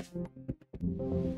Thank you.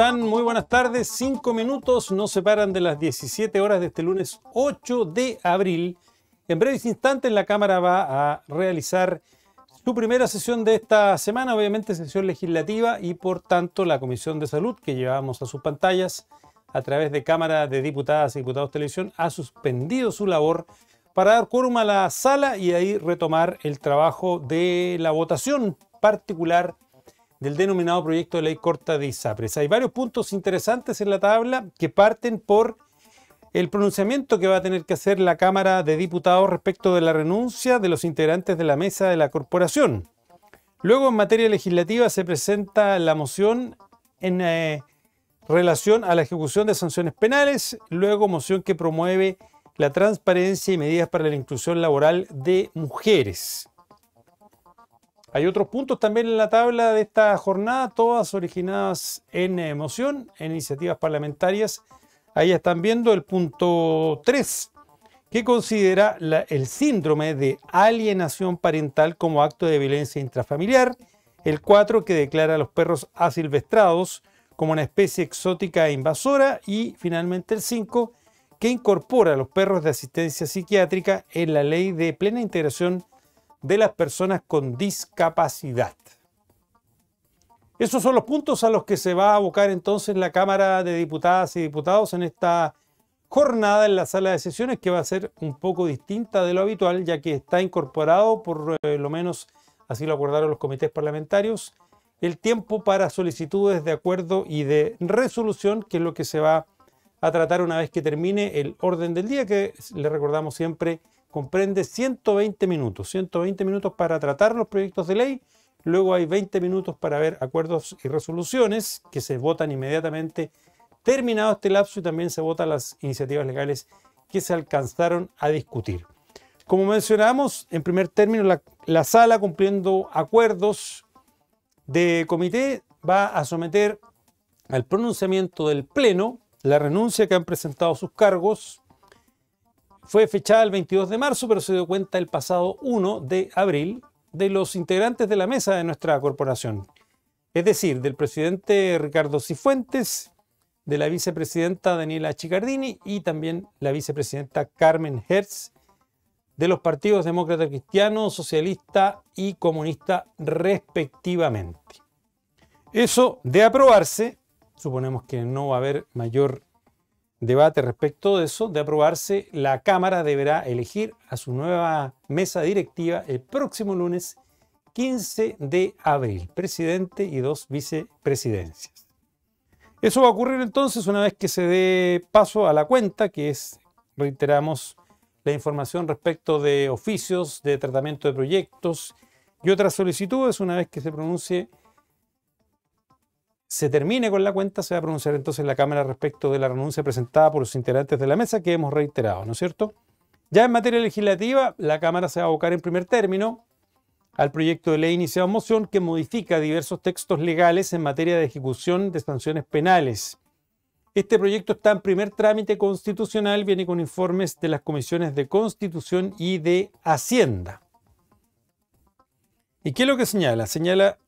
Muy buenas tardes. Cinco minutos nos separan de las 17 horas de este lunes 8 de abril. En breves instantes la Cámara va a realizar su primera sesión de esta semana, obviamente sesión legislativa, y por tanto la Comisión de Salud, que llevamos a sus pantallas a través de Cámara de Diputadas y Diputados Televisión, ha suspendido su labor para dar quórum a la sala y ahí retomar el trabajo de la votación particular del denominado proyecto de ley corta de ISAPRES. Hay varios puntos interesantes en la tabla que parten por el pronunciamiento que va a tener que hacer la Cámara de Diputados respecto de la renuncia de los integrantes de la mesa de la corporación. Luego, en materia legislativa, se presenta la moción en eh, relación a la ejecución de sanciones penales, luego moción que promueve la transparencia y medidas para la inclusión laboral de mujeres. Hay otros puntos también en la tabla de esta jornada, todas originadas en emoción, en iniciativas parlamentarias. Ahí están viendo el punto 3, que considera el síndrome de alienación parental como acto de violencia intrafamiliar. El 4, que declara a los perros asilvestrados como una especie exótica e invasora. Y finalmente el 5, que incorpora a los perros de asistencia psiquiátrica en la ley de plena integración de las personas con discapacidad. Esos son los puntos a los que se va a abocar entonces la Cámara de Diputadas y Diputados en esta jornada en la sala de sesiones que va a ser un poco distinta de lo habitual, ya que está incorporado, por eh, lo menos así lo acordaron los comités parlamentarios, el tiempo para solicitudes de acuerdo y de resolución, que es lo que se va a tratar una vez que termine el orden del día, que le recordamos siempre comprende 120 minutos, 120 minutos para tratar los proyectos de ley, luego hay 20 minutos para ver acuerdos y resoluciones que se votan inmediatamente terminado este lapso y también se votan las iniciativas legales que se alcanzaron a discutir. Como mencionamos, en primer término, la, la sala cumpliendo acuerdos de comité va a someter al pronunciamiento del Pleno la renuncia que han presentado sus cargos, fue fechada el 22 de marzo, pero se dio cuenta el pasado 1 de abril de los integrantes de la mesa de nuestra corporación. Es decir, del presidente Ricardo Cifuentes, de la vicepresidenta Daniela Chicardini y también la vicepresidenta Carmen Hertz, de los partidos demócrata cristiano, socialista y comunista respectivamente. Eso de aprobarse, suponemos que no va a haber mayor debate respecto de eso, de aprobarse, la Cámara deberá elegir a su nueva mesa directiva el próximo lunes 15 de abril, presidente y dos vicepresidencias. Eso va a ocurrir entonces una vez que se dé paso a la cuenta, que es, reiteramos, la información respecto de oficios, de tratamiento de proyectos y otras solicitudes, una vez que se pronuncie se termine con la cuenta, se va a pronunciar entonces la Cámara respecto de la renuncia presentada por los integrantes de la mesa que hemos reiterado, ¿no es cierto? Ya en materia legislativa, la Cámara se va a abocar en primer término al proyecto de ley iniciado en moción que modifica diversos textos legales en materia de ejecución de sanciones penales. Este proyecto está en primer trámite constitucional, viene con informes de las comisiones de Constitución y de Hacienda. ¿Y qué es lo que señala? Señala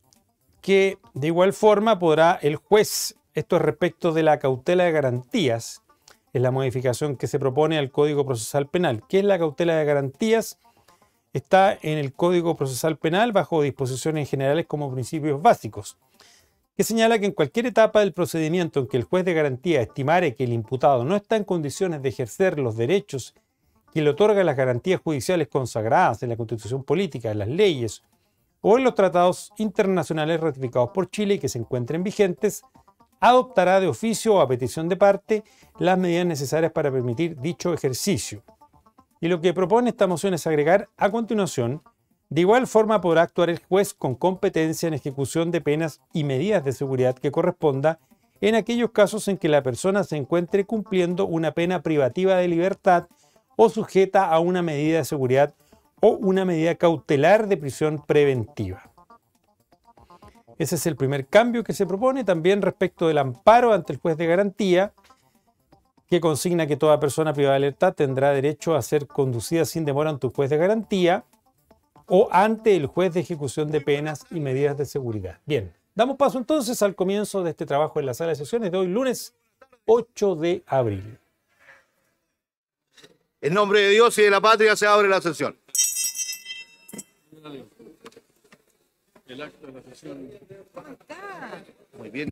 que de igual forma podrá el juez, esto es respecto de la cautela de garantías, es la modificación que se propone al Código Procesal Penal. ¿Qué es la cautela de garantías? Está en el Código Procesal Penal bajo disposiciones generales como principios básicos, que señala que en cualquier etapa del procedimiento en que el juez de garantía estimare que el imputado no está en condiciones de ejercer los derechos que le otorgan las garantías judiciales consagradas en la Constitución Política, en las leyes o en los tratados internacionales ratificados por Chile y que se encuentren vigentes, adoptará de oficio o a petición de parte las medidas necesarias para permitir dicho ejercicio. Y lo que propone esta moción es agregar a continuación, de igual forma podrá actuar el juez con competencia en ejecución de penas y medidas de seguridad que corresponda en aquellos casos en que la persona se encuentre cumpliendo una pena privativa de libertad o sujeta a una medida de seguridad o una medida cautelar de prisión preventiva. Ese es el primer cambio que se propone también respecto del amparo ante el juez de garantía, que consigna que toda persona privada de libertad tendrá derecho a ser conducida sin demora ante un juez de garantía o ante el juez de ejecución de penas y medidas de seguridad. Bien, damos paso entonces al comienzo de este trabajo en la sala de sesiones de hoy, lunes 8 de abril. En nombre de Dios y de la patria se abre la sesión. El acto de la sesión. Muy bien.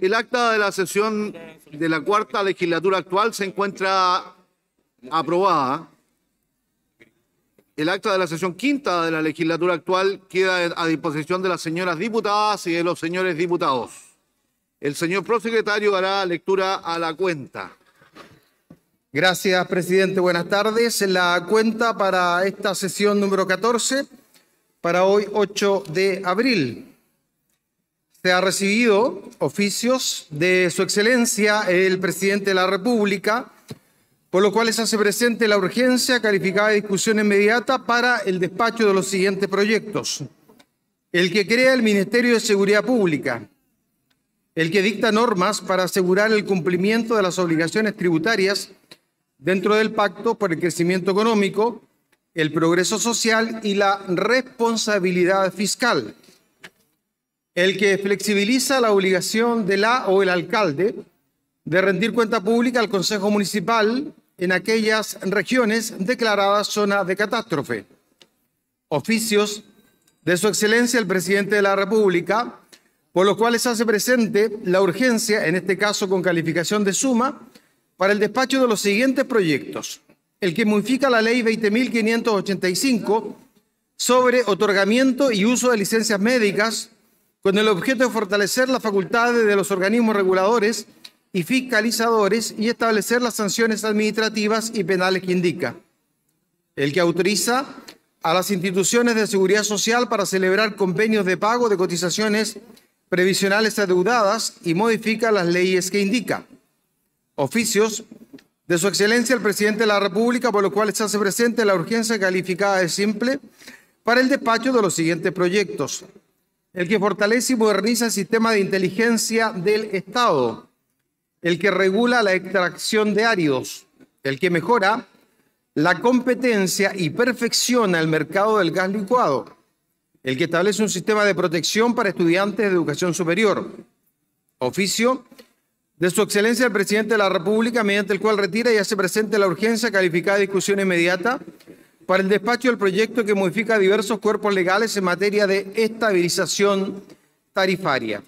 El acta de la sesión de la cuarta legislatura actual se encuentra aprobada. El acta de la sesión quinta de la legislatura actual queda a disposición de las señoras diputadas y de los señores diputados. El señor prosecretario hará lectura a la cuenta. Gracias, presidente. Buenas tardes. La cuenta para esta sesión número 14, para hoy 8 de abril. Se ha recibido oficios de Su Excelencia el presidente de la República por lo cual se hace presente la urgencia calificada de discusión inmediata para el despacho de los siguientes proyectos. El que crea el Ministerio de Seguridad Pública, el que dicta normas para asegurar el cumplimiento de las obligaciones tributarias dentro del pacto por el crecimiento económico, el progreso social y la responsabilidad fiscal, el que flexibiliza la obligación de la o el alcalde de rendir cuenta pública al Consejo Municipal en aquellas regiones declaradas zona de catástrofe. Oficios de su excelencia el presidente de la República, por los cuales hace presente la urgencia, en este caso con calificación de suma, para el despacho de los siguientes proyectos. El que modifica la ley 20.585 sobre otorgamiento y uso de licencias médicas con el objeto de fortalecer las facultades de los organismos reguladores y fiscalizadores y establecer las sanciones administrativas y penales que indica. El que autoriza a las instituciones de seguridad social para celebrar convenios de pago de cotizaciones previsionales adeudadas y modifica las leyes que indica. Oficios de su excelencia el presidente de la República, por lo cual se hace presente la urgencia calificada de simple para el despacho de los siguientes proyectos. El que fortalece y moderniza el sistema de inteligencia del Estado el que regula la extracción de áridos, el que mejora la competencia y perfecciona el mercado del gas licuado, el que establece un sistema de protección para estudiantes de educación superior, oficio de su excelencia el presidente de la República, mediante el cual retira y hace presente la urgencia calificada de discusión inmediata para el despacho del proyecto que modifica diversos cuerpos legales en materia de estabilización tarifaria.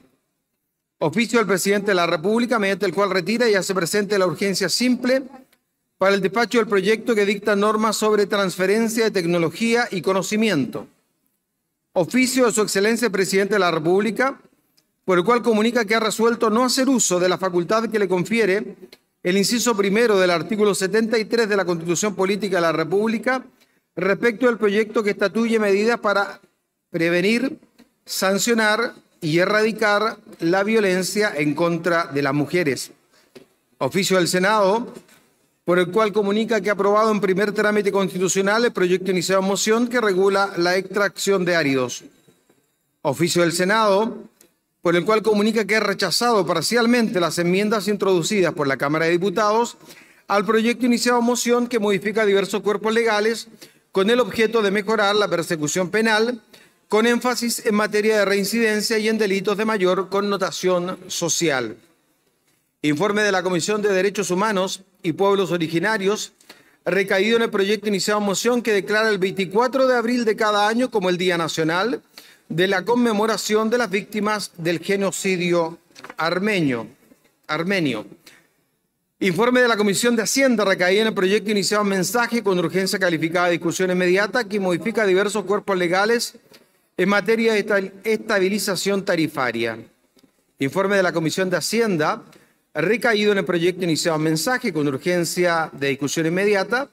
Oficio del presidente de la República, mediante el cual retira y hace presente la urgencia simple para el despacho del proyecto que dicta normas sobre transferencia de tecnología y conocimiento. Oficio de su excelencia presidente de la República, por el cual comunica que ha resuelto no hacer uso de la facultad que le confiere el inciso primero del artículo 73 de la Constitución Política de la República respecto del proyecto que estatuye medidas para prevenir, sancionar, y erradicar la violencia en contra de las mujeres. Oficio del Senado, por el cual comunica que ha aprobado en primer trámite constitucional el proyecto iniciado en moción que regula la extracción de áridos. Oficio del Senado, por el cual comunica que ha rechazado parcialmente las enmiendas introducidas por la Cámara de Diputados al proyecto iniciado en moción que modifica diversos cuerpos legales con el objeto de mejorar la persecución penal con énfasis en materia de reincidencia y en delitos de mayor connotación social. Informe de la Comisión de Derechos Humanos y Pueblos Originarios, recaído en el proyecto iniciado en moción que declara el 24 de abril de cada año como el Día Nacional de la conmemoración de las víctimas del genocidio armenio. Informe de la Comisión de Hacienda recaído en el proyecto iniciado en mensaje con urgencia calificada de discusión inmediata que modifica diversos cuerpos legales en materia de estabilización tarifaria. Informe de la Comisión de Hacienda recaído en el proyecto iniciado en mensaje con urgencia de discusión inmediata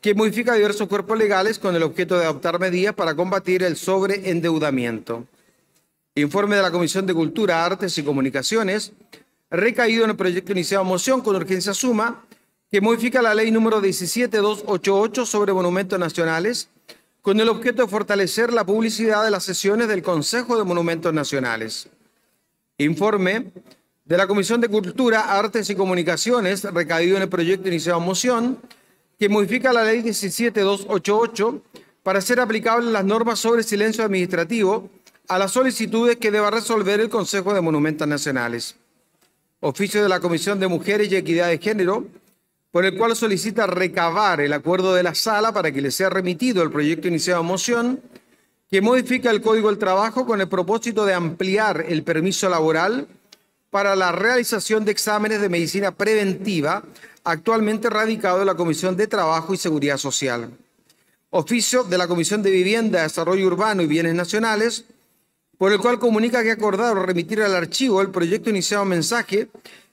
que modifica diversos cuerpos legales con el objeto de adoptar medidas para combatir el sobreendeudamiento. Informe de la Comisión de Cultura, Artes y Comunicaciones recaído en el proyecto iniciado en moción con urgencia suma que modifica la ley número 17288 sobre monumentos nacionales con el objeto de fortalecer la publicidad de las sesiones del Consejo de Monumentos Nacionales. Informe de la Comisión de Cultura, Artes y Comunicaciones, recaído en el proyecto iniciado en moción, que modifica la ley 17288 para hacer aplicables las normas sobre silencio administrativo a las solicitudes que deba resolver el Consejo de Monumentos Nacionales. Oficio de la Comisión de Mujeres y Equidad de Género, por el cual solicita recabar el acuerdo de la sala para que le sea remitido el proyecto iniciado en moción, que modifica el Código del Trabajo con el propósito de ampliar el permiso laboral para la realización de exámenes de medicina preventiva, actualmente radicado en la Comisión de Trabajo y Seguridad Social. Oficio de la Comisión de Vivienda, Desarrollo Urbano y Bienes Nacionales, por el cual comunica que ha acordado remitir al archivo el proyecto iniciado en mensaje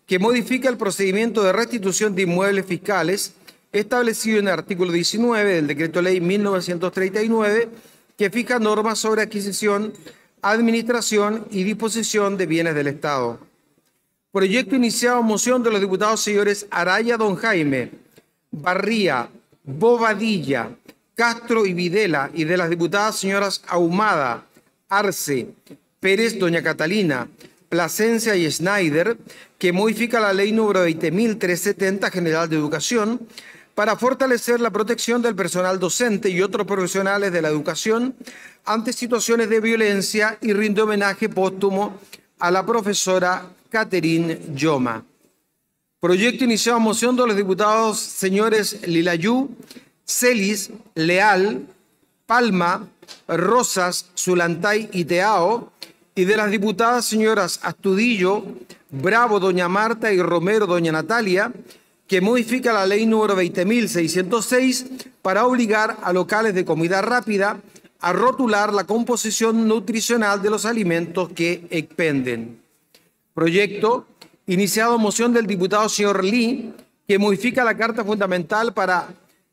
que modifica el procedimiento de restitución de inmuebles fiscales establecido en el artículo 19 del decreto ley 1939 que fija normas sobre adquisición, administración y disposición de bienes del Estado. Proyecto iniciado moción de los diputados señores Araya Don Jaime, Barría, Bobadilla, Castro y Videla y de las diputadas señoras Ahumada, Arce, Pérez Doña Catalina, Plasencia y Schneider, que modifica la ley número 20.370 General de Educación para fortalecer la protección del personal docente y otros profesionales de la educación ante situaciones de violencia y rinde homenaje póstumo a la profesora Catherine Yoma. Proyecto iniciado a moción de los diputados señores Lilayú, Celis, Leal, Palma, Rosas, Zulantay y Teao, y de las diputadas señoras Astudillo, Bravo, doña Marta y Romero, doña Natalia, que modifica la ley número 20.606 para obligar a locales de comida rápida a rotular la composición nutricional de los alimentos que expenden. Proyecto iniciado moción del diputado señor Lee, que modifica la Carta Fundamental para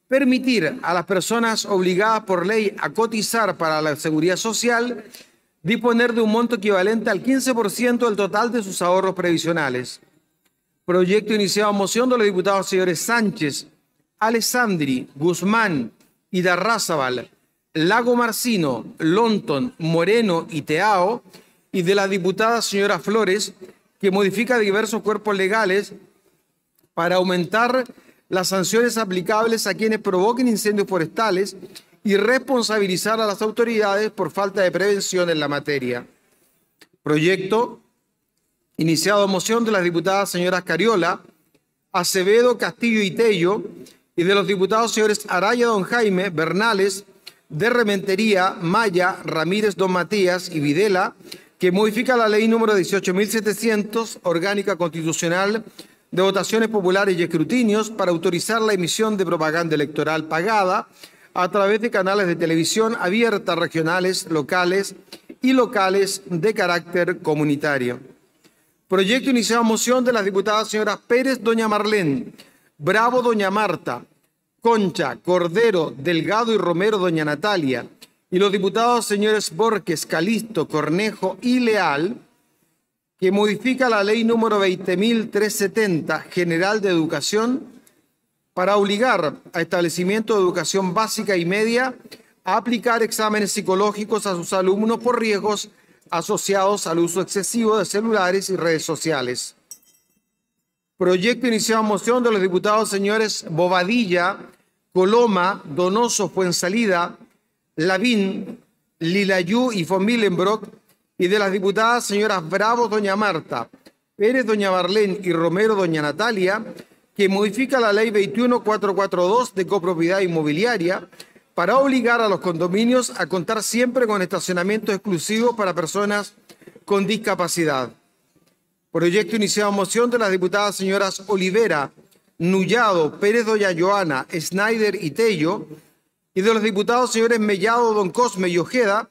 permitir a las personas obligadas por ley a cotizar para la seguridad social disponer de un monto equivalente al 15% del total de sus ahorros previsionales. Proyecto iniciado a moción de los diputados señores Sánchez, Alessandri, Guzmán, y Idarrázaval, Lago Marcino, Lonton, Moreno y Teao, y de la diputada señora Flores, que modifica diversos cuerpos legales para aumentar las sanciones aplicables a quienes provoquen incendios forestales y responsabilizar a las autoridades por falta de prevención en la materia. Proyecto iniciado a moción de las diputadas señoras Cariola, Acevedo, Castillo y Tello y de los diputados señores Araya, Don Jaime, Bernales, de Rementería, Maya, Ramírez, Don Matías y Videla, que modifica la ley número 18.700, orgánica constitucional, de votaciones populares y escrutinios para autorizar la emisión de propaganda electoral pagada a través de canales de televisión abiertas, regionales, locales y locales de carácter comunitario. Proyecto iniciado moción de las diputadas señoras Pérez, Doña Marlén, Bravo, Doña Marta, Concha, Cordero, Delgado y Romero, Doña Natalia, y los diputados señores Borges, Calisto, Cornejo y Leal, que modifica la ley número 20.370 General de Educación para obligar a establecimientos de educación básica y media a aplicar exámenes psicológicos a sus alumnos por riesgos asociados al uso excesivo de celulares y redes sociales. Proyecto iniciado en moción de los diputados señores Bobadilla, Coloma, Donoso, Fuensalida, Lavín, Lilayú y von y de las diputadas señoras Bravo, Doña Marta, Pérez, Doña Barlén y Romero, Doña Natalia, que modifica la ley 21442 de copropiedad inmobiliaria para obligar a los condominios a contar siempre con estacionamientos exclusivos para personas con discapacidad. Proyecto iniciado en moción de las diputadas señoras Olivera, Nullado, Pérez Doña Joana, Snyder y Tello, y de los diputados señores Mellado, Don Cosme y Ojeda,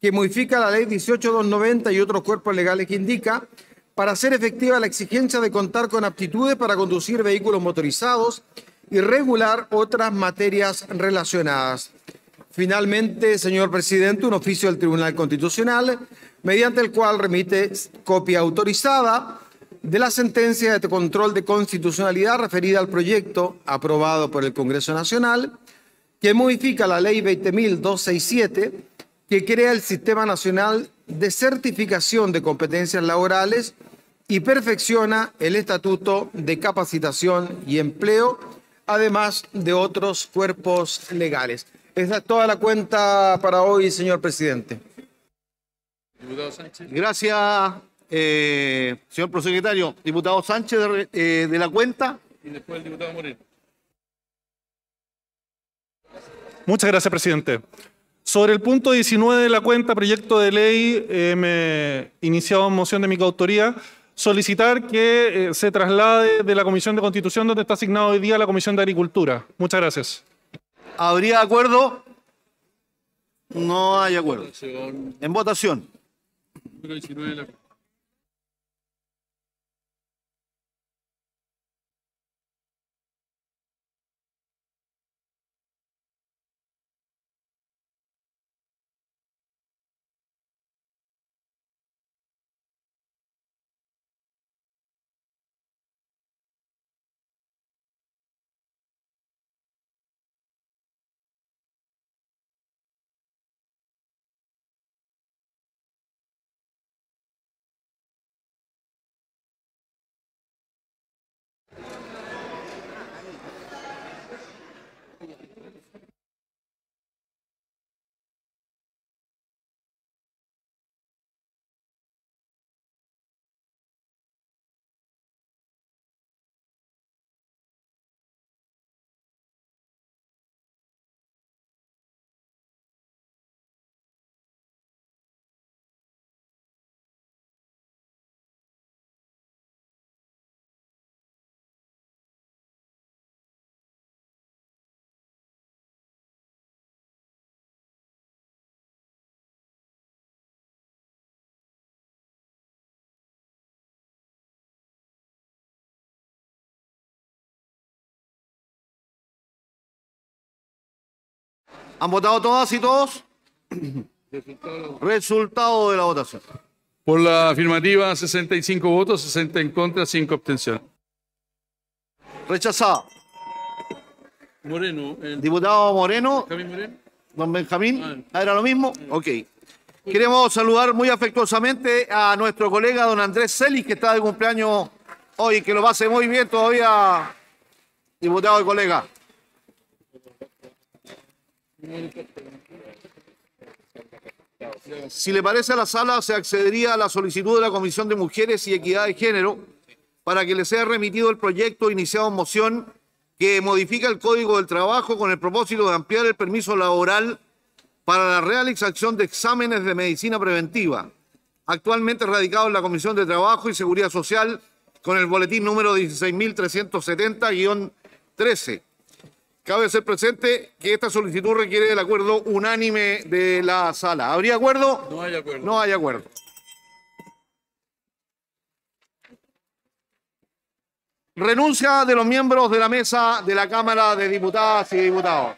que modifica la ley 18290 y otros cuerpos legales que indica para hacer efectiva la exigencia de contar con aptitudes para conducir vehículos motorizados y regular otras materias relacionadas. Finalmente, señor presidente, un oficio del Tribunal Constitucional, mediante el cual remite copia autorizada de la sentencia de control de constitucionalidad referida al proyecto aprobado por el Congreso Nacional, que modifica la Ley 20.267, que crea el Sistema Nacional de Certificación de Competencias Laborales y perfecciona el Estatuto de Capacitación y Empleo, además de otros cuerpos legales. Esa es toda la cuenta para hoy, señor presidente. Gracias, eh, señor prosecretario. Diputado Sánchez eh, de, la cuenta. Y después el diputado Moreno. Muchas gracias, presidente. Sobre el punto 19 de la cuenta, proyecto de ley, eh, me iniciaba moción de mi coautoría solicitar que eh, se traslade de la Comisión de Constitución, donde está asignado hoy día la Comisión de Agricultura. Muchas gracias. ¿Habría acuerdo? No hay acuerdo. En votación. ¿Han votado todas y todos? Resultado. de la votación. Por la afirmativa, 65 votos, 60 en contra, 5 abstenciones. Rechazado. Moreno. Eh, diputado Moreno. Benjamín Moreno. Don Benjamín. Ah, ah, ¿Era lo mismo? Ok. Queremos saludar muy afectuosamente a nuestro colega don Andrés Celis, que está de cumpleaños hoy, que lo pase muy bien todavía, diputado y colega. Si le parece a la sala, se accedería a la solicitud de la Comisión de Mujeres y Equidad de Género para que le sea remitido el proyecto iniciado en moción que modifica el Código del Trabajo con el propósito de ampliar el permiso laboral para la realización de exámenes de medicina preventiva, actualmente radicado en la Comisión de Trabajo y Seguridad Social con el boletín número 16370-13 Cabe ser presente que esta solicitud requiere del acuerdo unánime de la sala. ¿Habría acuerdo? No hay acuerdo. No hay acuerdo. Renuncia de los miembros de la mesa de la Cámara de Diputadas y Diputados.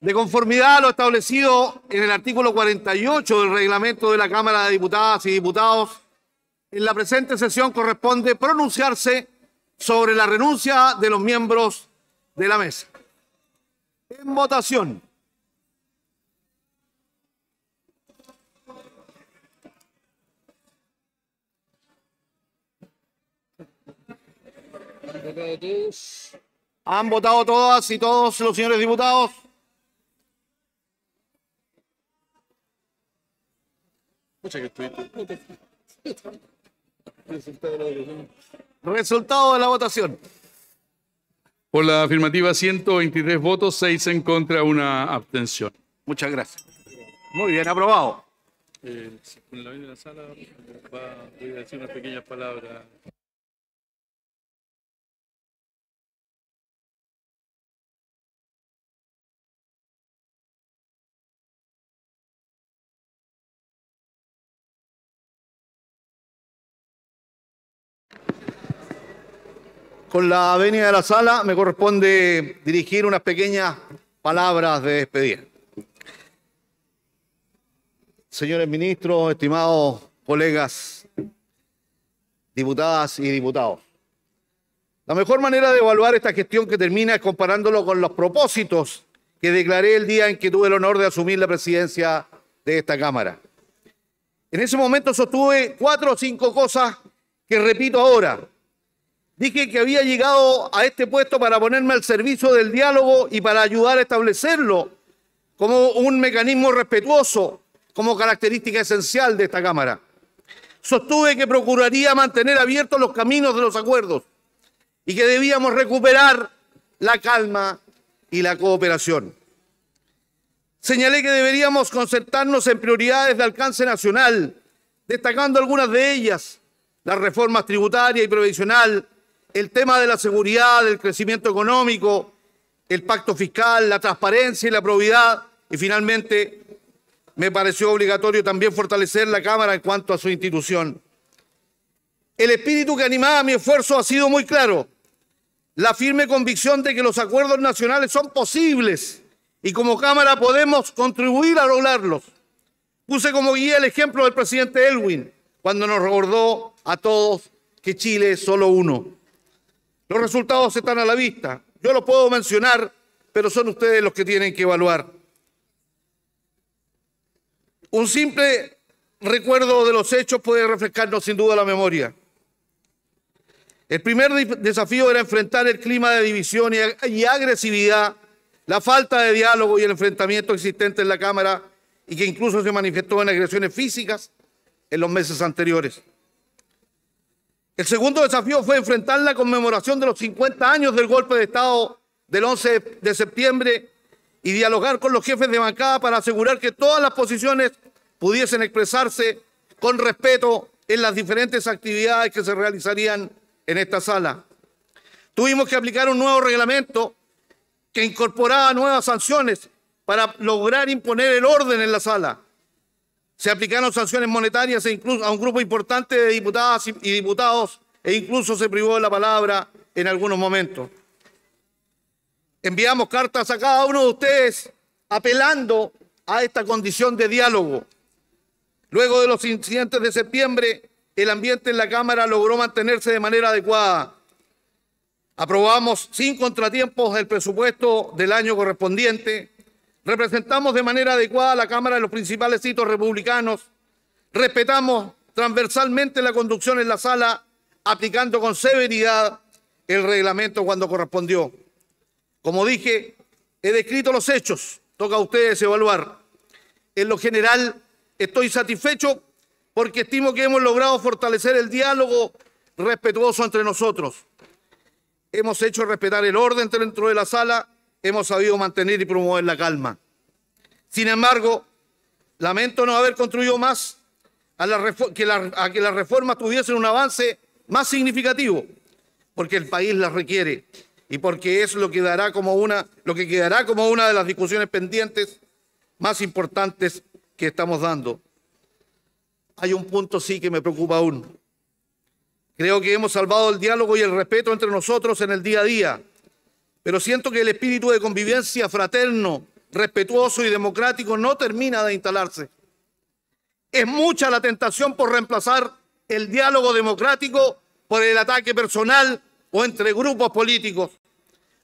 De conformidad a lo establecido en el artículo 48 del reglamento de la Cámara de Diputadas y Diputados, en la presente sesión corresponde pronunciarse sobre la renuncia de los miembros de la mesa. En votación. ¿Han votado todas y todos los señores diputados? Resultado de la votación. Por la afirmativa, 123 votos, 6 en contra, una abstención. Muchas gracias. Muy bien, aprobado. Eh, con la de la sala, voy a decir unas pequeñas palabras. Con la venia de la sala me corresponde dirigir unas pequeñas palabras de despedida. Señores ministros, estimados colegas, diputadas y diputados. La mejor manera de evaluar esta gestión que termina es comparándolo con los propósitos que declaré el día en que tuve el honor de asumir la presidencia de esta Cámara. En ese momento sostuve cuatro o cinco cosas que repito ahora, Dije que había llegado a este puesto para ponerme al servicio del diálogo y para ayudar a establecerlo como un mecanismo respetuoso, como característica esencial de esta Cámara. Sostuve que procuraría mantener abiertos los caminos de los acuerdos y que debíamos recuperar la calma y la cooperación. Señalé que deberíamos concentrarnos en prioridades de alcance nacional, destacando algunas de ellas, las reformas tributarias y provisional, el tema de la seguridad, el crecimiento económico, el pacto fiscal, la transparencia y la probidad. Y finalmente, me pareció obligatorio también fortalecer la Cámara en cuanto a su institución. El espíritu que animaba mi esfuerzo ha sido muy claro. La firme convicción de que los acuerdos nacionales son posibles y como Cámara podemos contribuir a lograrlos. Puse como guía el ejemplo del presidente Elwin, cuando nos recordó a todos que Chile es solo uno. Los resultados están a la vista. Yo los puedo mencionar, pero son ustedes los que tienen que evaluar. Un simple recuerdo de los hechos puede refrescarnos sin duda la memoria. El primer desafío era enfrentar el clima de división y agresividad, la falta de diálogo y el enfrentamiento existente en la Cámara y que incluso se manifestó en agresiones físicas en los meses anteriores. El segundo desafío fue enfrentar la conmemoración de los 50 años del golpe de Estado del 11 de septiembre y dialogar con los jefes de bancada para asegurar que todas las posiciones pudiesen expresarse con respeto en las diferentes actividades que se realizarían en esta sala. Tuvimos que aplicar un nuevo reglamento que incorporaba nuevas sanciones para lograr imponer el orden en la sala. Se aplicaron sanciones monetarias e a un grupo importante de diputadas y diputados e incluso se privó de la palabra en algunos momentos. Enviamos cartas a cada uno de ustedes apelando a esta condición de diálogo. Luego de los incidentes de septiembre, el ambiente en la Cámara logró mantenerse de manera adecuada. Aprobamos sin contratiempos el presupuesto del año correspondiente representamos de manera adecuada a la Cámara de los principales hitos republicanos, respetamos transversalmente la conducción en la sala, aplicando con severidad el reglamento cuando correspondió. Como dije, he descrito los hechos, toca a ustedes evaluar. En lo general, estoy satisfecho porque estimo que hemos logrado fortalecer el diálogo respetuoso entre nosotros. Hemos hecho respetar el orden dentro de la sala hemos sabido mantener y promover la calma. Sin embargo, lamento no haber construido más a, que, que las reformas tuviesen un avance más significativo, porque el país las requiere y porque es lo que, como una, lo que quedará como una de las discusiones pendientes más importantes que estamos dando. Hay un punto sí que me preocupa aún. Creo que hemos salvado el diálogo y el respeto entre nosotros en el día a día, pero siento que el espíritu de convivencia fraterno, respetuoso y democrático no termina de instalarse. Es mucha la tentación por reemplazar el diálogo democrático por el ataque personal o entre grupos políticos.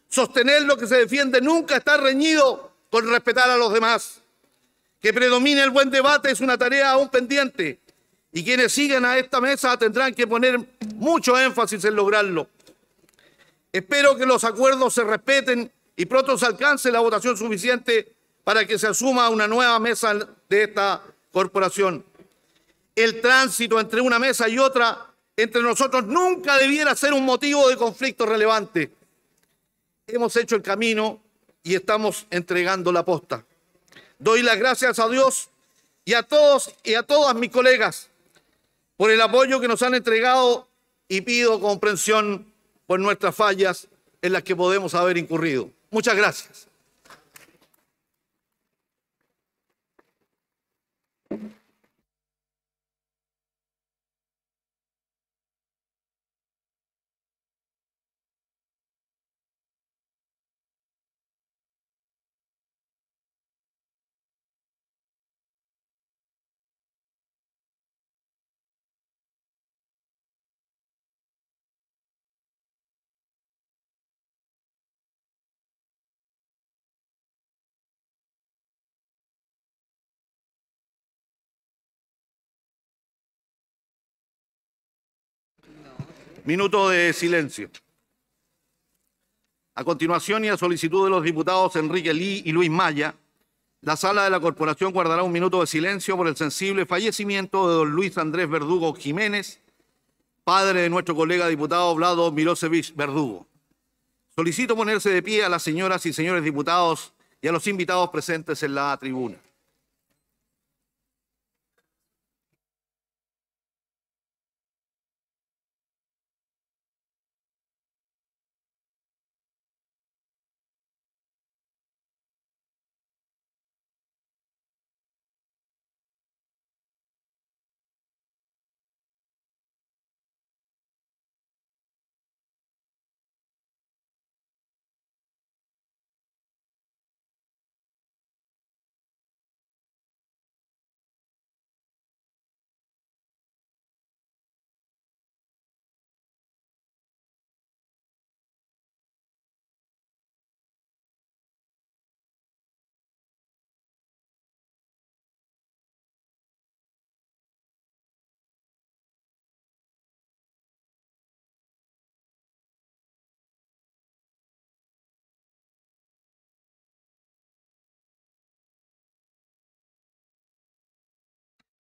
Sostener lo que se defiende nunca está reñido con respetar a los demás. Que predomine el buen debate es una tarea aún pendiente y quienes sigan a esta mesa tendrán que poner mucho énfasis en lograrlo. Espero que los acuerdos se respeten y pronto se alcance la votación suficiente para que se asuma una nueva mesa de esta corporación. El tránsito entre una mesa y otra entre nosotros nunca debiera ser un motivo de conflicto relevante. Hemos hecho el camino y estamos entregando la posta. Doy las gracias a Dios y a todos y a todas mis colegas por el apoyo que nos han entregado y pido comprensión por nuestras fallas en las que podemos haber incurrido. Muchas gracias. Minuto de silencio. A continuación y a solicitud de los diputados Enrique Lee y Luis Maya, la sala de la corporación guardará un minuto de silencio por el sensible fallecimiento de don Luis Andrés Verdugo Jiménez, padre de nuestro colega diputado Vlado Milosevic Verdugo. Solicito ponerse de pie a las señoras y señores diputados y a los invitados presentes en la tribuna.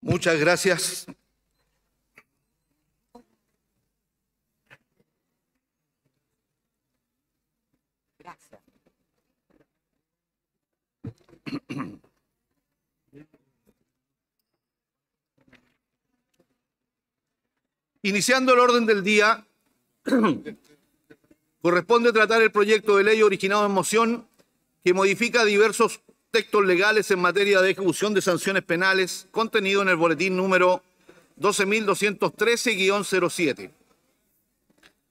Muchas gracias. Iniciando el orden del día, corresponde tratar el proyecto de ley originado en moción que modifica diversos textos legales en materia de ejecución de sanciones penales contenido en el boletín número 12.213-07.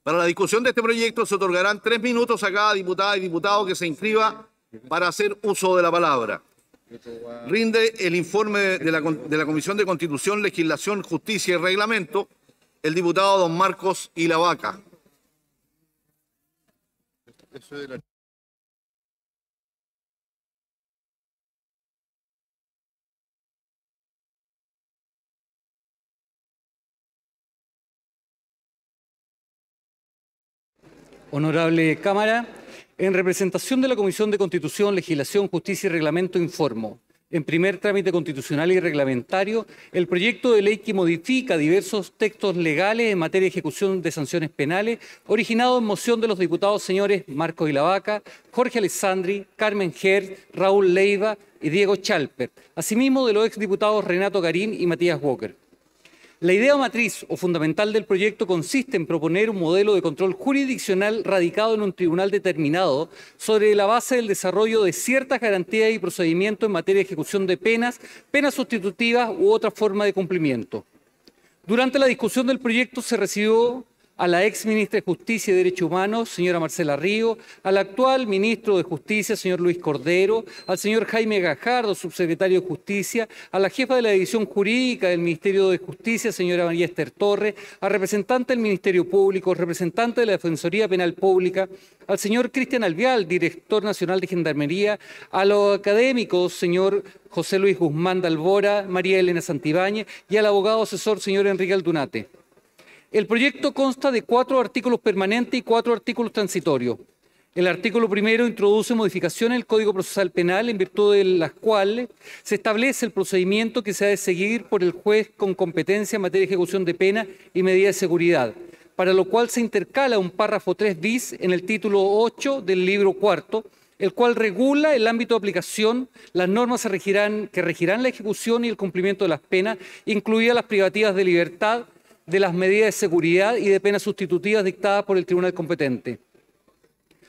Para la discusión de este proyecto se otorgarán tres minutos a cada diputada y diputado que se inscriba para hacer uso de la palabra. Rinde el informe de la, Comisión de Constitución, Legislación, Justicia y Reglamento el diputado don Marcos Ilavaca. Honorable Cámara, en representación de la Comisión de Constitución, Legislación, Justicia y Reglamento informo. En primer trámite constitucional y reglamentario, el proyecto de ley que modifica diversos textos legales en materia de ejecución de sanciones penales, originado en moción de los diputados señores Marcos Ilavaca, Jorge Alessandri, Carmen Hertz, Raúl Leiva y Diego Chalper, asimismo de los exdiputados Renato Garín y Matías Walker. La idea matriz o fundamental del proyecto consiste en proponer un modelo de control jurisdiccional radicado en un tribunal determinado sobre la base del desarrollo de ciertas garantías y procedimientos en materia de ejecución de penas, penas sustitutivas u otra forma de cumplimiento. Durante la discusión del proyecto se recibió a la ex ministra de Justicia y Derechos Humanos, señora Marcela Río, al actual ministro de Justicia, señor Luis Cordero, al señor Jaime Gajardo, subsecretario de Justicia, a la jefa de la División Jurídica del Ministerio de Justicia, señora María Esther Torres, al representante del Ministerio Público, representante de la Defensoría Penal Pública, al señor Cristian Alvial, director nacional de Gendarmería, a los académicos, señor José Luis Guzmán de Albora, María Elena Santibáñez y al abogado asesor, señor Enrique Aldunate. El proyecto consta de cuatro artículos permanentes y cuatro artículos transitorios. El artículo primero introduce modificaciones al Código Procesal Penal en virtud de las cuales se establece el procedimiento que se ha de seguir por el juez con competencia en materia de ejecución de pena y medida de seguridad, para lo cual se intercala un párrafo 3 bis en el título 8 del libro cuarto, el cual regula el ámbito de aplicación, las normas que regirán la ejecución y el cumplimiento de las penas, incluidas las privativas de libertad, de las medidas de seguridad y de penas sustitutivas dictadas por el tribunal competente.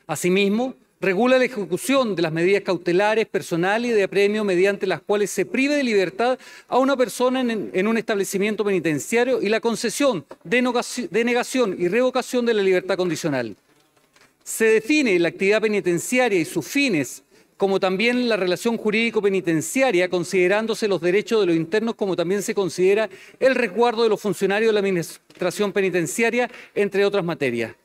Asimismo, regula la ejecución de las medidas cautelares, personales y de apremio mediante las cuales se prive de libertad a una persona en, en un establecimiento penitenciario y la concesión, denegación y revocación de la libertad condicional. Se define la actividad penitenciaria y sus fines, como también la relación jurídico-penitenciaria, considerándose los derechos de los internos, como también se considera el resguardo de los funcionarios de la Administración Penitenciaria, entre otras materias.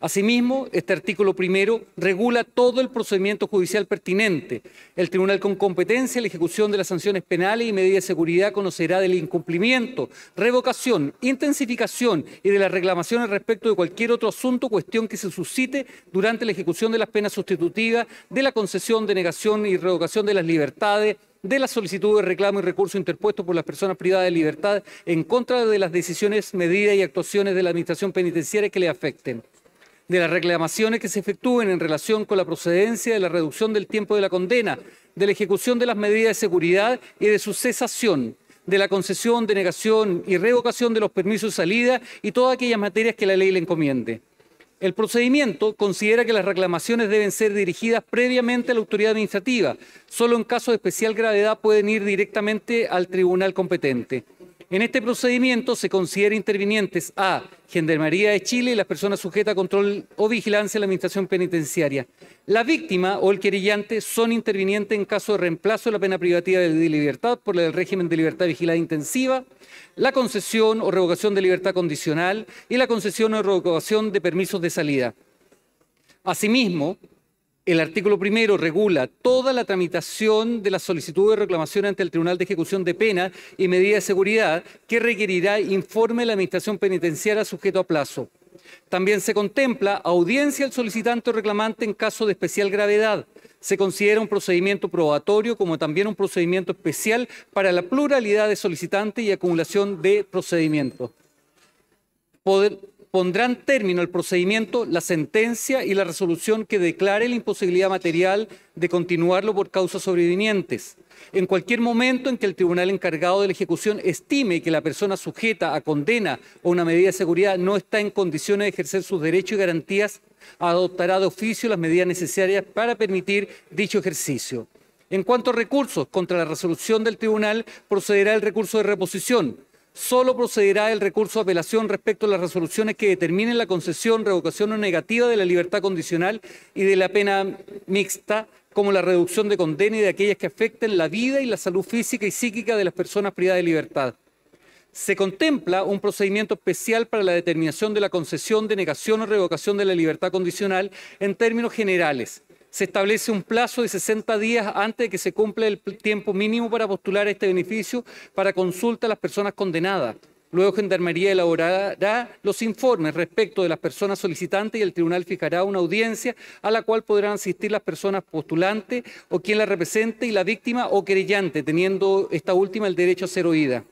Asimismo, este artículo primero regula todo el procedimiento judicial pertinente. El tribunal con competencia en la ejecución de las sanciones penales y medidas de seguridad conocerá del incumplimiento, revocación, intensificación y de las reclamaciones respecto de cualquier otro asunto o cuestión que se suscite durante la ejecución de las penas sustitutivas, de la concesión, denegación y revocación de las libertades, de la solicitud de reclamo y recurso interpuesto por las personas privadas de libertad en contra de las decisiones, medidas y actuaciones de la Administración Penitenciaria que le afecten de las reclamaciones que se efectúen en relación con la procedencia de la reducción del tiempo de la condena, de la ejecución de las medidas de seguridad y de su cesación de la concesión, denegación y revocación de los permisos de salida y todas aquellas materias que la ley le encomiende. El procedimiento considera que las reclamaciones deben ser dirigidas previamente a la autoridad administrativa. Solo en caso de especial gravedad pueden ir directamente al tribunal competente. En este procedimiento se considera intervinientes a Gendarmería de Chile y las personas sujetas a control o vigilancia de la Administración Penitenciaria. La víctima o el querellante son intervinientes en caso de reemplazo de la pena privativa de libertad por el régimen de libertad vigilada intensiva, la concesión o revocación de libertad condicional y la concesión o revocación de permisos de salida. Asimismo, el artículo primero regula toda la tramitación de la solicitud de reclamación ante el Tribunal de Ejecución de Pena y Medidas de Seguridad que requerirá informe de la Administración Penitenciaria sujeto a plazo. También se contempla audiencia al solicitante o reclamante en caso de especial gravedad. Se considera un procedimiento probatorio como también un procedimiento especial para la pluralidad de solicitantes y acumulación de procedimientos. Poder pondrán término al procedimiento la sentencia y la resolución que declare la imposibilidad material de continuarlo por causas sobrevinientes. En cualquier momento en que el tribunal encargado de la ejecución estime que la persona sujeta a condena o una medida de seguridad no está en condiciones de ejercer sus derechos y garantías, adoptará de oficio las medidas necesarias para permitir dicho ejercicio. En cuanto a recursos contra la resolución del tribunal, procederá el recurso de reposición solo procederá el recurso de apelación respecto a las resoluciones que determinen la concesión, revocación o negativa de la libertad condicional y de la pena mixta, como la reducción de condena y de aquellas que afecten la vida y la salud física y psíquica de las personas privadas de libertad. Se contempla un procedimiento especial para la determinación de la concesión, denegación o revocación de la libertad condicional en términos generales se establece un plazo de 60 días antes de que se cumpla el tiempo mínimo para postular este beneficio para consulta a las personas condenadas. Luego Gendarmería elaborará los informes respecto de las personas solicitantes y el tribunal fijará una audiencia a la cual podrán asistir las personas postulantes o quien la represente y la víctima o querellante, teniendo esta última el derecho a ser oída.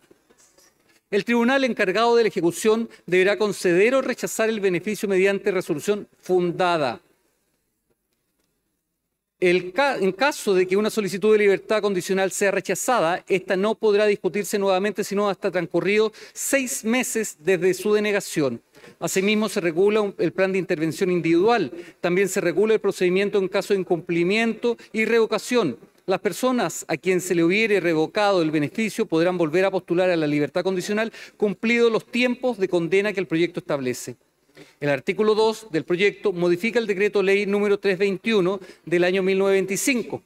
El tribunal encargado de la ejecución deberá conceder o rechazar el beneficio mediante resolución fundada en caso de que una solicitud de libertad condicional sea rechazada, esta no podrá discutirse nuevamente sino hasta transcurrido seis meses desde su denegación. Asimismo, se regula el plan de intervención individual. También se regula el procedimiento en caso de incumplimiento y revocación. Las personas a quien se le hubiere revocado el beneficio podrán volver a postular a la libertad condicional cumplidos los tiempos de condena que el proyecto establece. El artículo 2 del proyecto modifica el decreto ley número 321 del año 1925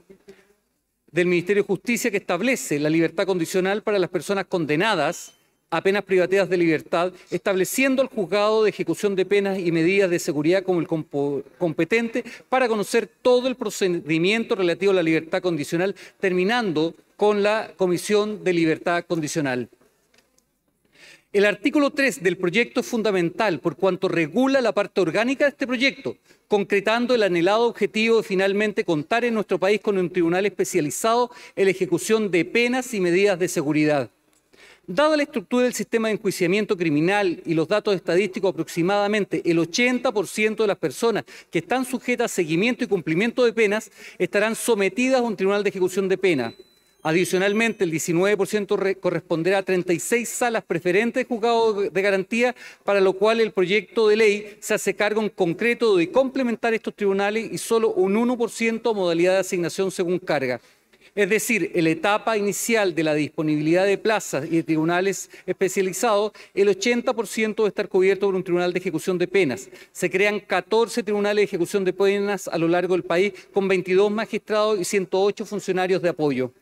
del Ministerio de Justicia que establece la libertad condicional para las personas condenadas a penas privativas de libertad, estableciendo al juzgado de ejecución de penas y medidas de seguridad como el competente para conocer todo el procedimiento relativo a la libertad condicional, terminando con la Comisión de Libertad Condicional. El artículo 3 del proyecto es fundamental por cuanto regula la parte orgánica de este proyecto, concretando el anhelado objetivo de finalmente contar en nuestro país con un tribunal especializado en la ejecución de penas y medidas de seguridad. Dada la estructura del sistema de enjuiciamiento criminal y los datos estadísticos, aproximadamente el 80% de las personas que están sujetas a seguimiento y cumplimiento de penas estarán sometidas a un tribunal de ejecución de pena. Adicionalmente, el 19% corresponderá a 36 salas preferentes de juzgados de garantía, para lo cual el proyecto de ley se hace cargo en concreto de complementar estos tribunales y solo un 1% modalidad de asignación según carga. Es decir, en la etapa inicial de la disponibilidad de plazas y de tribunales especializados, el 80% debe estar cubierto por un tribunal de ejecución de penas. Se crean 14 tribunales de ejecución de penas a lo largo del país, con 22 magistrados y 108 funcionarios de apoyo.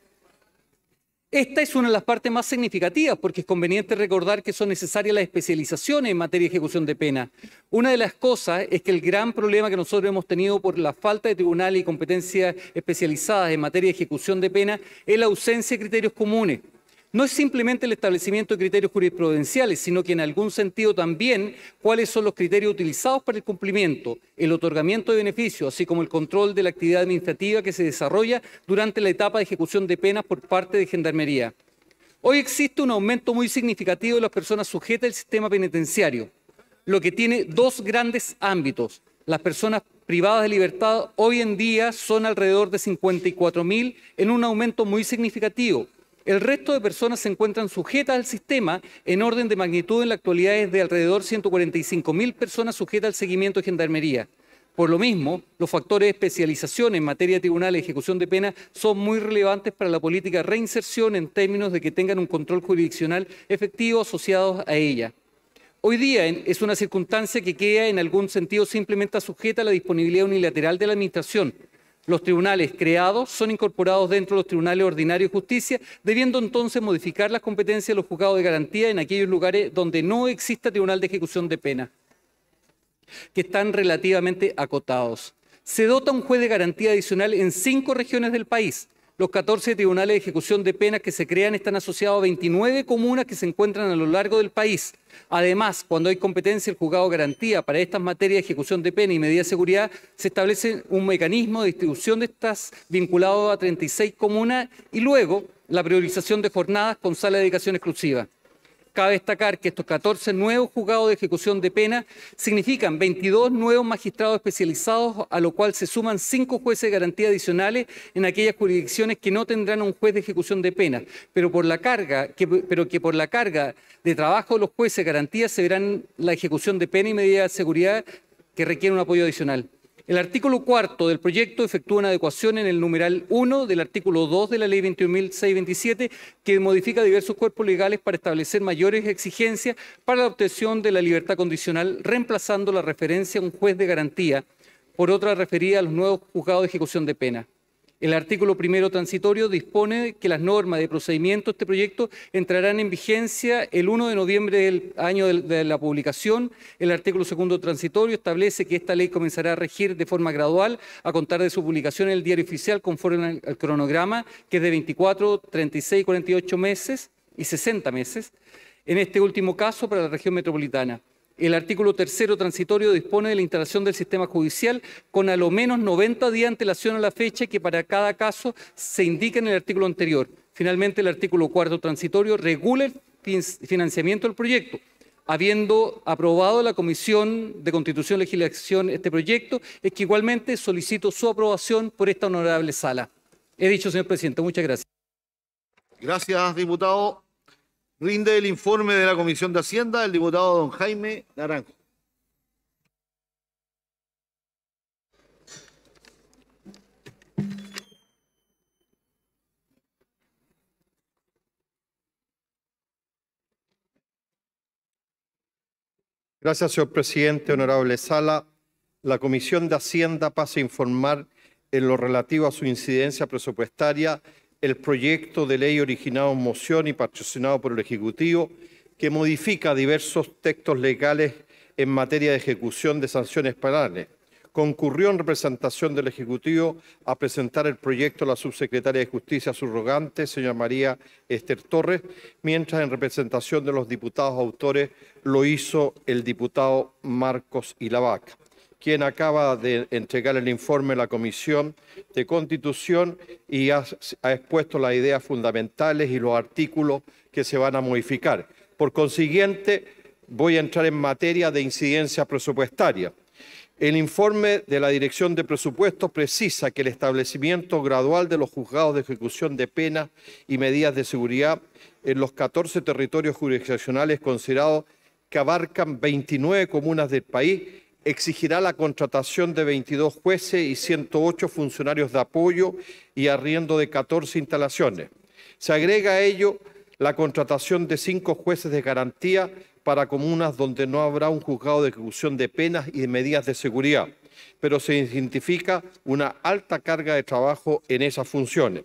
Esta es una de las partes más significativas porque es conveniente recordar que son necesarias las especializaciones en materia de ejecución de pena. Una de las cosas es que el gran problema que nosotros hemos tenido por la falta de tribunales y competencias especializadas en materia de ejecución de pena es la ausencia de criterios comunes no es simplemente el establecimiento de criterios jurisprudenciales, sino que en algún sentido también cuáles son los criterios utilizados para el cumplimiento, el otorgamiento de beneficios, así como el control de la actividad administrativa que se desarrolla durante la etapa de ejecución de penas por parte de Gendarmería. Hoy existe un aumento muy significativo de las personas sujetas al sistema penitenciario, lo que tiene dos grandes ámbitos. Las personas privadas de libertad hoy en día son alrededor de 54.000 en un aumento muy significativo el resto de personas se encuentran sujetas al sistema. En orden de magnitud, en la actualidad es de alrededor 145.000 personas sujetas al seguimiento de Gendarmería. Por lo mismo, los factores de especialización en materia tribunal y ejecución de pena son muy relevantes para la política de reinserción en términos de que tengan un control jurisdiccional efectivo asociado a ella. Hoy día es una circunstancia que queda en algún sentido simplemente sujeta a la disponibilidad unilateral de la Administración, los tribunales creados son incorporados dentro de los tribunales ordinarios de justicia, debiendo entonces modificar las competencias de los juzgados de garantía en aquellos lugares donde no exista tribunal de ejecución de pena, que están relativamente acotados. Se dota un juez de garantía adicional en cinco regiones del país, los 14 tribunales de ejecución de penas que se crean están asociados a 29 comunas que se encuentran a lo largo del país. Además, cuando hay competencia, el juzgado garantía para estas materias de ejecución de pena y medidas de seguridad, se establece un mecanismo de distribución de estas vinculado a 36 comunas y luego la priorización de jornadas con sala de dedicación exclusiva. Cabe destacar que estos 14 nuevos juzgados de ejecución de pena significan 22 nuevos magistrados especializados, a lo cual se suman 5 jueces de garantía adicionales en aquellas jurisdicciones que no tendrán un juez de ejecución de pena, pero, que, que por la carga de trabajo de los jueces de garantía se verán la ejecución de pena y medidas de seguridad que requieren un apoyo adicional. El artículo cuarto del proyecto efectúa una adecuación en el numeral 1 del artículo 2 de la Ley 21.627, que modifica diversos cuerpos legales para establecer mayores exigencias para la obtención de la libertad condicional, reemplazando la referencia a un juez de garantía por otra referida a los nuevos juzgados de ejecución de pena. El artículo primero transitorio dispone que las normas de procedimiento de este proyecto entrarán en vigencia el 1 de noviembre del año de la publicación. El artículo segundo transitorio establece que esta ley comenzará a regir de forma gradual a contar de su publicación en el diario oficial conforme al cronograma, que es de 24, 36, 48 meses y 60 meses, en este último caso para la región metropolitana. El artículo tercero transitorio dispone de la instalación del sistema judicial con a lo menos 90 días de antelación a la fecha que para cada caso se indica en el artículo anterior. Finalmente, el artículo cuarto transitorio regula el financiamiento del proyecto. Habiendo aprobado la Comisión de Constitución y Legislación este proyecto, es que igualmente solicito su aprobación por esta honorable sala. He dicho, señor presidente. Muchas gracias. Gracias, diputado. Rinde el informe de la Comisión de Hacienda el diputado don Jaime Naranjo. Gracias, señor presidente. Honorable Sala, la Comisión de Hacienda pasa a informar en lo relativo a su incidencia presupuestaria el proyecto de ley originado en moción y patrocinado por el Ejecutivo, que modifica diversos textos legales en materia de ejecución de sanciones penales. Concurrió en representación del Ejecutivo a presentar el proyecto a la subsecretaria de Justicia subrogante, señora María Esther Torres, mientras en representación de los diputados autores lo hizo el diputado Marcos Ilavaca quien acaba de entregar el informe a la Comisión de Constitución y ha, expuesto las ideas fundamentales y los artículos que se van a modificar. Por consiguiente, voy a entrar en materia de incidencia presupuestaria. El informe de la Dirección de Presupuestos precisa que el establecimiento gradual de los juzgados de ejecución de penas y medidas de seguridad en los 14 territorios jurisdiccionales considerados que abarcan 29 comunas del país exigirá la contratación de 22 jueces y 108 funcionarios de apoyo y arriendo de 14 instalaciones. Se agrega a ello la contratación de cinco jueces de garantía para comunas donde no habrá un juzgado de ejecución de penas y de medidas de seguridad, pero se identifica una alta carga de trabajo en esas funciones.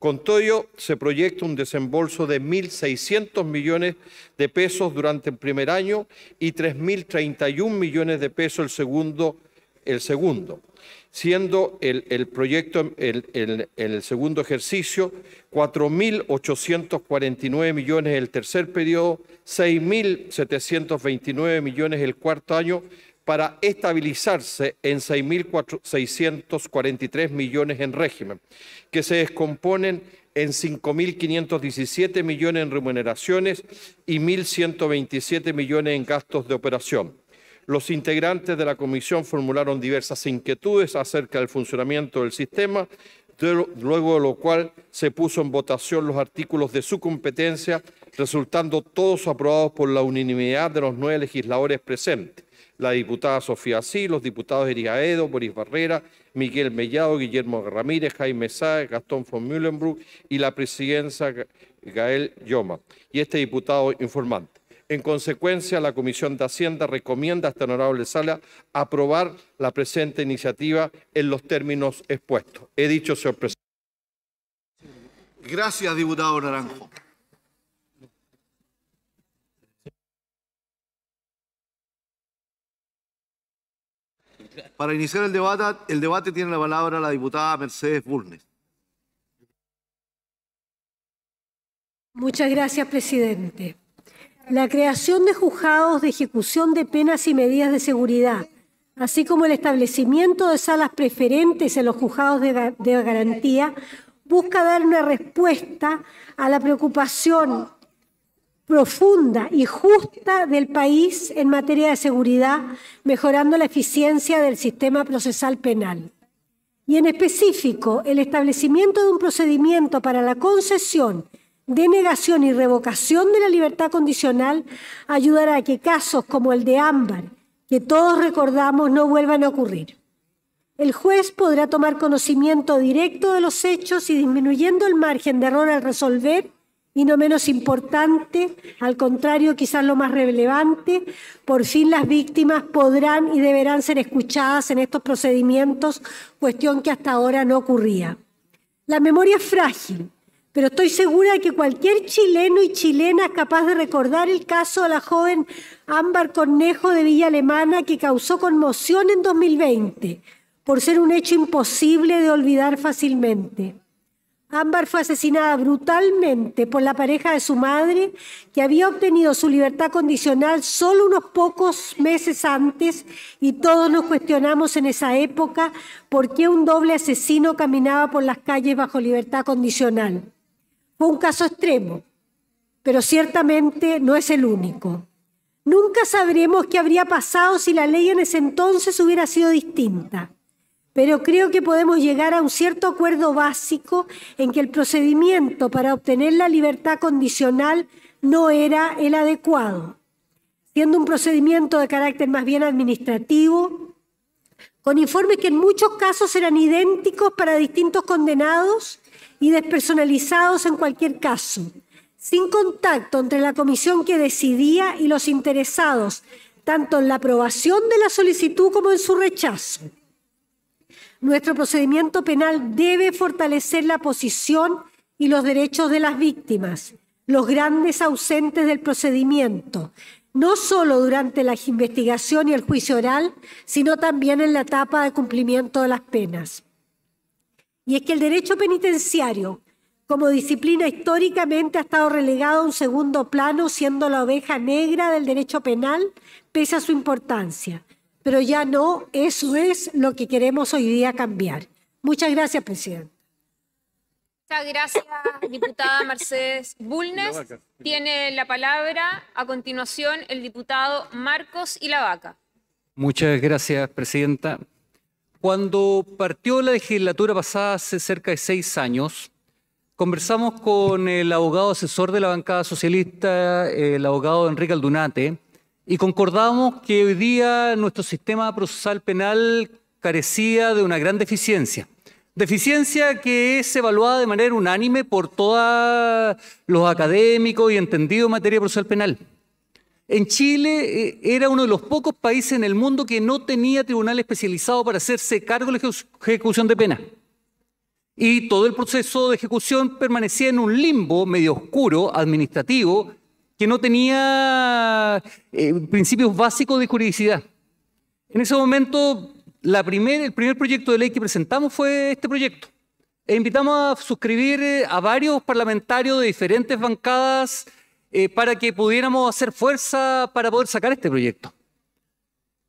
Con todo, ello, se proyecta un desembolso de 1.600 millones de pesos durante el primer año y 3.031 millones de pesos el segundo, el segundo siendo el, proyecto, en el, segundo ejercicio, 4.849 millones el tercer periodo, 6.729 millones el cuarto año para estabilizarse en 6.643 millones en régimen, que se descomponen en 5.517 millones en remuneraciones y 1.127 millones en gastos de operación. Los integrantes de la comisión formularon diversas inquietudes acerca del funcionamiento del sistema, luego de lo cual se puso en votación los artículos de su competencia, resultando todos aprobados por la unanimidad de los nueve legisladores presentes la diputada Sofía Sí, los diputados Erika Edo, Boris Barrera, Miguel Mellado, Guillermo Ramírez, Jaime Sáez, Gastón von Mühlenbrück y la presidencia Gael Yoma, y este diputado informante. En consecuencia, la Comisión de Hacienda recomienda a esta honorable sala aprobar la presente iniciativa en los términos expuestos. He dicho, señor presidente. Gracias, diputado Naranjo. Para iniciar el debate, el debate tiene la palabra la diputada Mercedes Bulnes. Muchas gracias, presidente. La creación de juzgados de ejecución de penas y medidas de seguridad, así como el establecimiento de salas preferentes en los juzgados de, de garantía, busca dar una respuesta a la preocupación profunda y justa del país en materia de seguridad, mejorando la eficiencia del sistema procesal penal. Y en específico, el establecimiento de un procedimiento para la concesión, denegación y revocación de la libertad condicional ayudará a que casos como el de Ámbar, que todos recordamos, no vuelvan a ocurrir. El juez podrá tomar conocimiento directo de los hechos y disminuyendo el margen de error al resolver, y no menos importante, al contrario, quizás lo más relevante, por fin las víctimas podrán y deberán ser escuchadas en estos procedimientos, cuestión que hasta ahora no ocurría. La memoria es frágil, pero estoy segura de que cualquier chileno y chilena es capaz de recordar el caso de la joven Ámbar Cornejo de Villa Alemana que causó conmoción en 2020, por ser un hecho imposible de olvidar fácilmente. Ámbar fue asesinada brutalmente por la pareja de su madre, que había obtenido su libertad condicional solo unos pocos meses antes, y todos nos cuestionamos en esa época por qué un doble asesino caminaba por las calles bajo libertad condicional. Fue un caso extremo, pero ciertamente no es el único. Nunca sabremos qué habría pasado si la ley en ese entonces hubiera sido distinta. Pero creo que podemos llegar a un cierto acuerdo básico en que el procedimiento para obtener la libertad condicional no era el adecuado, siendo un procedimiento de carácter más bien administrativo, con informes que en muchos casos eran idénticos para distintos condenados y despersonalizados en cualquier caso, sin contacto entre la comisión que decidía y los interesados, tanto en la aprobación de la solicitud como en su rechazo. Nuestro procedimiento penal debe fortalecer la posición y los derechos de las víctimas, los grandes ausentes del procedimiento, no solo durante la investigación y el juicio oral, sino también en la etapa de cumplimiento de las penas. Y es que el derecho penitenciario, como disciplina históricamente, ha estado relegado a un segundo plano, siendo la oveja negra del derecho penal, pese a su importancia pero ya no, eso es lo que queremos hoy día cambiar. Muchas gracias, presidente. Muchas gracias, diputada Mercedes Bulnes. Tiene la palabra a continuación el diputado Marcos y vaca. Muchas gracias, presidenta. Cuando partió la legislatura pasada hace cerca de seis años, conversamos con el abogado asesor de la bancada socialista, el abogado Enrique Aldunate, y concordamos que hoy día nuestro sistema procesal penal carecía de una gran deficiencia. Deficiencia que es evaluada de manera unánime por todos los académicos y entendidos en materia procesal penal. En Chile eh, era uno de los pocos países en el mundo que no tenía tribunal especializado para hacerse cargo de la ejecución de pena. Y todo el proceso de ejecución permanecía en un limbo medio oscuro, administrativo, que no tenía eh, principios básicos de juridicidad. En ese momento, el primer proyecto de ley que presentamos fue este proyecto. E invitamos a suscribir eh, a varios parlamentarios de diferentes bancadas eh, para que pudiéramos hacer fuerza para poder sacar este proyecto.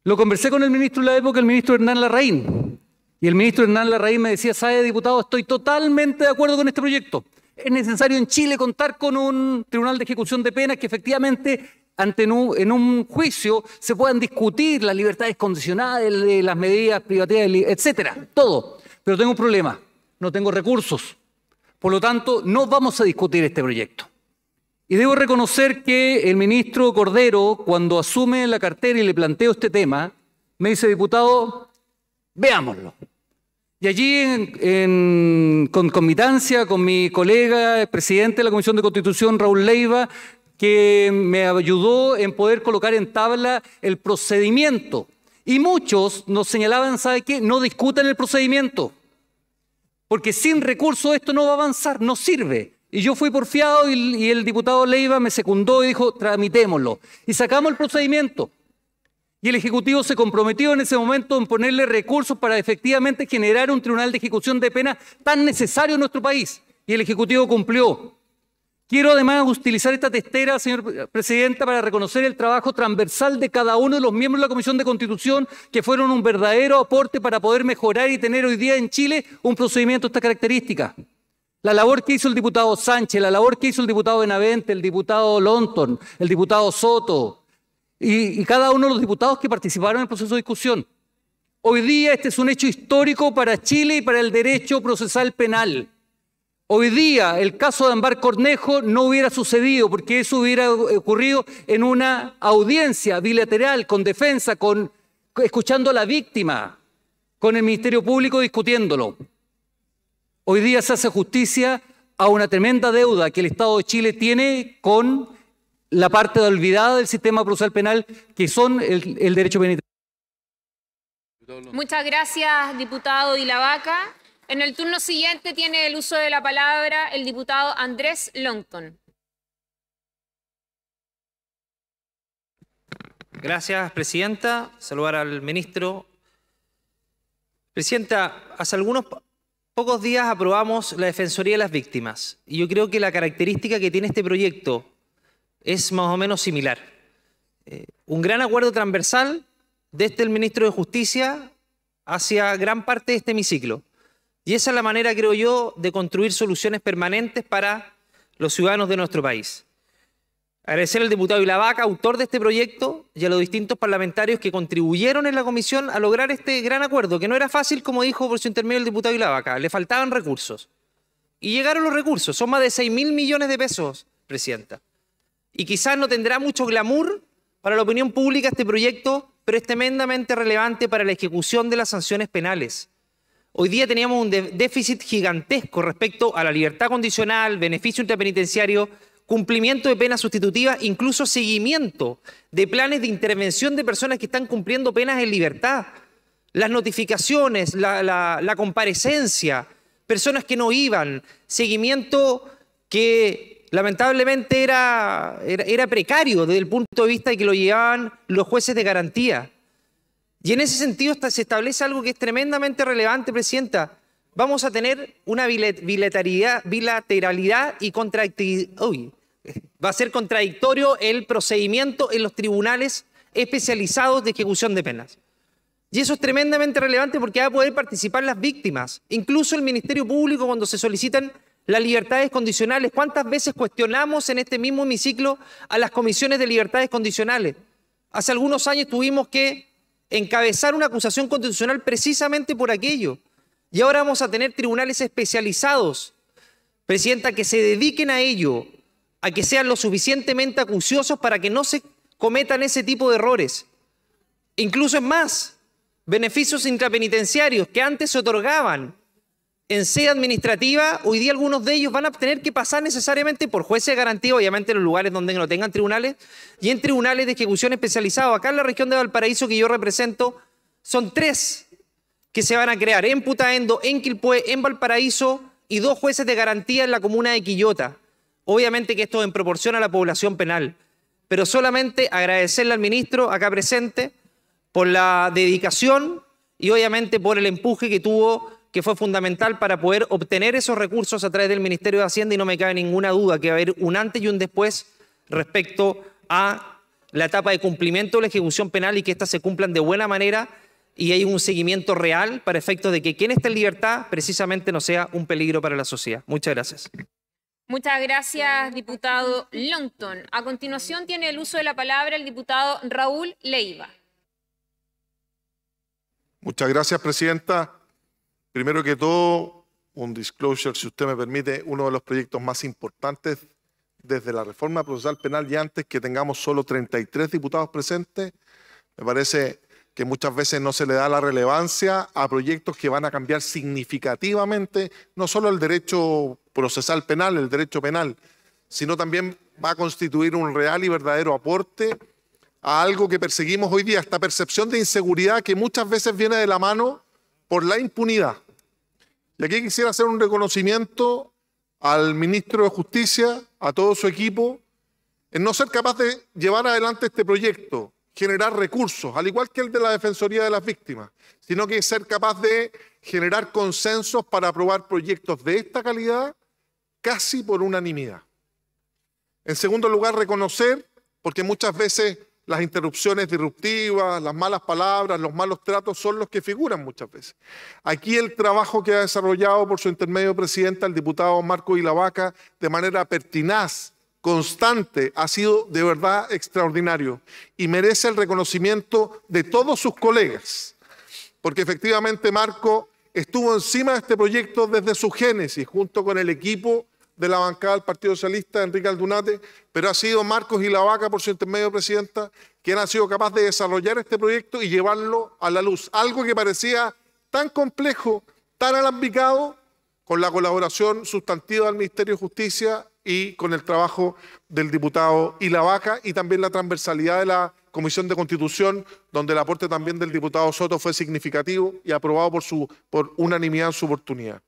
Lo conversé con el ministro de la época, el ministro Hernán Larraín. Y el ministro Hernán Larraín me decía, sabe, diputado, estoy totalmente de acuerdo con este proyecto es necesario en Chile contar con un tribunal de ejecución de penas que efectivamente ante en un juicio se puedan discutir las libertades condicionadas, eh, las medidas privativas, etcétera, todo. Pero tengo un problema, no tengo recursos. Por lo tanto, no vamos a discutir este proyecto. Y debo reconocer que el ministro Cordero, cuando asume la cartera y le planteo este tema, me dice, diputado, veámoslo. Y allí, en, en, concomitancia con mi colega, el presidente de la Comisión de Constitución, Raúl Leiva, que me ayudó en poder colocar en tabla el procedimiento. Y muchos nos señalaban, ¿sabe qué? No discutan el procedimiento, porque sin recursos esto no va a avanzar, no sirve. Y yo fui porfiado y, y el diputado Leiva me secundó y dijo, tramitémoslo. Y sacamos el procedimiento. Y el Ejecutivo se comprometió en ese momento en ponerle recursos para efectivamente generar un tribunal de ejecución de pena tan necesario en nuestro país. Y el Ejecutivo cumplió. Quiero además utilizar esta testera, señor Presidenta, para reconocer el trabajo transversal de cada uno de los miembros de la Comisión de Constitución, que fueron un verdadero aporte para poder mejorar y tener hoy día en Chile un procedimiento de esta característica. La labor que hizo el diputado Sánchez, la labor que hizo el diputado Benavente, el diputado Lonton, el diputado Soto, y, cada uno de los diputados que participaron en el proceso de discusión. Hoy día este es un hecho histórico para Chile y para el derecho procesal penal. Hoy día el caso de Ambar Cornejo no hubiera sucedido porque eso hubiera ocurrido en una audiencia bilateral con defensa, con, escuchando a la víctima, con el Ministerio Público discutiéndolo. Hoy día se hace justicia a una tremenda deuda que el Estado de Chile tiene con la parte de olvidada del sistema procesal penal, que son el, derecho penitenciario. Muchas gracias, diputado Dilavaca. En el turno siguiente tiene el uso de la palabra el diputado Andrés Longton. Gracias, presidenta. Saludar al ministro. Presidenta, hace algunos pocos días aprobamos la Defensoría de las Víctimas y yo creo que la característica que tiene este proyecto es más o menos similar. Eh, un gran acuerdo transversal desde el ministro de Justicia hacia gran parte de este hemiciclo. Y esa es la manera, creo yo, de construir soluciones permanentes para los ciudadanos de nuestro país. Agradecer al diputado Ilavaca, autor de este proyecto, y a los distintos parlamentarios que contribuyeron en la comisión a lograr este gran acuerdo, que no era fácil, como dijo por su intermedio el diputado Ilavaca, le faltaban recursos. Y llegaron los recursos, son más de 6 mil millones de pesos, Presidenta. Y quizás no tendrá mucho glamour para la opinión pública este proyecto, pero es tremendamente relevante para la ejecución de las sanciones penales. Hoy día teníamos un déficit gigantesco respecto a la libertad condicional, beneficio interpenitenciario, cumplimiento de penas sustitutivas, incluso seguimiento de planes de intervención de personas que están cumpliendo penas en libertad, las notificaciones, la, la comparecencia, personas que no iban, seguimiento que lamentablemente era, precario desde el punto de vista de que lo llevaban los jueces de garantía. Y en ese sentido se establece algo que es tremendamente relevante, Presidenta. Vamos a tener una bilateralidad y Va a ser contradictorio el procedimiento en los tribunales especializados de ejecución de penas. Y eso es tremendamente relevante porque va a poder participar las víctimas. Incluso el Ministerio Público cuando se solicitan las libertades condicionales, ¿cuántas veces cuestionamos en este mismo hemiciclo a las comisiones de libertades condicionales? Hace algunos años tuvimos que encabezar una acusación constitucional precisamente por aquello. Y ahora vamos a tener tribunales especializados, Presidenta, que se dediquen a ello, a que sean lo suficientemente acuciosos para que no se cometan ese tipo de errores. Incluso es más, beneficios intrapenitenciarios que antes se otorgaban en sede administrativa, hoy día algunos de ellos van a tener que pasar necesariamente por jueces de garantía, obviamente en los lugares donde no tengan tribunales, y en tribunales de ejecución especializados. Acá en la región de Valparaíso que yo represento, son tres que se van a crear, en Putaendo, en Quilpué, en Valparaíso, y dos jueces de garantía en la comuna de Quillota. Obviamente que esto en proporción a la población penal, pero solamente agradecerle al ministro acá presente por la dedicación y obviamente por el empuje que tuvo que fue fundamental para poder obtener esos recursos a través del Ministerio de Hacienda y no me cabe ninguna duda que va a haber un antes y un después respecto a la etapa de cumplimiento de la ejecución penal y que éstas se cumplan de buena manera y hay un seguimiento real para efectos de que quien está en libertad precisamente no sea un peligro para la sociedad. Muchas gracias. Muchas gracias, diputado Longton. A continuación tiene el uso de la palabra el diputado Raúl Leiva. Muchas gracias, presidenta. Primero que todo, un disclosure, si usted me permite, uno de los proyectos más importantes desde la reforma procesal penal y antes que tengamos solo 33 diputados presentes, me parece que muchas veces no se le da la relevancia a proyectos que van a cambiar significativamente no solo el derecho procesal penal, el derecho penal, sino también va a constituir un real y verdadero aporte a algo que perseguimos hoy día, esta percepción de inseguridad que muchas veces viene de la mano por la impunidad. Y aquí quisiera hacer un reconocimiento al ministro de Justicia, a todo su equipo, en no ser capaz de llevar adelante este proyecto, generar recursos, al igual que el de la Defensoría de las Víctimas, sino que ser capaz de generar consensos para aprobar proyectos de esta calidad casi por unanimidad. En segundo lugar, reconocer, porque muchas veces las interrupciones disruptivas, las malas palabras, los malos tratos son los que figuran muchas veces. Aquí el trabajo que ha desarrollado por su intermedio presidenta el diputado Marco Ilavaca de manera pertinaz, constante, ha sido de verdad extraordinario y merece el reconocimiento de todos sus colegas, porque efectivamente Marco estuvo encima de este proyecto desde su génesis, junto con el equipo de la bancada del Partido Socialista, Enrique Aldunate, pero ha sido Marcos y la Vaca, por su intermedio, Presidenta, quien ha sido capaz de desarrollar este proyecto y llevarlo a la luz. Algo que parecía tan complejo, tan alambicado, con la colaboración sustantiva del Ministerio de Justicia y con el trabajo del diputado y la Vaca y también la transversalidad de la Comisión de Constitución, donde el aporte también del diputado Soto fue significativo y aprobado por, su, por unanimidad en su oportunidad.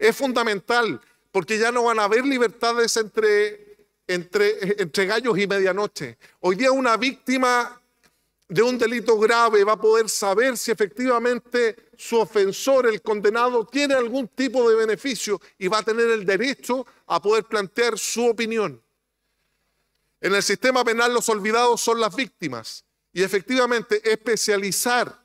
Es fundamental porque ya no van a haber libertades entre, entre, gallos y medianoche. Hoy día una víctima de un delito grave va a poder saber si efectivamente su ofensor, el condenado, tiene algún tipo de beneficio y va a tener el derecho a poder plantear su opinión. En el sistema penal los olvidados son las víctimas y efectivamente especializar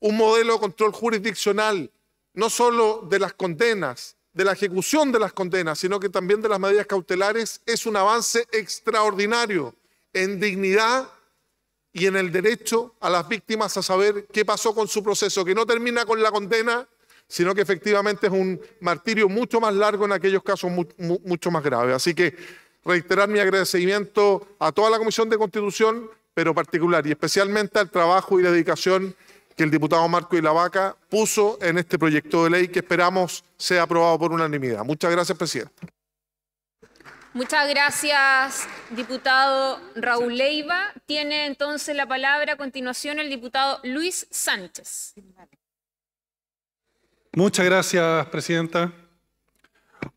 un modelo de control jurisdiccional, no solo de las condenas, de la ejecución de las condenas, sino que también de las medidas cautelares, es un avance extraordinario en dignidad y en el derecho a las víctimas a saber qué pasó con su proceso, que no termina con la condena, sino que efectivamente es un martirio mucho más largo en aquellos casos mucho más graves. Así que reiterar mi agradecimiento a toda la Comisión de Constitución, pero particular y especialmente al trabajo y dedicación que el diputado Marco y la Vaca puso en este proyecto de ley que esperamos sea aprobado por unanimidad. Muchas gracias, presidente. Muchas gracias, diputado Raúl Leiva. Tiene entonces la palabra a continuación el diputado Luis Sánchez. Muchas gracias, presidenta.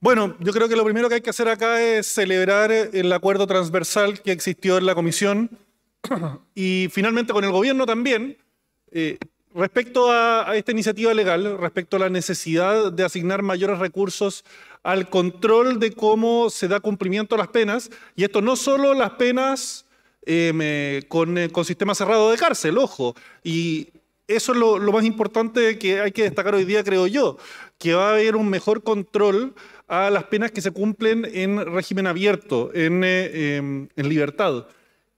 Bueno, yo creo que lo primero que hay que hacer acá es celebrar el acuerdo transversal que existió en la comisión y finalmente con el gobierno también, eh, respecto a, esta iniciativa legal, respecto a la necesidad de asignar mayores recursos al control de cómo se da cumplimiento a las penas, y esto no solo las penas em, eh, eh, con, sistema cerrado de cárcel, ojo, y eso es lo, más importante que hay que destacar hoy día, creo yo, que va a haber un mejor control a las penas que se cumplen en régimen abierto, en, em, libertad,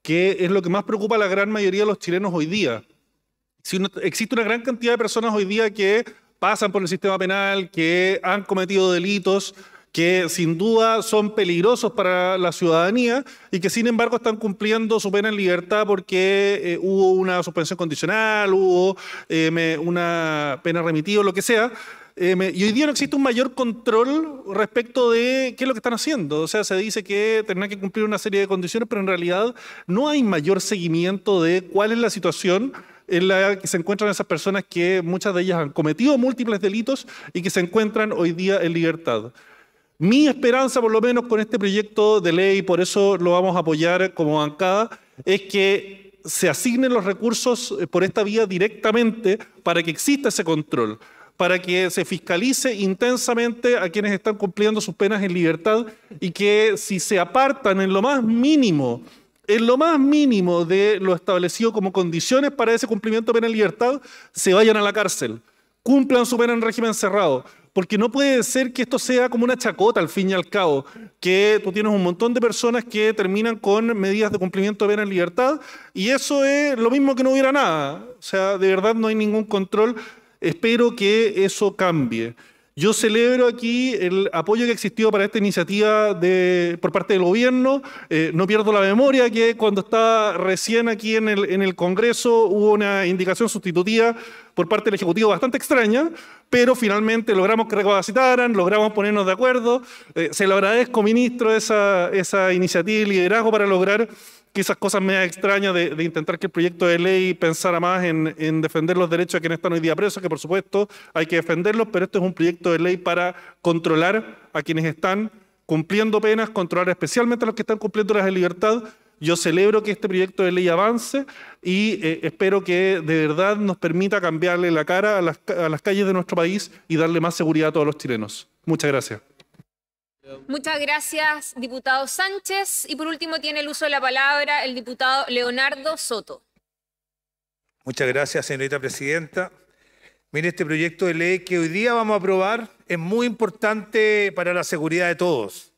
que es lo que más preocupa a la gran mayoría de los chilenos hoy día existe una gran cantidad de personas hoy día que pasan por el sistema penal, que han cometido delitos, que sin duda son peligrosos para la ciudadanía y que sin embargo están cumpliendo su pena en libertad porque eh, hubo una suspensión condicional, hubo eh, una pena remitida o lo que sea. Eh, y hoy día no existe un mayor control respecto de qué es lo que están haciendo. O sea, se dice que tendrán que cumplir una serie de condiciones, pero en realidad no hay mayor seguimiento de cuál es la situación en la que se encuentran esas personas que muchas de ellas han cometido múltiples delitos y que se encuentran hoy día en libertad. Mi esperanza, por lo menos, con este proyecto de ley, y por eso lo vamos a apoyar como bancada, es que se asignen los recursos eh, por esta vía directamente para que exista ese control, para que se fiscalice intensamente a quienes están cumpliendo sus penas en libertad y que si se apartan en lo más mínimo en lo más mínimo de lo establecido como condiciones para ese cumplimiento de pena en libertad, se vayan a la cárcel, cumplan su pena en régimen cerrado. Porque no puede ser que esto sea como una chacota al fin y al cabo, que tú tienes un montón de personas que terminan con medidas de cumplimiento de pena en libertad y eso es lo mismo que no hubiera nada. O sea, de verdad no hay ningún control. Espero que eso cambie. Yo celebro aquí el apoyo que ha existido para esta iniciativa de, por parte del gobierno. Eh, no pierdo la memoria que cuando estaba recién aquí en el, en el Congreso hubo una indicación sustitutiva por parte del Ejecutivo bastante extraña, pero finalmente logramos que recapacitaran, logramos ponernos de acuerdo. Eh, se lo agradezco, ministro, esa, esa iniciativa y liderazgo para lograr quizás cosas me extrañas de, intentar que el proyecto de ley pensara más en, defender los derechos de quienes están hoy día presos, que por supuesto hay que defenderlos, pero esto es un proyecto de ley para controlar a quienes están cumpliendo penas, controlar especialmente a los que están cumpliendo las de libertad. Yo celebro que este proyecto de ley avance y eh, espero que de verdad nos permita cambiarle la cara a las, a las calles de nuestro país y darle más seguridad a todos los chilenos. Muchas gracias. Muchas gracias, diputado Sánchez. Y por último tiene el uso de la palabra el diputado Leonardo Soto. Muchas gracias, señorita presidenta. Mire, este proyecto de ley que hoy día vamos a aprobar es muy importante para la seguridad de todos.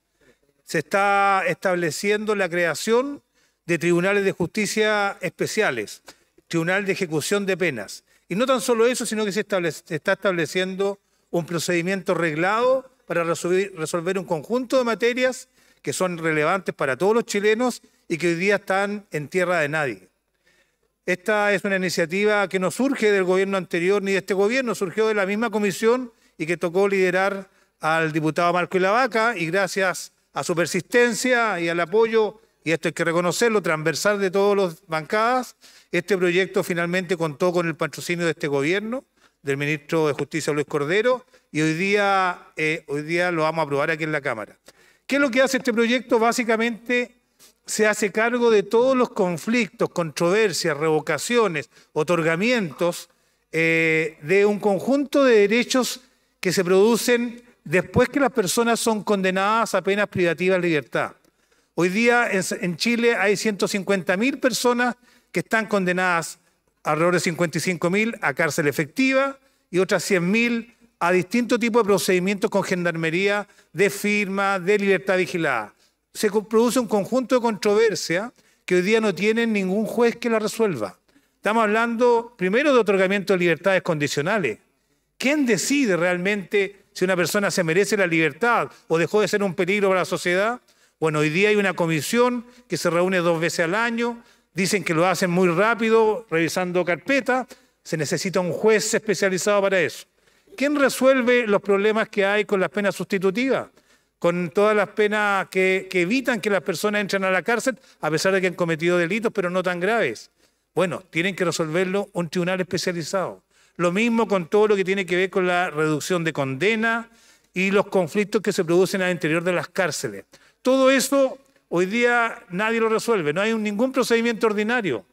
Se está estableciendo la creación de tribunales de justicia especiales, tribunal de ejecución de penas. Y no tan solo eso, sino que se, está estableciendo un procedimiento reglado para resolver un conjunto de materias que son relevantes para todos los chilenos y que hoy día están en tierra de nadie. Esta es una iniciativa que no surge del gobierno anterior ni de este gobierno, surgió de la misma comisión y que tocó liderar al diputado Marco Vaca, y gracias a su persistencia y al apoyo, y esto hay que reconocerlo, transversal de todas las bancadas, este proyecto finalmente contó con el patrocinio de este gobierno del ministro de Justicia Luis Cordero y hoy día, eh, hoy día lo vamos a aprobar aquí en la Cámara. ¿Qué es lo que hace este proyecto? Básicamente se hace cargo de todos los conflictos, controversias, revocaciones, otorgamientos eh, de un conjunto de derechos que se producen después que las personas son condenadas a penas privativas de libertad. Hoy día en, Chile hay 150.000 personas que están condenadas alrededor de 55.000 a cárcel efectiva y otras 100.000 a distinto tipos de procedimientos con gendarmería de firma, de libertad vigilada. Se produce un conjunto de controversia que hoy día no tiene ningún juez que la resuelva. Estamos hablando primero de otorgamiento de libertades condicionales. ¿Quién decide realmente si una persona se merece la libertad o dejó de ser un peligro para la sociedad? Bueno, hoy día hay una comisión que se reúne dos veces al año, Dicen que lo hacen muy rápido, revisando carpeta. Se necesita un juez especializado para eso. ¿Quién resuelve los problemas que hay con las penas sustitutivas? Con todas las penas que, que evitan que las personas entren a la cárcel, a pesar de que han cometido delitos, pero no tan graves. Bueno, tienen que resolverlo un tribunal especializado. Lo mismo con todo lo que tiene que ver con la reducción de condena y los conflictos que se producen al interior de las cárceles. Todo eso hoy día nadie lo resuelve, no hay ningún procedimiento ordinario.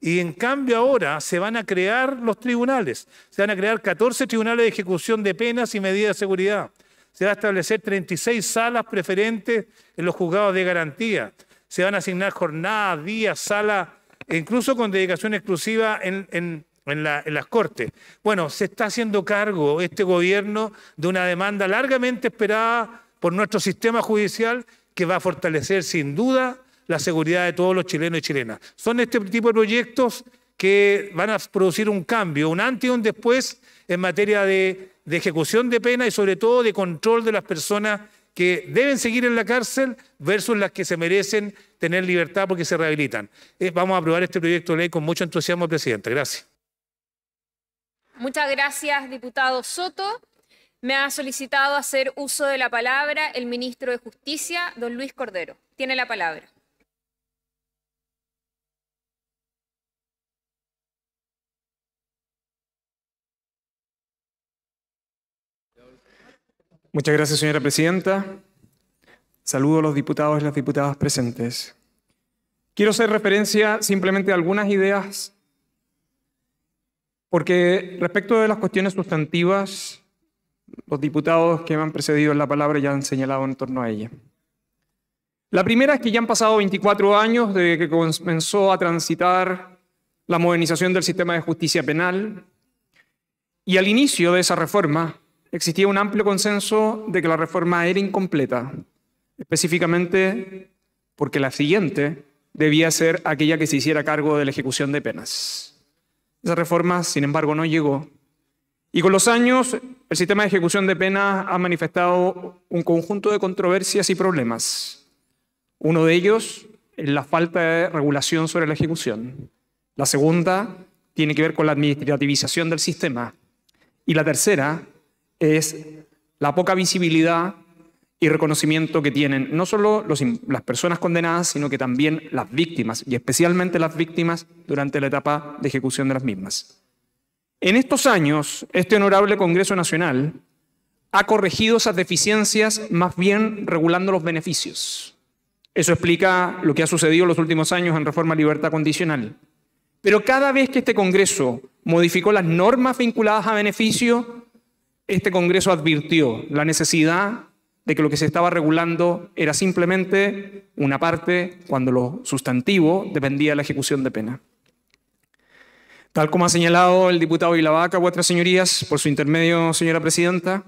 Y en cambio ahora se van a crear los tribunales, se van a crear 14 tribunales de ejecución de penas y medidas de seguridad, se va a establecer 36 salas preferentes en los juzgados de garantía, se van a asignar jornadas, días, salas, e incluso con dedicación exclusiva en, en las cortes. Bueno, se está haciendo cargo este gobierno de una demanda largamente esperada por nuestro sistema judicial que va a fortalecer sin duda la seguridad de todos los chilenos y chilenas. Son este tipo de proyectos que van a producir un cambio, un antes y un después en materia de, ejecución de pena y sobre todo de control de las personas que deben seguir en la cárcel versus las que se merecen tener libertad porque se rehabilitan. Eh, vamos a aprobar este proyecto de ley con mucho entusiasmo, Presidente. Gracias. Muchas gracias, diputado Soto. Me ha solicitado hacer uso de la palabra el ministro de Justicia, don Luis Cordero. Tiene la palabra. Muchas gracias, señora presidenta. Saludo a los diputados y las diputadas presentes. Quiero hacer referencia simplemente a algunas ideas, porque respecto de las cuestiones sustantivas, los diputados que me han precedido en la palabra ya han señalado en torno a ella. La primera es que ya han pasado 24 años desde que comenzó a transitar la modernización del sistema de justicia penal y al inicio de esa reforma existía un amplio consenso de que la reforma era incompleta, específicamente porque la siguiente debía ser aquella que se hiciera cargo de la ejecución de penas. Esa reforma, sin embargo, no llegó y con los años, el sistema de ejecución de penas ha manifestado un conjunto de controversias y problemas. Uno de ellos es la falta de regulación sobre la ejecución. La segunda tiene que ver con la administrativización del sistema. Y la tercera es la poca visibilidad y reconocimiento que tienen no solo las personas condenadas, sino que también las víctimas, y especialmente las víctimas durante la etapa de ejecución de las mismas. En estos años, este honorable Congreso Nacional ha corregido esas deficiencias más bien regulando los beneficios. Eso explica lo que ha sucedido en los últimos años en reforma libertad condicional. Pero cada vez que este Congreso modificó las normas vinculadas a beneficio, este Congreso advirtió la necesidad de que lo que se estaba regulando era simplemente una parte cuando lo sustantivo dependía de la ejecución de pena. Tal como ha señalado el diputado Vilavaca, vuestras señorías, por su intermedio, señora presidenta,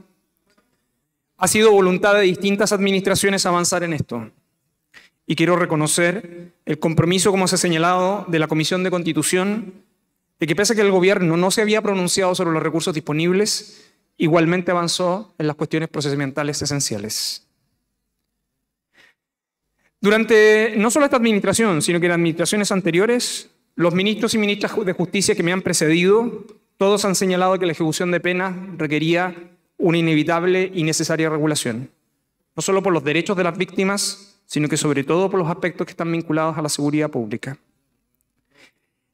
ha sido voluntad de distintas administraciones avanzar en esto. Y quiero reconocer el compromiso, como se ha señalado, de la Comisión de Constitución, de que pese a que el gobierno no se había pronunciado sobre los recursos disponibles, igualmente avanzó en las cuestiones procesamentales esenciales. Durante no solo esta administración, sino que en administraciones anteriores, los ministros y ministras de justicia que me han precedido, todos han señalado que la ejecución de penas requería una inevitable y necesaria regulación, no solo por los derechos de las víctimas, sino que sobre todo por los aspectos que están vinculados a la seguridad pública.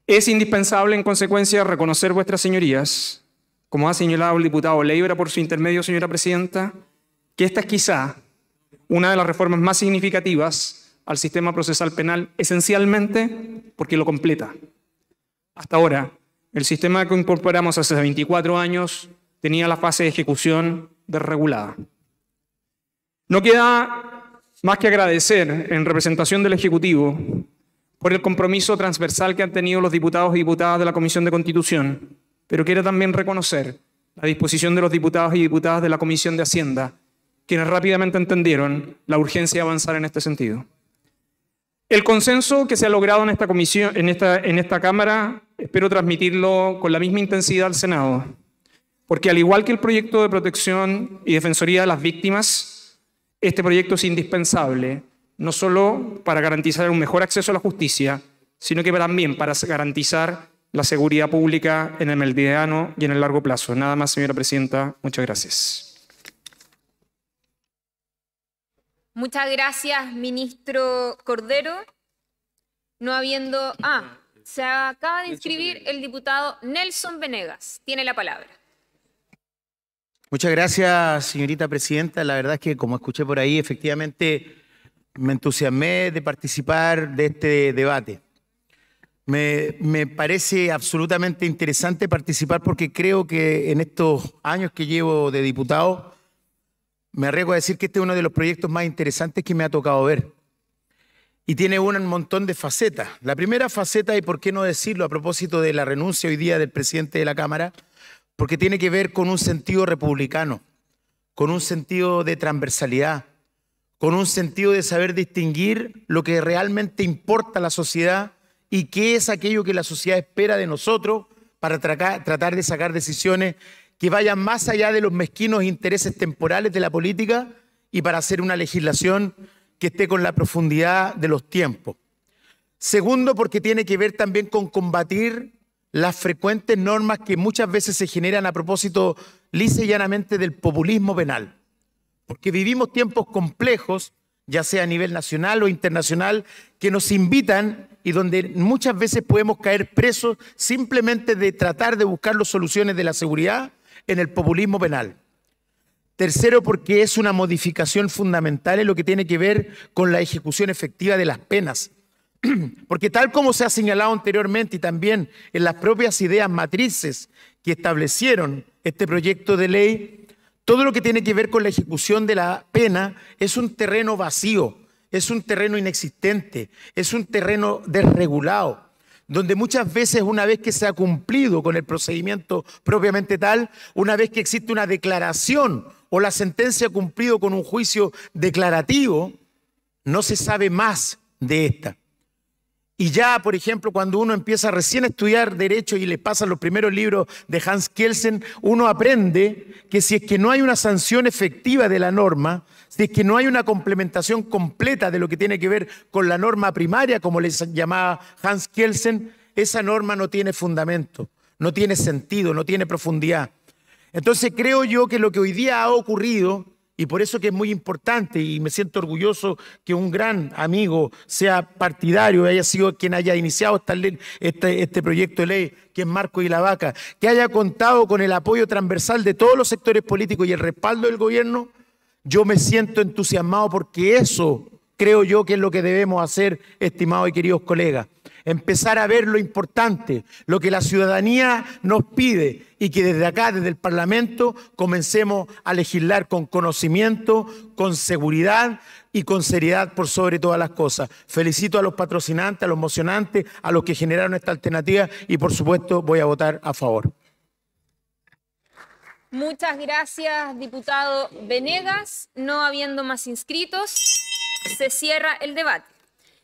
Es indispensable, en consecuencia, reconocer vuestras señorías, como ha señalado el diputado Leibra por su intermedio, señora presidenta, que esta es quizá una de las reformas más significativas al sistema procesal penal esencialmente porque lo completa. Hasta ahora, el sistema que incorporamos hace 24 años tenía la fase de ejecución desregulada. No queda más que agradecer en representación del Ejecutivo por el compromiso transversal que han tenido los diputados y diputadas de la Comisión de Constitución, pero quiero también reconocer la disposición de los diputados y diputadas de la Comisión de Hacienda, quienes rápidamente entendieron la urgencia de avanzar en este sentido. El consenso que se ha logrado en esta, comisión, en esta, en esta Cámara, espero transmitirlo con la misma intensidad al Senado, porque al igual que el proyecto de protección y defensoría de las víctimas, este proyecto es indispensable, no solo para garantizar un mejor acceso a la justicia, sino que también para garantizar la seguridad pública en el mediano y en el largo plazo. Nada más, señora Presidenta. Muchas gracias. Muchas gracias, ministro Cordero. No habiendo... Ah, se acaba de inscribir el diputado Nelson Venegas. Tiene la palabra. Muchas gracias, señorita presidenta. La verdad es que, como escuché por ahí, efectivamente me entusiasmé de participar de este debate. Me, me, parece absolutamente interesante participar porque creo que en estos años que llevo de diputado me arriesgo a decir que este es uno de los proyectos más interesantes que me ha tocado ver. Y tiene un montón de facetas. La primera faceta, y por qué no decirlo a propósito de la renuncia hoy día del presidente de la Cámara, porque tiene que ver con un sentido republicano, con un sentido de transversalidad, con un sentido de saber distinguir lo que realmente importa a la sociedad y qué es aquello que la sociedad espera de nosotros para tratar de sacar decisiones que vayan más allá de los mezquinos intereses temporales de la política y para hacer una legislación que esté con la profundidad de los tiempos. Segundo, porque tiene que ver también con combatir las frecuentes normas que muchas veces se generan a propósito lisa y llanamente del populismo penal. Porque vivimos tiempos complejos, ya sea a nivel nacional o internacional, que nos invitan y donde muchas veces podemos caer presos simplemente de tratar de buscar las soluciones de la seguridad en el populismo penal. Tercero, porque es una modificación fundamental en lo que tiene que ver con la ejecución efectiva de las penas. Porque tal como se ha señalado anteriormente y también en las propias ideas matrices que establecieron este proyecto de ley, todo lo que tiene que ver con la ejecución de la pena es un terreno vacío, es un terreno inexistente, es un terreno desregulado donde muchas veces una vez que se ha cumplido con el procedimiento propiamente tal, una vez que existe una declaración o la sentencia cumplido con un juicio declarativo, no se sabe más de esta. Y ya, por ejemplo, cuando uno empieza recién a estudiar derecho y le pasan los primeros libros de Hans Kelsen, uno aprende que si es que no hay una sanción efectiva de la norma, si es que no hay una complementación completa de lo que tiene que ver con la norma primaria, como les llamaba Hans Kelsen, esa norma no tiene fundamento, no tiene sentido, no tiene profundidad. Entonces creo yo que lo que hoy día ha ocurrido, y por eso que es muy importante, y me siento orgulloso que un gran amigo sea partidario, haya sido quien haya iniciado esta este, este, proyecto de ley, que es Marco y la Vaca, que haya contado con el apoyo transversal de todos los sectores políticos y el respaldo del gobierno, yo me siento entusiasmado porque eso creo yo que es lo que debemos hacer, estimados y queridos colegas. Empezar a ver lo importante, lo que la ciudadanía nos pide y que desde acá, desde el Parlamento, comencemos a legislar con conocimiento, con seguridad y con seriedad por sobre todas las cosas. Felicito a los patrocinantes, a los mocionantes, a los que generaron esta alternativa y por supuesto voy a votar a favor. Muchas gracias, diputado Venegas. No habiendo más inscritos, se cierra el debate.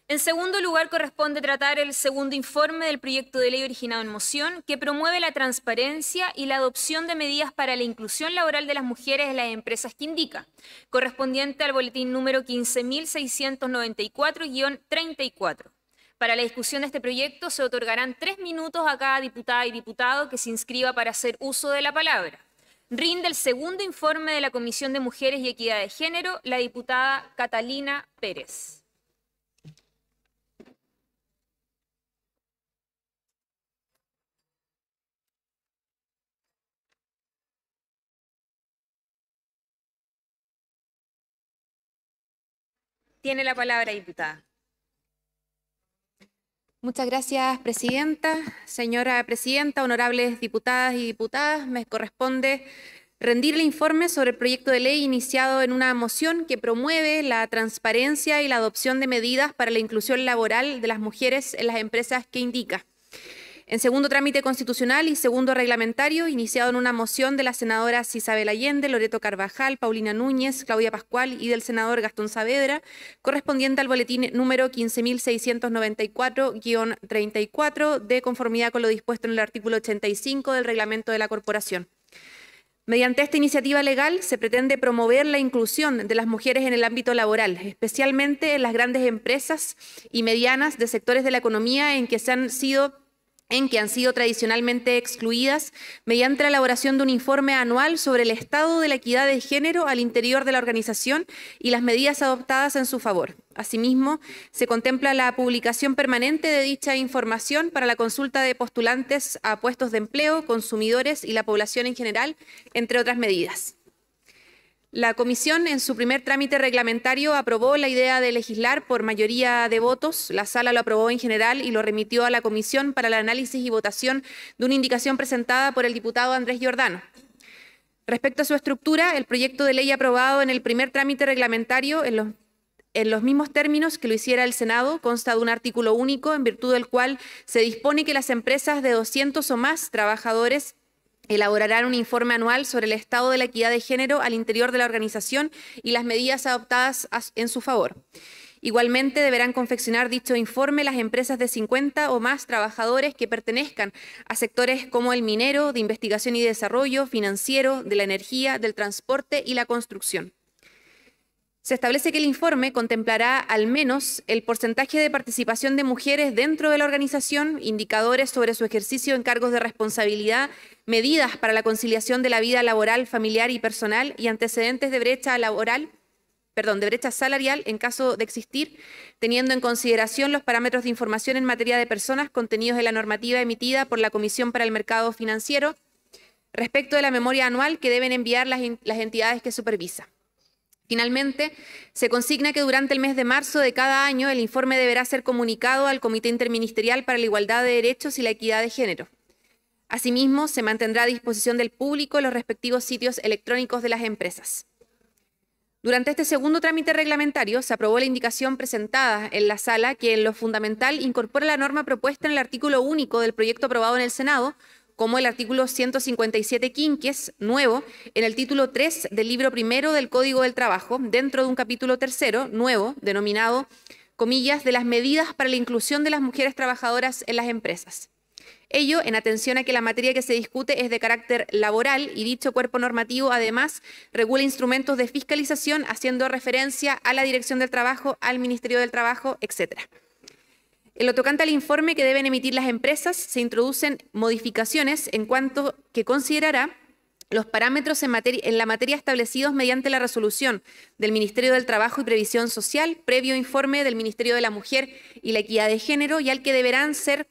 En segundo lugar, corresponde tratar el segundo informe del proyecto de ley originado en moción, que promueve la transparencia y la adopción de medidas para la inclusión laboral de las mujeres en las empresas que indica, correspondiente al boletín número 15694-34. Para la discusión de este proyecto se otorgarán tres minutos a cada diputada y diputado que se inscriba para hacer uso de la palabra rinde el segundo informe de la Comisión de Mujeres y Equidad de Género, la diputada Catalina Pérez. Tiene la palabra, diputada. Muchas gracias, Presidenta. Señora Presidenta, honorables diputadas y diputadas, me corresponde rendirle informe sobre el proyecto de ley iniciado en una moción que promueve la transparencia y la adopción de medidas para la inclusión laboral de las mujeres en las empresas que indica. En segundo trámite constitucional y segundo reglamentario, iniciado en una moción de las senadoras Isabel Allende, Loreto Carvajal, Paulina Núñez, Claudia Pascual y del senador Gastón Saavedra, correspondiente al boletín número 15694-34, de conformidad con lo dispuesto en el artículo 85 del reglamento de la corporación. Mediante esta iniciativa legal se pretende promover la inclusión de las mujeres en el ámbito laboral, especialmente en las grandes empresas y medianas de sectores de la economía en que se han sido en que han sido tradicionalmente excluidas mediante la elaboración de un informe anual sobre el estado de la equidad de género al interior de la organización y las medidas adoptadas en su favor. Asimismo, se contempla la publicación permanente de dicha información para la consulta de postulantes a puestos de empleo, consumidores y la población en general, entre otras medidas. La comisión en su primer trámite reglamentario aprobó la idea de legislar por mayoría de votos. La sala lo aprobó en general y lo remitió a la comisión para el análisis y votación de una indicación presentada por el diputado Andrés Giordano. Respecto a su estructura, el proyecto de ley aprobado en el primer trámite reglamentario en los, mismos términos que lo hiciera el Senado consta de un artículo único en virtud del cual se dispone que las empresas de 200 o más trabajadores elaborarán un informe anual sobre el estado de la equidad de género al interior de la organización y las medidas adoptadas en su favor. Igualmente deberán confeccionar dicho informe las empresas de 50 o más trabajadores que pertenezcan a sectores como el minero, de investigación y desarrollo, financiero, de la energía, del transporte y la construcción. Se establece que el informe contemplará al menos el porcentaje de participación de mujeres dentro de la organización, indicadores sobre su ejercicio en cargos de responsabilidad, medidas para la conciliación de la vida laboral, familiar y personal y antecedentes de brecha laboral, perdón, de brecha salarial en caso de existir, teniendo en consideración los parámetros de información en materia de personas contenidos en la normativa emitida por la Comisión para el Mercado Financiero respecto de la memoria anual que deben enviar las, las entidades que supervisa. Finalmente, se consigna que durante el mes de marzo de cada año el informe deberá ser comunicado al Comité Interministerial para la Igualdad de Derechos y la Equidad de Género. Asimismo, se mantendrá a disposición del público los respectivos sitios electrónicos de las empresas. Durante este segundo trámite reglamentario se aprobó la indicación presentada en la sala que en lo fundamental incorpora la norma propuesta en el artículo único del proyecto aprobado en el Senado, como el artículo 157 quinques, nuevo, en el título 3 del libro primero del Código del Trabajo, dentro de un capítulo tercero, nuevo, denominado, comillas, de las medidas para la inclusión de las mujeres trabajadoras en las empresas. Ello en atención a que la materia que se discute es de carácter laboral y dicho cuerpo normativo además regula instrumentos de fiscalización haciendo referencia a la Dirección del Trabajo, al Ministerio del Trabajo, etcétera. En lo tocante al informe que deben emitir las empresas, se introducen modificaciones en cuanto que considerará los parámetros en, la materia establecidos mediante la resolución del Ministerio del Trabajo y Previsión Social, previo informe del Ministerio de la Mujer y la Equidad de Género, y al que deberán ser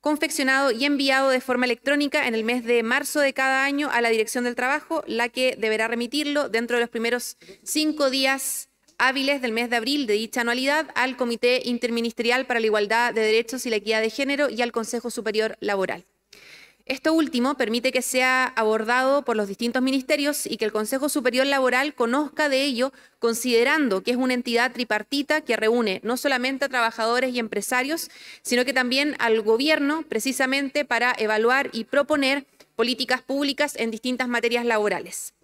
confeccionado y enviado de forma electrónica en el mes de marzo de cada año a la Dirección del Trabajo, la que deberá remitirlo dentro de los primeros cinco días hábiles del mes de abril de dicha anualidad al Comité Interministerial para la Igualdad de Derechos y la Equidad de Género y al Consejo Superior Laboral. Esto último permite que sea abordado por los distintos ministerios y que el Consejo Superior Laboral conozca de ello, considerando que es una entidad tripartita que reúne no solamente a trabajadores y empresarios, sino que también al gobierno, precisamente para evaluar y proponer políticas públicas en distintas materias laborales.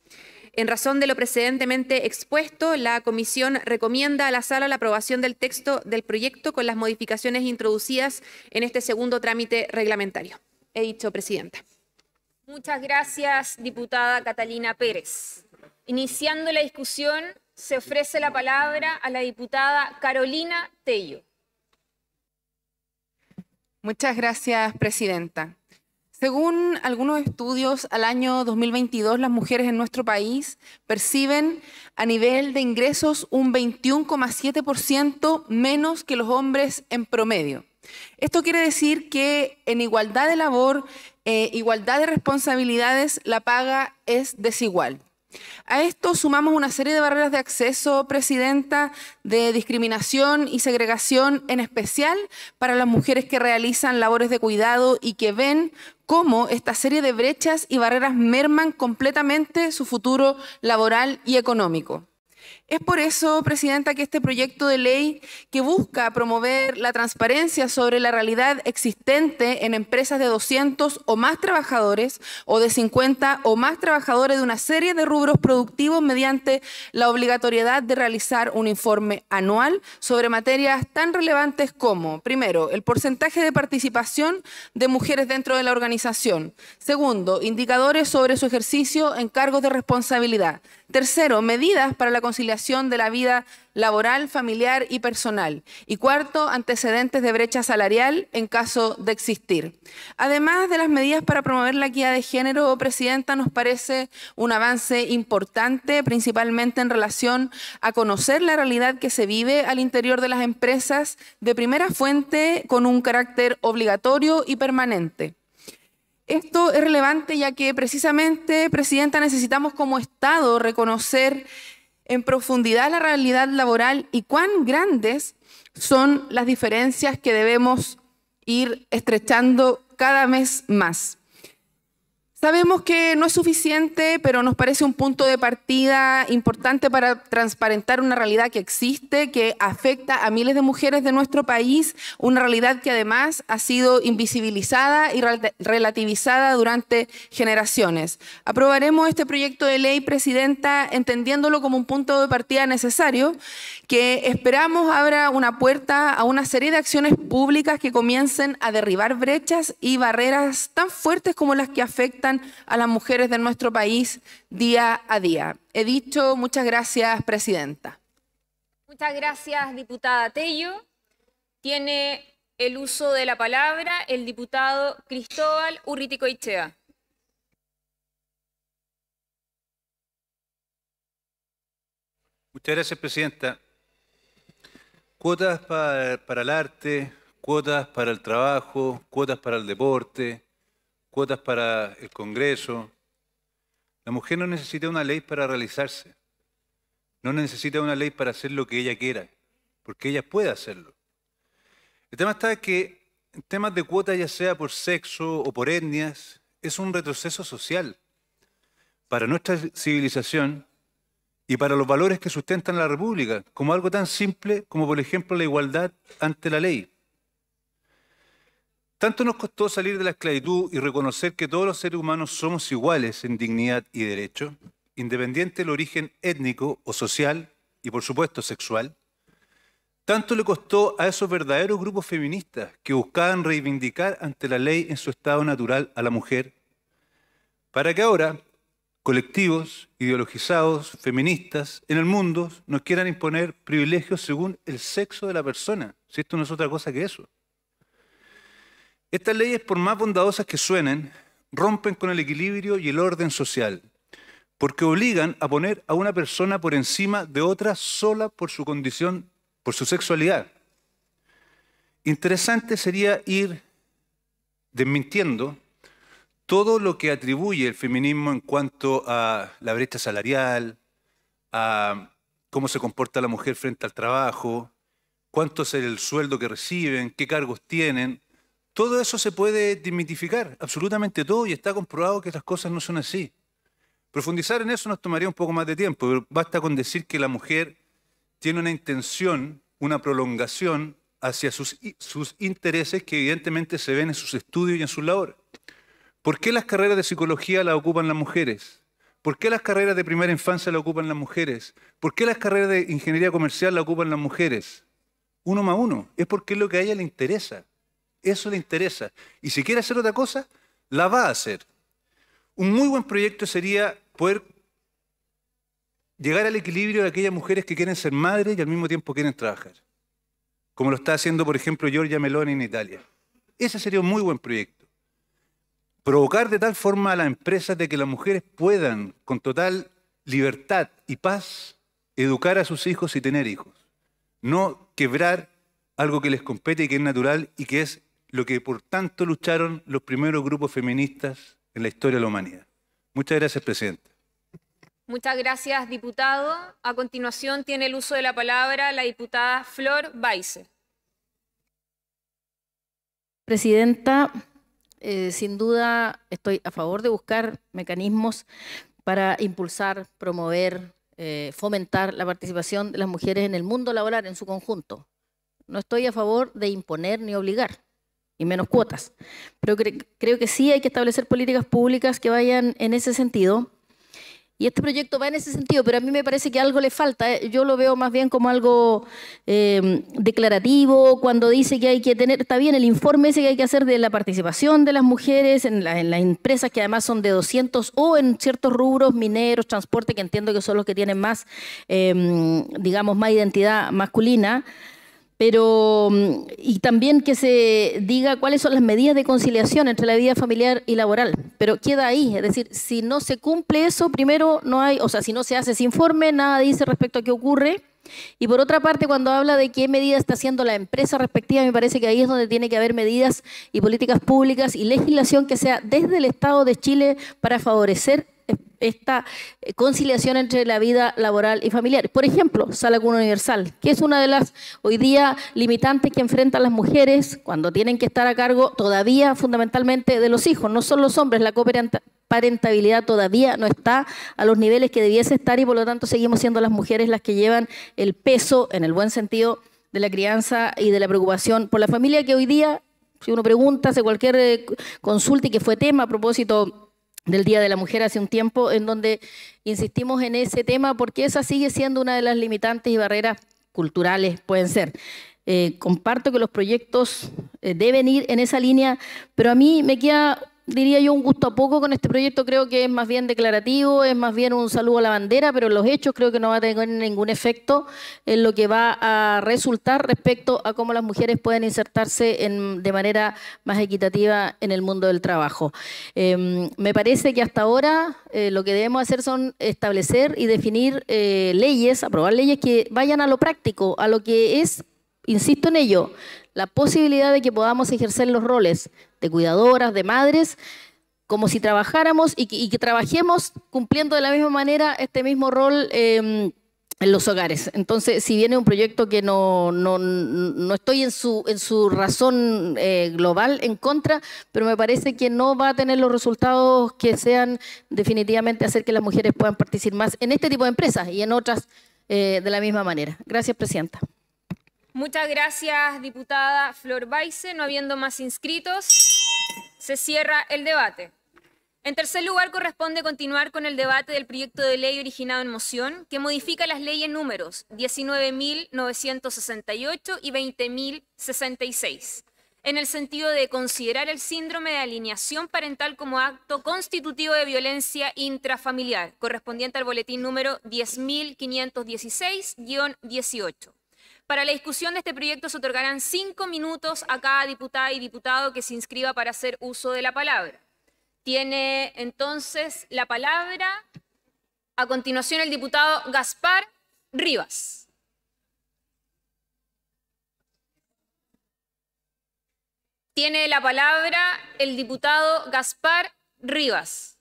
En razón de lo precedentemente expuesto, la Comisión recomienda a la Sala la aprobación del texto del proyecto con las modificaciones introducidas en este segundo trámite reglamentario. He dicho, Presidenta. Muchas gracias, diputada Catalina Pérez. Iniciando la discusión, se ofrece la palabra a la diputada Carolina Tello. Muchas gracias, Presidenta. Según algunos estudios, al año 2022 las mujeres en nuestro país perciben a nivel de ingresos un 21,7% menos que los hombres en promedio. Esto quiere decir que en igualdad de labor, eh, igualdad de responsabilidades, la paga es desigual. A esto sumamos una serie de barreras de acceso, Presidenta, de discriminación y segregación, en especial para las mujeres que realizan labores de cuidado y que ven cómo esta serie de brechas y barreras merman completamente su futuro laboral y económico. Es por eso, Presidenta, que este proyecto de ley que busca promover la transparencia sobre la realidad existente en empresas de 200 o más trabajadores o de 50 o más trabajadores de una serie de rubros productivos mediante la obligatoriedad de realizar un informe anual sobre materias tan relevantes como, primero, el porcentaje de participación de mujeres dentro de la organización. Segundo, indicadores sobre su ejercicio en cargos de responsabilidad. Tercero, medidas para la conciliación de la vida laboral, familiar y personal. Y cuarto, antecedentes de brecha salarial en caso de existir. Además de las medidas para promover la equidad de género, Presidenta, nos parece un avance importante, principalmente en relación a conocer la realidad que se vive al interior de las empresas de primera fuente con un carácter obligatorio y permanente. Esto es relevante ya que precisamente, Presidenta, necesitamos como Estado reconocer en profundidad la realidad laboral y cuán grandes son las diferencias que debemos ir estrechando cada mes más. Sabemos que no es suficiente, pero nos parece un punto de partida importante para transparentar una realidad que existe, que afecta a miles de mujeres de nuestro país, una realidad que además ha sido invisibilizada y relativizada durante generaciones. Aprobaremos este proyecto de ley, Presidenta, entendiéndolo como un punto de partida necesario, que esperamos abra una puerta a una serie de acciones públicas que comiencen a derribar brechas y barreras tan fuertes como las que afectan a las mujeres de nuestro país día a día. He dicho, muchas gracias, Presidenta. Muchas gracias, diputada Tello. Tiene el uso de la palabra el diputado Cristóbal Urritico Ichea. Muchas gracias, Presidenta. Cuotas para el arte, cuotas para el trabajo, cuotas para el deporte, cuotas para el Congreso. La mujer no necesita una ley para realizarse. No necesita una ley para hacer lo que ella quiera, porque ella puede hacerlo. El tema está que en temas de cuotas, ya sea por sexo o por etnias, es un retroceso social para nuestra civilización y para los valores que sustentan la República, como algo tan simple como, por ejemplo, la igualdad ante la ley. Tanto nos costó salir de la esclavitud y reconocer que todos los seres humanos somos iguales en dignidad y derecho, independiente del origen étnico o social y por supuesto sexual. Tanto le costó a esos verdaderos grupos feministas que buscaban reivindicar ante la ley en su estado natural a la mujer, para que ahora colectivos ideologizados, feministas, en el mundo nos quieran imponer privilegios según el sexo de la persona, si esto no es otra cosa que eso. Estas leyes, por más bondadosas que suenen, rompen con el equilibrio y el orden social, porque obligan a poner a una persona por encima de otra sola por su condición, por su sexualidad. Interesante sería ir desmintiendo todo lo que atribuye el feminismo en cuanto a la brecha salarial, a cómo se comporta la mujer frente al trabajo, cuánto es el sueldo que reciben, qué cargos tienen, todo eso se puede dimitificar, absolutamente todo, y está comprobado que las cosas no son así. Profundizar en eso nos tomaría un poco más de tiempo, pero basta con decir que la mujer tiene una intención, una prolongación hacia sus, intereses que evidentemente se ven en sus estudios y en su labor. ¿Por qué las carreras de psicología las ocupan las mujeres? ¿Por qué las carreras de primera infancia las ocupan las mujeres? ¿Por qué las carreras de ingeniería comercial las ocupan las mujeres? Uno más uno. Es porque lo que a ella le interesa. Eso le interesa. Y si quiere hacer otra cosa, la va a hacer. Un muy buen proyecto sería poder llegar al equilibrio de aquellas mujeres que quieren ser madres y al mismo tiempo quieren trabajar. Como lo está haciendo, por ejemplo, Giorgia Meloni en Italia. Ese sería un muy buen proyecto. Provocar de tal forma a las empresas de que las mujeres puedan, con total libertad y paz, educar a sus hijos y tener hijos. No quebrar algo que les compete y que es natural y que es lo que por tanto lucharon los primeros grupos feministas en la historia de la humanidad. Muchas gracias, presidente. Muchas gracias, diputado. A continuación tiene el uso de la palabra la diputada Flor Baise. Presidenta, eh, sin duda estoy a favor de buscar mecanismos para impulsar, promover, eh, fomentar la participación de las mujeres en el mundo laboral en su conjunto. No estoy a favor de imponer ni obligar y menos cuotas. Pero creo que sí hay que establecer políticas públicas que vayan en ese sentido. Y este proyecto va en ese sentido, pero a mí me parece que algo le falta. ¿eh? Yo lo veo más bien como algo em, declarativo, cuando dice que hay que tener, está bien el informe ese que hay que hacer de la participación de las mujeres en, las empresas que además son de 200 o en ciertos rubros, mineros, transporte, que entiendo que son los que tienen más, em, digamos, más identidad masculina pero mm, y también que se diga cuáles son las medidas de conciliación entre la vida familiar y laboral. Pero queda ahí, es decir, si no se cumple eso, primero no hay, o sea, si no se hace ese informe, nada dice respecto a qué ocurre. Y por otra parte, cuando habla de qué medidas está haciendo la empresa respectiva, me parece que ahí es donde tiene que haber medidas y políticas públicas y legislación que sea desde el Estado de Chile para favorecer esta eh, conciliación entre la vida laboral y familiar. Por ejemplo, sala cuna universal, que es una de las hoy día limitantes que enfrentan las mujeres cuando tienen que estar a cargo todavía fundamentalmente de los hijos, no son los hombres, la parentabilidad todavía no está a los niveles que debiese estar y por lo tanto seguimos siendo las mujeres las que llevan el peso, en el buen sentido, de la crianza y de la preocupación por la familia que hoy día, si uno pregunta, hace cualquier eh, consulta y que fue tema a propósito del Día de la Mujer hace un tiempo, en donde insistimos en ese tema porque esa sigue siendo una de las limitantes y barreras culturales, pueden ser. Eh, comparto que los proyectos eh, deben ir en esa línea, pero a mí me queda diría yo, un gusto a poco con este proyecto. Creo que es más bien declarativo, es más bien un saludo a la bandera, pero los hechos creo que no va a tener ningún efecto en lo que va a resultar respecto a cómo las mujeres pueden insertarse en, de manera más equitativa en el mundo del trabajo. Em, me parece que hasta ahora eh, lo que debemos hacer son establecer y definir eh, leyes, aprobar leyes que vayan a lo práctico, a lo que es, insisto en ello, la posibilidad de que podamos ejercer los roles de cuidadoras, de madres, como si trabajáramos y que, trabajemos cumpliendo de la misma manera este mismo rol. Em, en los hogares. Entonces, si viene un proyecto que no, no, estoy en su, en su razón eh, global en contra, pero me parece que no va a tener los resultados que sean definitivamente hacer que las mujeres puedan participar más en este tipo de empresas y en otras eh, de la misma manera. Gracias, Presidenta. Muchas gracias, diputada Flor Baice. No habiendo más inscritos. Se cierra el debate. En tercer lugar, corresponde continuar con el debate del proyecto de ley originado en moción que modifica las leyes números 19.968 y 20.066, en el sentido de considerar el síndrome de alineación parental como acto constitutivo de violencia intrafamiliar, correspondiente al boletín número 10.516-18. Para la discusión de este proyecto se otorgarán cinco minutos a cada diputada y diputado que se inscriba para hacer uso de la palabra. Tiene entonces la palabra a continuación el diputado Gaspar Rivas. Tiene la palabra el diputado Gaspar Rivas.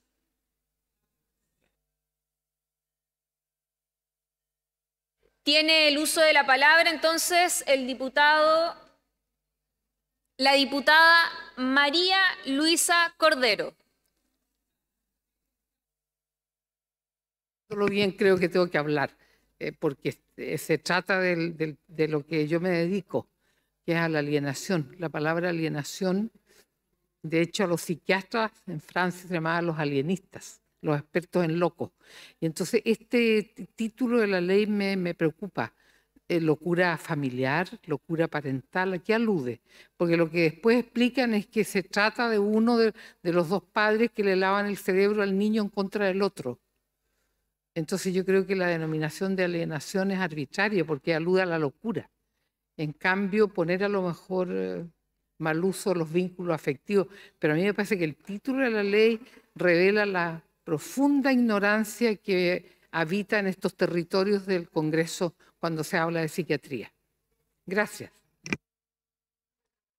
Tiene el uso de la palabra entonces el diputado, la diputada María Luisa Cordero. Solo bien creo que tengo que hablar, eh, porque eh, se trata de lo que yo me dedico, que es a la alienación. La palabra alienación, de hecho, a los psiquiatras en Francia se a los alienistas, los expertos en locos. Y entonces este título de la ley me, preocupa. Eh, locura familiar, locura parental, ¿a qué alude? Porque lo que después explican es que se trata de uno de, los dos padres que le lavan el cerebro al niño en contra del otro. Entonces yo creo que la denominación de alienación es arbitraria porque alude a la locura. En cambio, poner a lo mejor eh, mal uso los vínculos afectivos. Pero a mí me parece que el título de la ley revela la profunda ignorancia que habita en estos territorios del Congreso cuando se habla de psiquiatría. Gracias.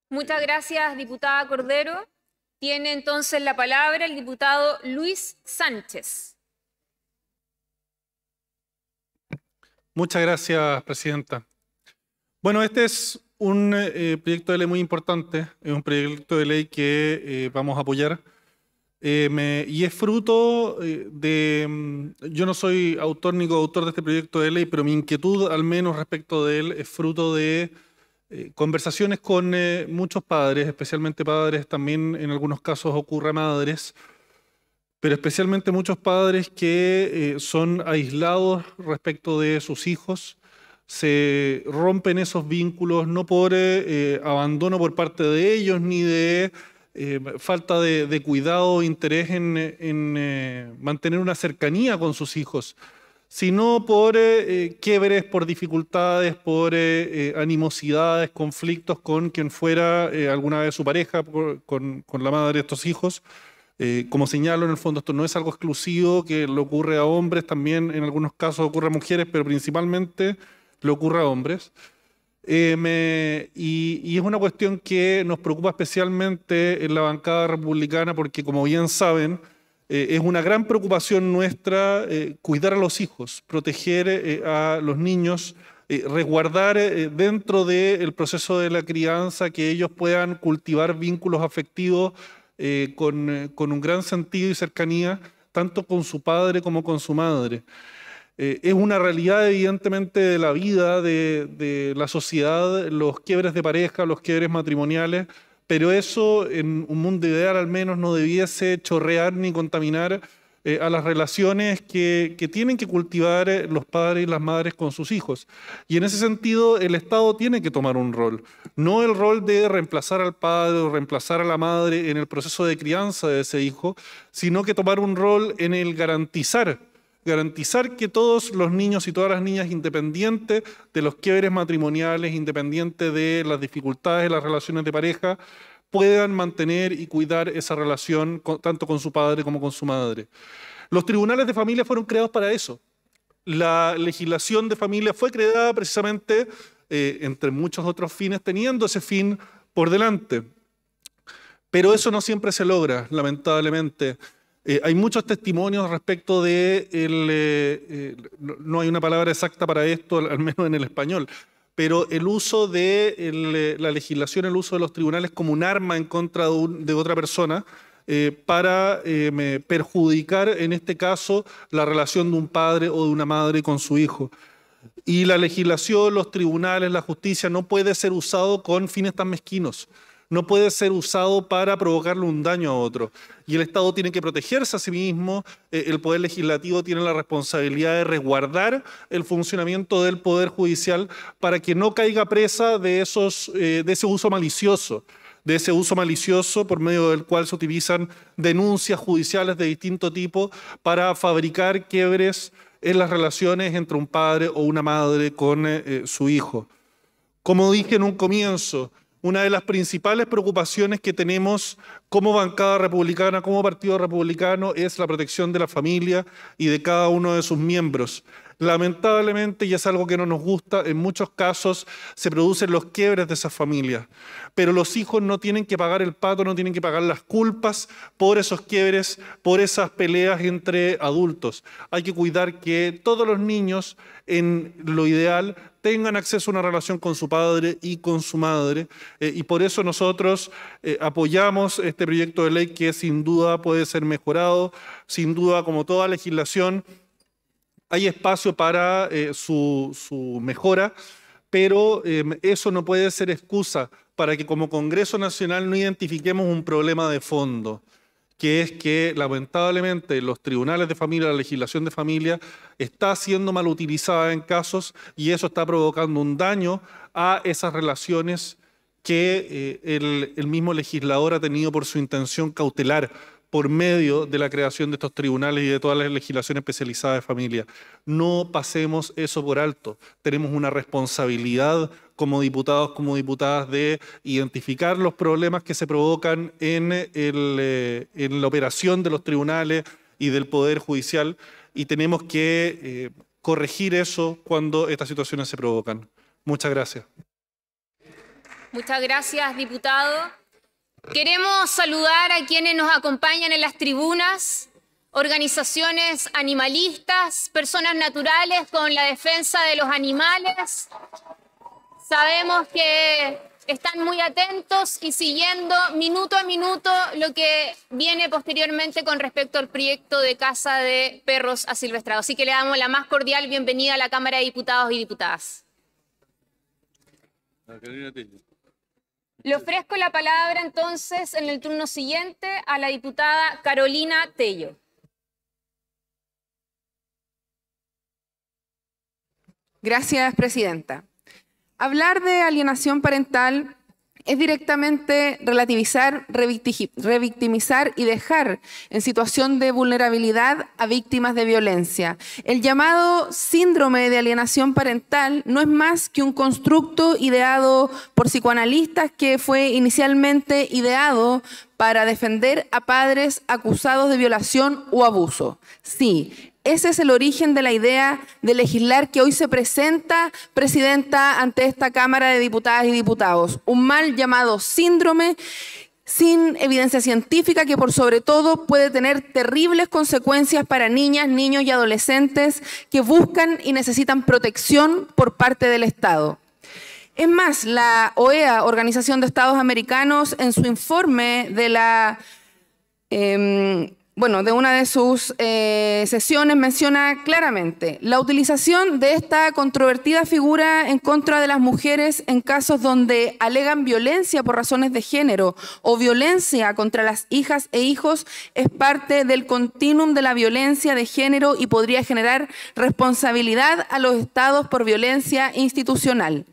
Muchas gracias, diputada Cordero. Tiene entonces la palabra el diputado Luis Sánchez. Muchas gracias, presidenta. Bueno, este es un eh, proyecto de ley muy importante, es un proyecto de ley que eh, vamos a apoyar eh, y es fruto eh, de... Mm, yo no soy autor ni coautor de este proyecto de ley, pero mi inquietud al menos respecto de él es fruto de eh, conversaciones con muchos padres, especialmente padres, también en algunos casos ocurre madres, pero especialmente muchos padres que son aislados respecto de sus hijos, se rompen esos vínculos no por abandono por parte de ellos ni de eh, falta de, cuidado, interés en, eh, mantener una cercanía con sus hijos, sino por eh, quiebres, por dificultades, por animosidades, conflictos con quien fuera alguna vez su pareja, con, con, la madre de estos hijos. como señalo, en el fondo esto no es algo exclusivo que le ocurre a hombres, también en algunos casos ocurre a mujeres, pero principalmente le ocurre a hombres. Eh, y, es una cuestión que nos preocupa especialmente en la bancada republicana porque, como bien saben, eh, es una gran preocupación nuestra eh, cuidar a los hijos, proteger a los niños, resguardar dentro del proceso de la crianza que ellos puedan cultivar vínculos afectivos con un gran sentido y cercanía, tanto con su padre como con su madre. Eh, es una realidad evidentemente de la vida, de, la sociedad, los quiebres de pareja, los quiebres matrimoniales, pero eso en un mundo ideal al menos no debiese chorrear ni contaminar eh, a las relaciones que, tienen que cultivar eh, los padres y las madres con sus hijos. Y en ese sentido el Estado tiene que tomar un rol, no el rol de reemplazar al padre o reemplazar a la madre en el proceso de crianza de ese hijo, sino que tomar un rol en el garantizar garantizar que todos los niños y todas las niñas, independientes de los quiebres matrimoniales, independientes de las dificultades de las relaciones de pareja, puedan mantener y cuidar esa relación tanto con su padre como con su madre. Los tribunales de familia fueron creados para eso. La legislación de familia fue creada precisamente, eh, entre muchos otros fines, teniendo ese fin por delante. Pero eso no siempre se logra, lamentablemente. Eh, hay muchos testimonios respecto de, el, eh, eh, no hay una palabra exacta para esto, al menos en el español, pero el uso de la legislación, el uso de los tribunales como un arma en contra de, otra persona, para perjudicar, en este caso, la relación de un padre o de una madre con su hijo. Y la legislación, los tribunales, la justicia no puede ser usado con fines tan mezquinos no puede ser usado para provocarle un daño a otro. Y el Estado tiene que protegerse a sí mismo, eh, el Poder Legislativo tiene la responsabilidad de resguardar el funcionamiento del Poder Judicial para que no caiga presa de, esos, eh, de ese uso malicioso de ese uso malicioso por medio del cual se utilizan denuncias judiciales de distinto tipo para fabricar quiebres en las relaciones entre un padre o una madre con eh, su hijo. Como dije en un comienzo, una de las principales preocupaciones que tenemos como bancada republicana, como partido republicano, es la protección de la familia y de cada uno de sus miembros. Lamentablemente, y es algo que no nos gusta, en muchos casos se producen los quiebres de esas familias. Pero los hijos no tienen que pagar el pato, no tienen que pagar las culpas por esos quiebres, por esas peleas entre adultos. Hay que cuidar que todos los niños, en lo ideal, tengan acceso a una relación con su padre y con su madre. Eh, y por eso nosotros eh, apoyamos este proyecto de ley que sin duda puede ser mejorado, sin duda como toda legislación hay espacio para eh, su, mejora, pero em, eso no puede ser excusa para que como Congreso Nacional no identifiquemos un problema de fondo, que es que lamentablemente los tribunales de familia, la legislación de familia, está siendo mal utilizada en casos y eso está provocando un daño a esas relaciones que eh, el, el mismo legislador ha tenido por su intención cautelar por medio de la creación de estos tribunales y de toda la legislación especializada de familia. No pasemos eso por alto. Tenemos una responsabilidad como diputados, como diputadas, de identificar los problemas que se provocan en, eh, la operación de los tribunales y del Poder Judicial y tenemos que eh, corregir eso cuando estas situaciones se provocan. Muchas gracias. Muchas gracias, diputado. Queremos saludar a quienes nos acompañan en las tribunas, organizaciones animalistas, personas naturales con la defensa de los animales. Sabemos que están muy atentos y siguiendo minuto a minuto lo que viene posteriormente con respecto al proyecto de Casa de Perros Asilvestrados. Así que le damos la más cordial bienvenida a la Cámara de Diputados y Diputadas. Le ofrezco la palabra entonces en el turno siguiente a la diputada Carolina Tello. Gracias, Presidenta. Hablar de alienación parental es directamente relativizar, revictimizar y dejar en situación de vulnerabilidad a víctimas de violencia. El llamado síndrome de alienación parental no es más que un constructo ideado por psicoanalistas que fue inicialmente ideado para defender a padres acusados de violación o abuso. Sí, ese es el origen de la idea de legislar que hoy se presenta, Presidenta, ante esta Cámara de Diputadas y Diputados. Un mal llamado síndrome sin evidencia científica que por sobre todo puede tener terribles consecuencias para niñas, niños y adolescentes que buscan y necesitan protección por parte del Estado. Es más, la OEA, Organización de Estados Americanos, en su informe de la... Em, bueno, de una de sus eh, sesiones menciona claramente la utilización de esta controvertida figura en contra de las mujeres en casos donde alegan violencia por razones de género o violencia contra las hijas e hijos es parte del continuum de la violencia de género y podría generar responsabilidad a los estados por violencia institucional.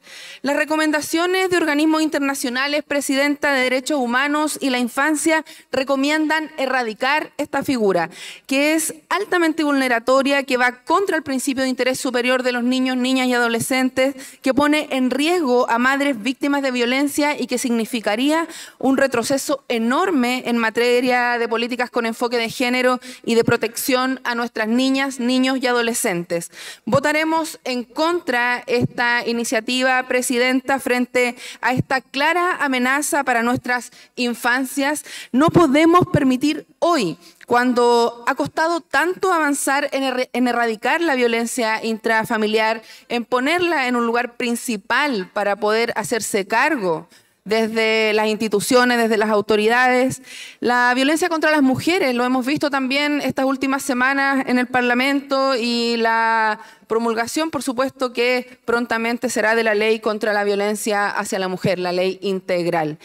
Las recomendaciones de organismos internacionales, Presidenta de Derechos Humanos y la Infancia, recomiendan erradicar esta figura, que es altamente vulneratoria, que va contra el principio de interés superior de los niños, niñas y adolescentes, que pone en riesgo a madres víctimas de violencia y que significaría un retroceso enorme en materia de políticas con enfoque de género y de protección a nuestras niñas, niños y adolescentes. Votaremos en contra esta iniciativa, Presidenta, frente a esta clara amenaza para nuestras infancias. No podemos permitir hoy cuando ha costado tanto avanzar en, erradicar la violencia intrafamiliar, en ponerla en un lugar principal para poder hacerse cargo desde las instituciones, desde las autoridades. La violencia contra las mujeres, lo hemos visto también estas últimas semanas en el Parlamento y la promulgación, por supuesto, que prontamente será de la ley contra la violencia hacia la mujer, la ley integral.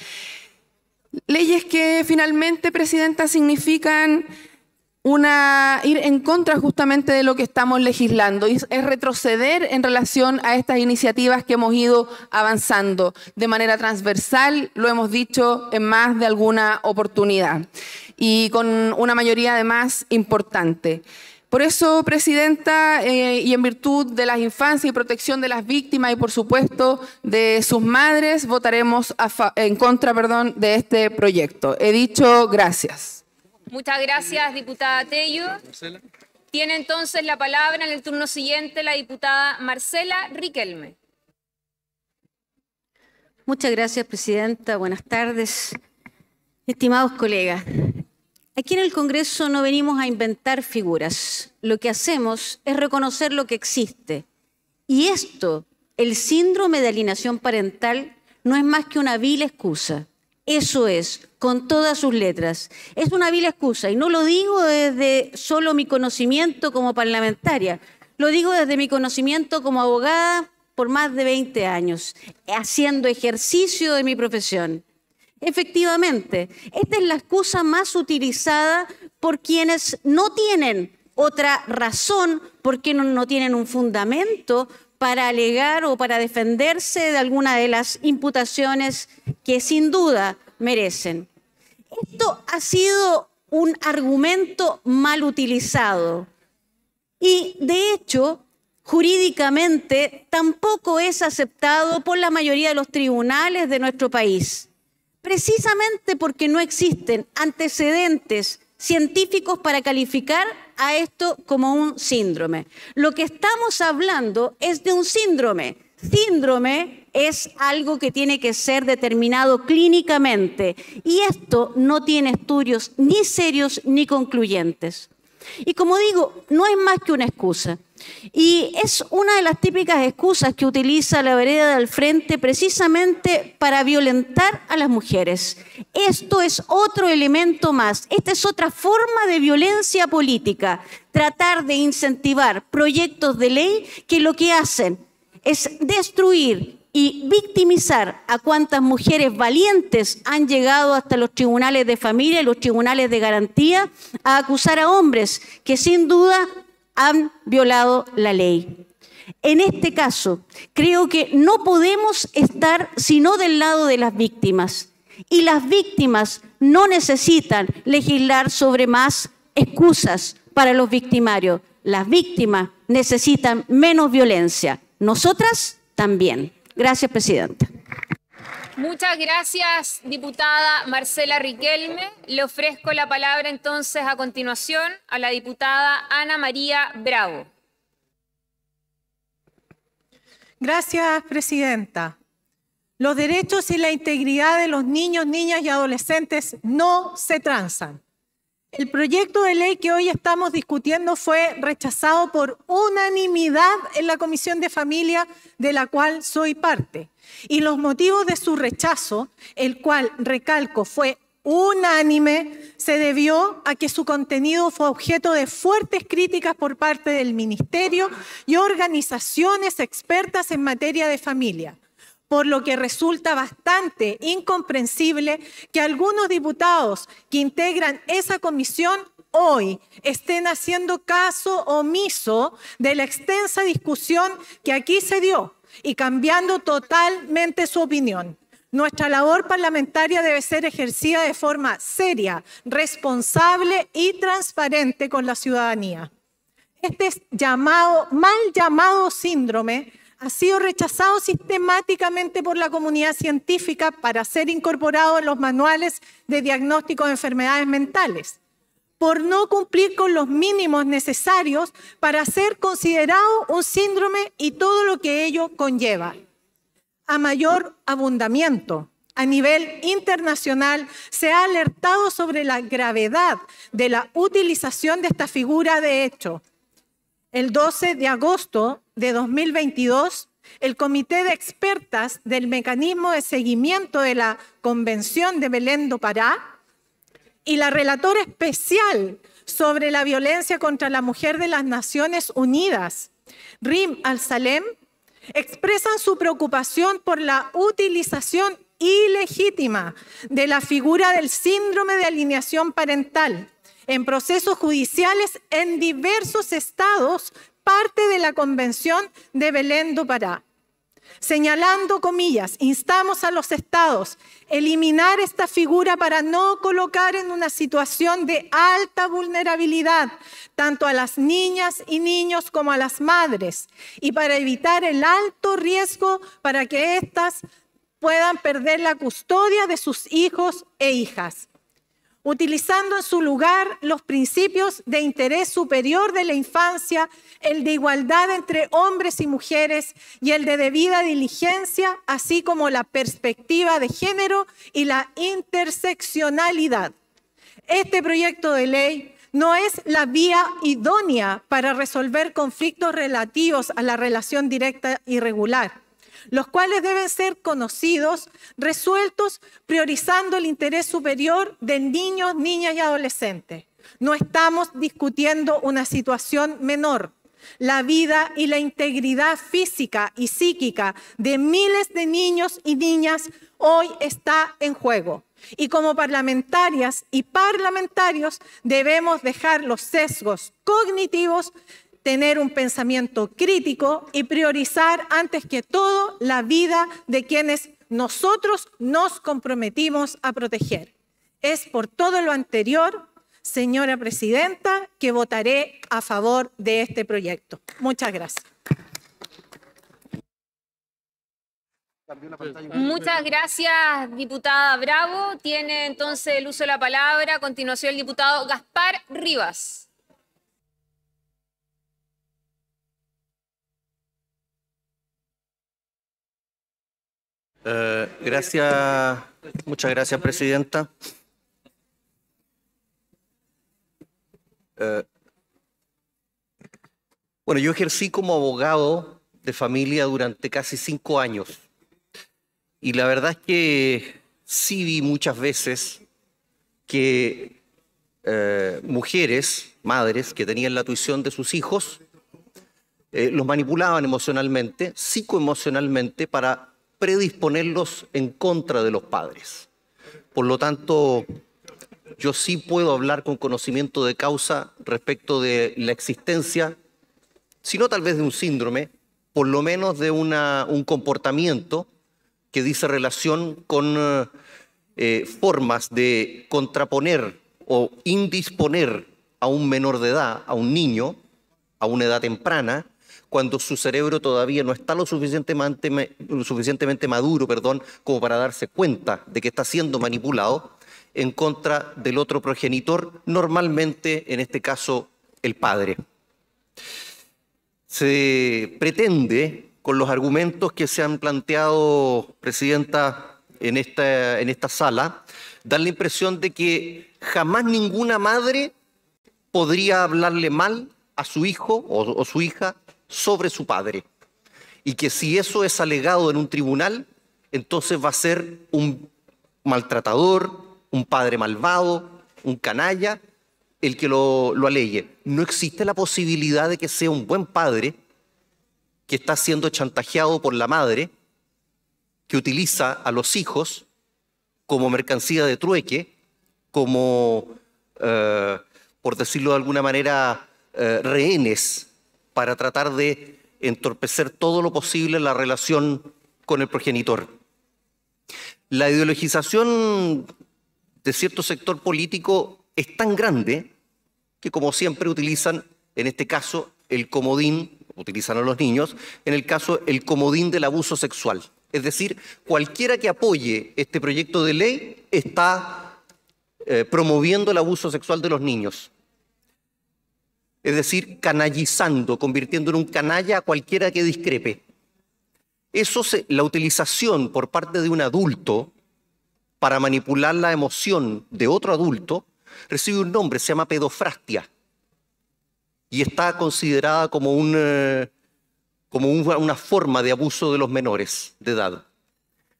Leyes que finalmente, Presidenta, significan una, ir en contra justamente de lo que estamos legislando, y es retroceder en relación a estas iniciativas que hemos ido avanzando de manera transversal, lo hemos dicho en más de alguna oportunidad, y con una mayoría además importante. Por eso, Presidenta, eh, y en virtud de las infancias y protección de las víctimas y, por supuesto, de sus madres, votaremos en contra de este proyecto. He dicho gracias. Muchas gracias, diputada Tello. Tiene entonces la palabra en el turno siguiente la diputada Marcela Riquelme. Muchas gracias, Presidenta. Buenas tardes. Estimados colegas, Aquí en el Congreso no venimos a inventar figuras, lo que hacemos es reconocer lo que existe. Y esto, el síndrome de alienación parental, no es más que una vil excusa. Eso es, con todas sus letras. Es una vil excusa y no lo digo desde solo mi conocimiento como parlamentaria, lo digo desde mi conocimiento como abogada por más de 20 años, haciendo ejercicio de mi profesión. Efectivamente, esta es la excusa más utilizada por quienes no tienen otra razón, porque no, tienen un fundamento para alegar o para defenderse de alguna de las imputaciones que sin duda merecen. Esto ha sido un argumento mal utilizado y de hecho jurídicamente tampoco es aceptado por la mayoría de los tribunales de nuestro país precisamente porque no existen antecedentes científicos para calificar a esto como un síndrome. Lo que estamos hablando es de un síndrome. Síndrome es algo que tiene que ser determinado clínicamente y esto no tiene estudios ni serios ni concluyentes. Y como digo, no es más que una excusa. Y es una de las típicas excusas que utiliza la vereda del frente precisamente para violentar a las mujeres. Esto es otro elemento más, esta es otra forma de violencia política, tratar de incentivar proyectos de ley que lo que hacen es destruir y victimizar a cuantas mujeres valientes han llegado hasta los tribunales de familia y los tribunales de garantía a acusar a hombres que sin duda han violado la ley. En este caso, creo que no podemos estar sino del lado de las víctimas. Y las víctimas no necesitan legislar sobre más excusas para los victimarios. Las víctimas necesitan menos violencia. Nosotras también. Gracias, Presidenta. Muchas gracias, diputada Marcela Riquelme. Le ofrezco la palabra entonces a continuación a la diputada Ana María Bravo. Gracias, Presidenta. Los derechos y la integridad de los niños, niñas y adolescentes no se transan. El proyecto de ley que hoy estamos discutiendo fue rechazado por unanimidad en la Comisión de Familia de la cual soy parte. Y los motivos de su rechazo, el cual, recalco, fue unánime, se debió a que su contenido fue objeto de fuertes críticas por parte del Ministerio y organizaciones expertas en materia de familia por lo que resulta bastante incomprensible que algunos diputados que integran esa comisión hoy estén haciendo caso omiso de la extensa discusión que aquí se dio y cambiando totalmente su opinión. Nuestra labor parlamentaria debe ser ejercida de forma seria, responsable y transparente con la ciudadanía. Este llamado, mal llamado síndrome ha sido rechazado sistemáticamente por la comunidad científica para ser incorporado en los manuales de diagnóstico de enfermedades mentales, por no cumplir con los mínimos necesarios para ser considerado un síndrome y todo lo que ello conlleva. A mayor abundamiento, a nivel internacional se ha alertado sobre la gravedad de la utilización de esta figura de hecho. El 12 de agosto de 2022, el Comité de Expertas del Mecanismo de Seguimiento de la Convención de Belén do Pará y la relatora especial sobre la violencia contra la mujer de las Naciones Unidas, Rim Al-Salem, expresan su preocupación por la utilización ilegítima de la figura del síndrome de alineación parental en procesos judiciales en diversos estados parte de la Convención de Belén do Pará. Señalando comillas, instamos a los estados eliminar esta figura para no colocar en una situación de alta vulnerabilidad tanto a las niñas y niños como a las madres y para evitar el alto riesgo para que éstas puedan perder la custodia de sus hijos e hijas utilizando en su lugar los principios de interés superior de la infancia, el de igualdad entre hombres y mujeres y el de debida diligencia, así como la perspectiva de género y la interseccionalidad. Este proyecto de ley no es la vía idónea para resolver conflictos relativos a la relación directa y regular los cuales deben ser conocidos, resueltos, priorizando el interés superior de niños, niñas y adolescentes. No estamos discutiendo una situación menor. La vida y la integridad física y psíquica de miles de niños y niñas hoy está en juego. Y como parlamentarias y parlamentarios debemos dejar los sesgos cognitivos tener un pensamiento crítico y priorizar antes que todo la vida de quienes nosotros nos comprometimos a proteger. Es por todo lo anterior, señora presidenta, que votaré a favor de este proyecto. Muchas gracias. Muchas gracias, diputada Bravo. Tiene entonces el uso de la palabra. A continuación, el diputado Gaspar Rivas. Eh, gracias, muchas gracias, Presidenta. Eh, bueno, yo ejercí como abogado de familia durante casi cinco años y la verdad es que sí vi muchas veces que eh, mujeres, madres que tenían la tuición de sus hijos, los manipulaban emocionalmente, psicoemocionalmente, para predisponerlos en contra de los padres. Por lo tanto, yo sí puedo hablar con conocimiento de causa respecto de la existencia, si no tal vez de un síndrome, por lo menos de un comportamiento que dice relación con eh, eh, formas de contraponer o indisponer a un menor de edad, a un niño, a una edad temprana, cuando su cerebro todavía no está lo suficientemente, maduro perdón, como para darse cuenta de que está siendo manipulado en contra del otro progenitor, normalmente en este caso el padre. Se pretende, con los argumentos que se han planteado, Presidenta, en esta, en esta sala, dar la impresión de que jamás ninguna madre podría hablarle mal a su hijo o su hija sobre su padre. Y que si eso es alegado en un tribunal, entonces va a ser un maltratador, un padre malvado, un canalla, el que lo, lo No existe la posibilidad de que sea un buen padre que está siendo chantajeado por la madre, que utiliza a los hijos como mercancía de trueque, como, eh, por decirlo de alguna manera, eh, rehenes para tratar de entorpecer todo lo posible la relación con el progenitor. La ideologización de cierto sector político es tan grande que como siempre utilizan, en este caso, el comodín, utilizan a los niños, en el caso, el comodín del abuso sexual. Es decir, cualquiera que apoye este proyecto de ley está eh, promoviendo el abuso sexual de los niños es decir, canalizando, convirtiendo en un canalla a cualquiera que discrepe. Eso la utilización por parte de un adulto para manipular la emoción de otro adulto recibe un nombre, se llama pedofrastia, y está considerada eh, como, un, una forma de abuso de los menores de edad.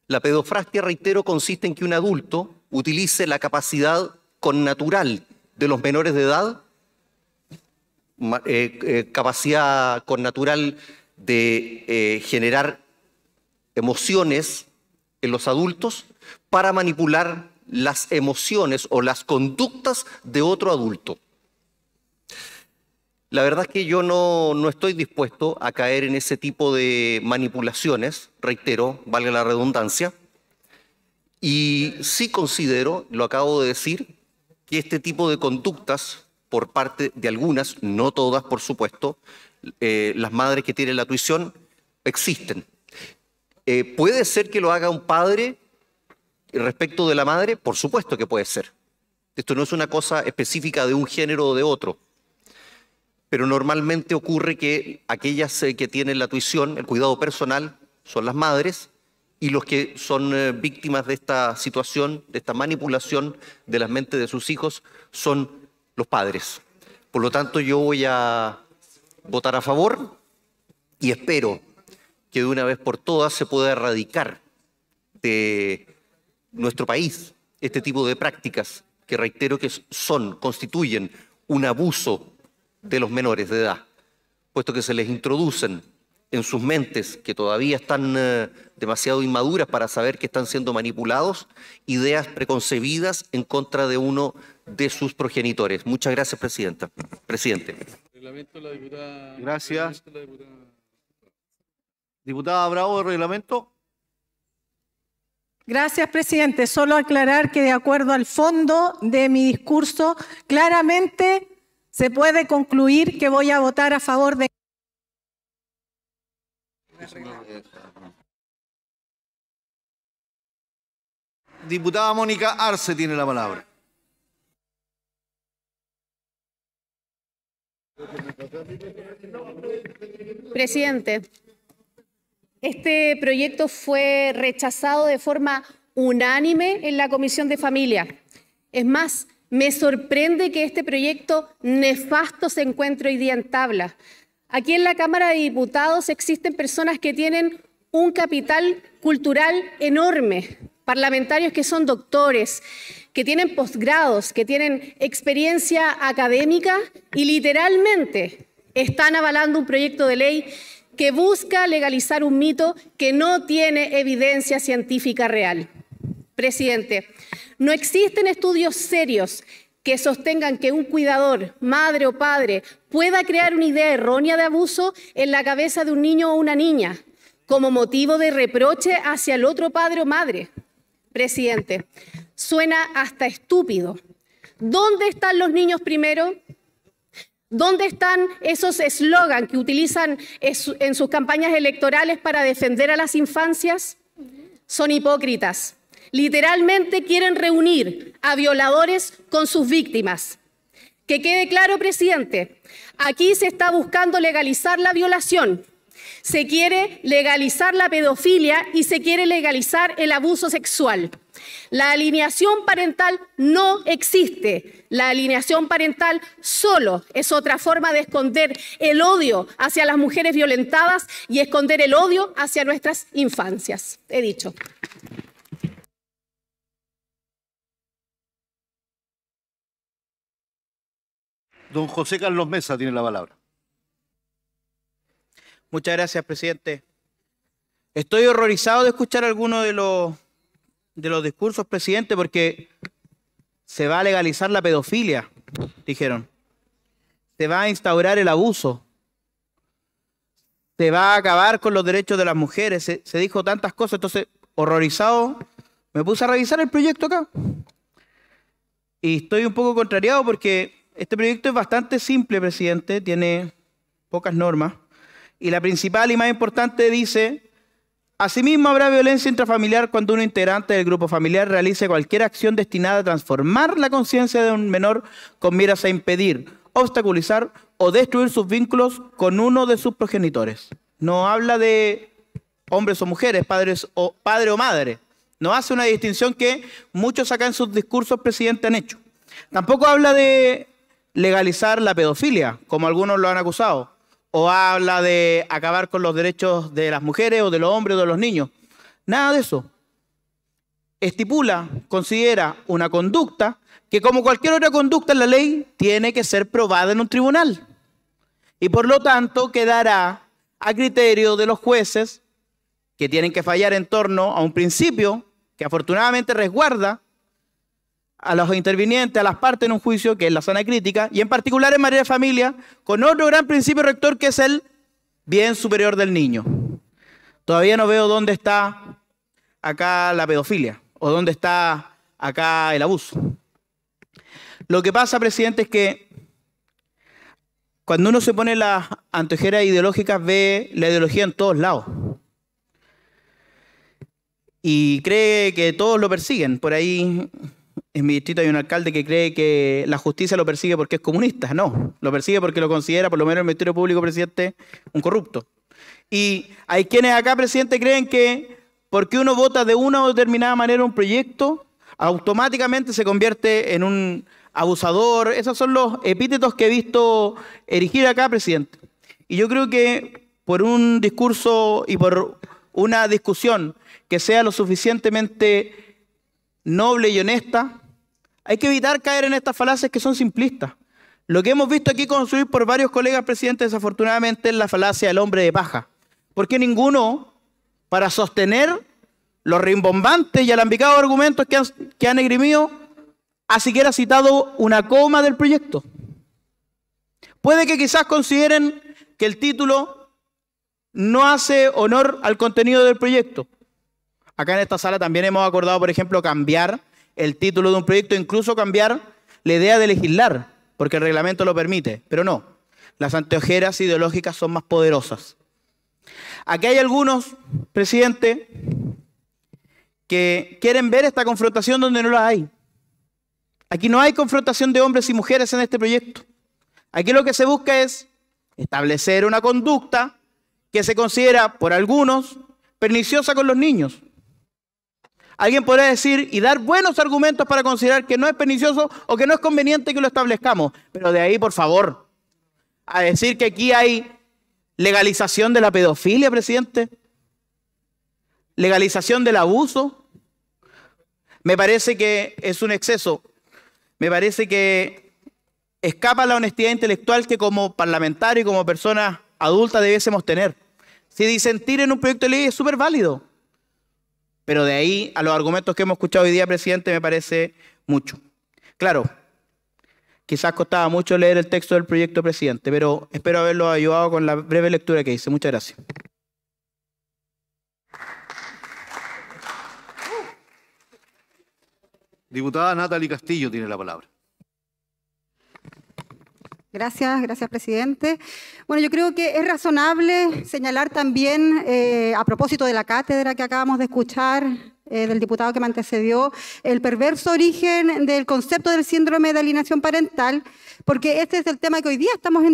La pedofrastia, reitero, consiste en que un adulto utilice la capacidad connatural de los menores de edad eh, eh, capacidad capacidad connatural de eh, generar emociones en los adultos para manipular las emociones o las conductas de otro adulto. La verdad es que yo no, no, estoy dispuesto a caer en ese tipo de manipulaciones, reitero, valga la redundancia, y sí considero, lo acabo de decir, que este tipo de conductas por parte de algunas, no todas por supuesto, eh, las madres que tienen la tuición existen. Eh, ¿Puede ser que lo haga un padre respecto de la madre? Por supuesto que puede ser. Esto no es una cosa específica de un género o de otro. Pero normalmente ocurre que aquellas eh, que tienen la tuición, el cuidado personal, son las madres y los que son víctimas de esta situación, de esta manipulación de las mentes de sus hijos, son los padres. Por lo tanto, yo voy a votar a favor y espero que de una vez por todas se pueda erradicar de nuestro país este tipo de prácticas que reitero que son, constituyen un abuso de los menores de edad, puesto que se les introducen en sus mentes, que todavía están eh, demasiado inmaduras para saber que están siendo manipulados, ideas preconcebidas en contra de uno de sus progenitores. Muchas gracias, Presidenta. Presidente. la diputada. Gracias. diputada. Bravo de reglamento. Gracias, presidente. Solo aclarar que de acuerdo al fondo de mi discurso, claramente se puede concluir que voy a votar a favor de... Diputada Mónica Arce tiene la palabra. Presidente, este proyecto fue rechazado de forma unánime en la Comisión de Familia. Es más, me sorprende que este proyecto nefasto se encuentre hoy día en tabla. Aquí en la Cámara de Diputados existen personas que tienen un capital cultural enorme, parlamentarios que son doctores, que tienen posgrados, que tienen experiencia académica y literalmente están avalando un proyecto de ley que busca legalizar un mito que no tiene evidencia científica real. Presidente, no existen estudios serios que sostengan que un cuidador, madre o padre, pueda crear una idea errónea de abuso en la cabeza de un niño o una niña como motivo de reproche hacia el otro padre o madre presidente. Suena hasta estúpido. ¿Dónde están los niños primero? ¿Dónde están esos eslogan que utilizan en sus campañas electorales para defender a las infancias? Son hipócritas. Literalmente quieren reunir a violadores con sus víctimas. Que quede claro, presidente, aquí se está buscando legalizar la violación, se quiere legalizar la pedofilia y se quiere legalizar el abuso sexual. La alineación parental no existe. La alineación parental solo es otra forma de esconder el odio hacia las mujeres violentadas y esconder el odio hacia nuestras infancias. He dicho. Don José Carlos Mesa tiene la palabra. Muchas gracias, presidente. Estoy horrorizado de escuchar alguno de los, de los discursos, presidente, porque se va a legalizar la pedofilia, dijeron. Se va a instaurar el abuso. Se va a acabar con los derechos de las mujeres. se dijo tantas cosas. Entonces, horrorizado, me puse a revisar el proyecto acá. Y estoy un poco contrariado porque este proyecto es bastante simple, presidente. Tiene pocas normas y la principal y más importante dice, Asimismo, habrá violencia intrafamiliar cuando un integrante del grupo familiar realice cualquier acción destinada a transformar la conciencia de un menor con miras a impedir, obstaculizar o destruir sus vínculos con uno de sus progenitores. No habla de hombres o mujeres, padres o padre o madre. No hace una distinción que muchos acá en sus discursos presidente han hecho. Tampoco habla de legalizar la pedofilia, como algunos lo han acusado o habla de acabar con los derechos de las mujeres o de los hombres o de los niños. Nada de eso. Estipula, considera una conducta que como cualquier otra conducta en la ley tiene que ser probada en un tribunal. Y por lo tanto quedará a criterio de los jueces que tienen que fallar en torno a un principio que afortunadamente resguarda a los intervinientes, a las partes en un juicio, que es la zona crítica, y en particular en materia de familia, con otro gran principio rector que es el bien superior del niño. Todavía no veo dónde está acá la pedofilia o dónde está acá el abuso. Lo que pasa, presidente, es que cuando uno se pone las anteojeras ideológicas ve la ideología en todos lados y cree que todos lo persiguen. Por ahí en mi distrito hay un alcalde que cree que la justicia lo persigue porque es comunista. No, lo persigue porque lo considera, por lo menos el Ministerio Público, presidente, un corrupto. Y hay quienes acá, presidente, creen que porque uno vota de una o determinada manera un proyecto, automáticamente se convierte en un abusador. Esos son los epítetos que he visto erigir acá, presidente. Y yo creo que por un discurso y por una discusión que sea lo suficientemente noble y honesta, hay que evitar caer en estas falacias que son simplistas. Lo que hemos visto aquí construir por varios colegas presidentes, desafortunadamente, es la falacia del hombre de paja. Porque ninguno, para sostener los rimbombantes y alambicados argumentos que han, que ha siquiera citado una coma del proyecto. Puede que quizás consideren que el título no hace honor al contenido del proyecto. Acá en esta sala también hemos acordado, por ejemplo, cambiar el título de un proyecto, incluso cambiar la idea de legislar, porque el reglamento lo permite, pero no. Las anteojeras ideológicas son más poderosas. Aquí hay algunos, presidente, que quieren ver esta confrontación donde no la hay. Aquí no hay confrontación de hombres y mujeres en este proyecto. Aquí lo que se busca es establecer una conducta que se considera por algunos perniciosa con los niños, Alguien podrá decir y dar buenos argumentos para considerar que no es pernicioso o que no es conveniente que lo establezcamos. Pero de ahí, por favor, a decir que aquí hay legalización de la pedofilia, presidente, legalización del abuso, me parece que es un exceso. Me parece que escapa la honestidad intelectual que como parlamentario y como persona adulta debiésemos tener. Si disentir en un proyecto de ley es súper válido. Pero de ahí a los argumentos que hemos escuchado hoy día, presidente, me parece mucho. Claro, quizás costaba mucho leer el texto del proyecto, presidente, pero espero haberlo ayudado con la breve lectura que hice. Muchas gracias. Diputada Natalie Castillo tiene la palabra. Gracias, gracias, presidente. Bueno, yo creo que es razonable señalar también, eh, a propósito de la cátedra que acabamos de escuchar, eh, del diputado que me antecedió, el perverso origen del concepto del síndrome de alienación parental, porque este es el tema que hoy día estamos en,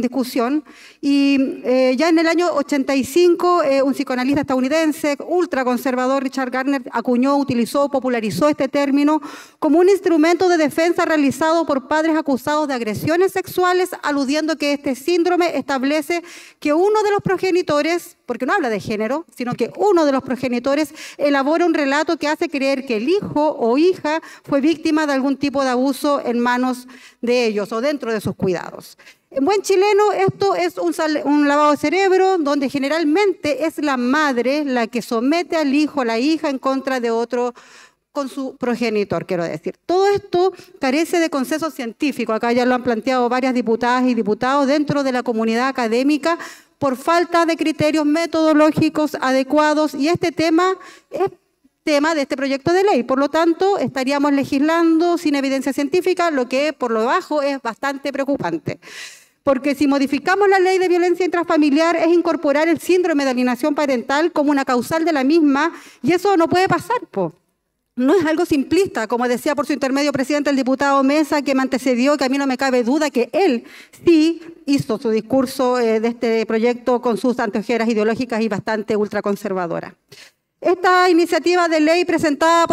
discusión. Y eh, ya en el año 85, eh, un psicoanalista estadounidense, ultraconservador, Richard Garner, acuñó, utilizó, popularizó este término como un instrumento de defensa realizado por padres acusados de agresiones sexuales, aludiendo que este síndrome establece que uno de los progenitores, porque no habla de género, sino que uno de los progenitores elabora un relato que hace creer que el hijo o hija fue víctima de algún tipo de abuso en manos de ellos o dentro de sus cuidados. En buen chileno, esto es un, lavado de cerebro donde generalmente es la madre la que somete al hijo, o la hija, en contra de otro con su progenitor, quiero decir. Todo esto carece de consenso científico. Acá ya lo han planteado varias diputadas y diputados dentro de la comunidad académica por falta de criterios metodológicos adecuados y este tema es tema de este proyecto de ley. Por lo tanto, estaríamos legislando sin evidencia científica, lo que por lo bajo es bastante preocupante. Porque si modificamos la ley de violencia intrafamiliar es incorporar el síndrome de alienación parental como una causal de la misma y eso no puede pasar, no es algo simplista, como decía por su intermedio presidente el diputado Mesa, que me antecedió, que a mí no me cabe duda que él sí hizo su discurso eh, de este proyecto con sus anteojeras ideológicas y bastante ultraconservadoras. Esta iniciativa de ley presentada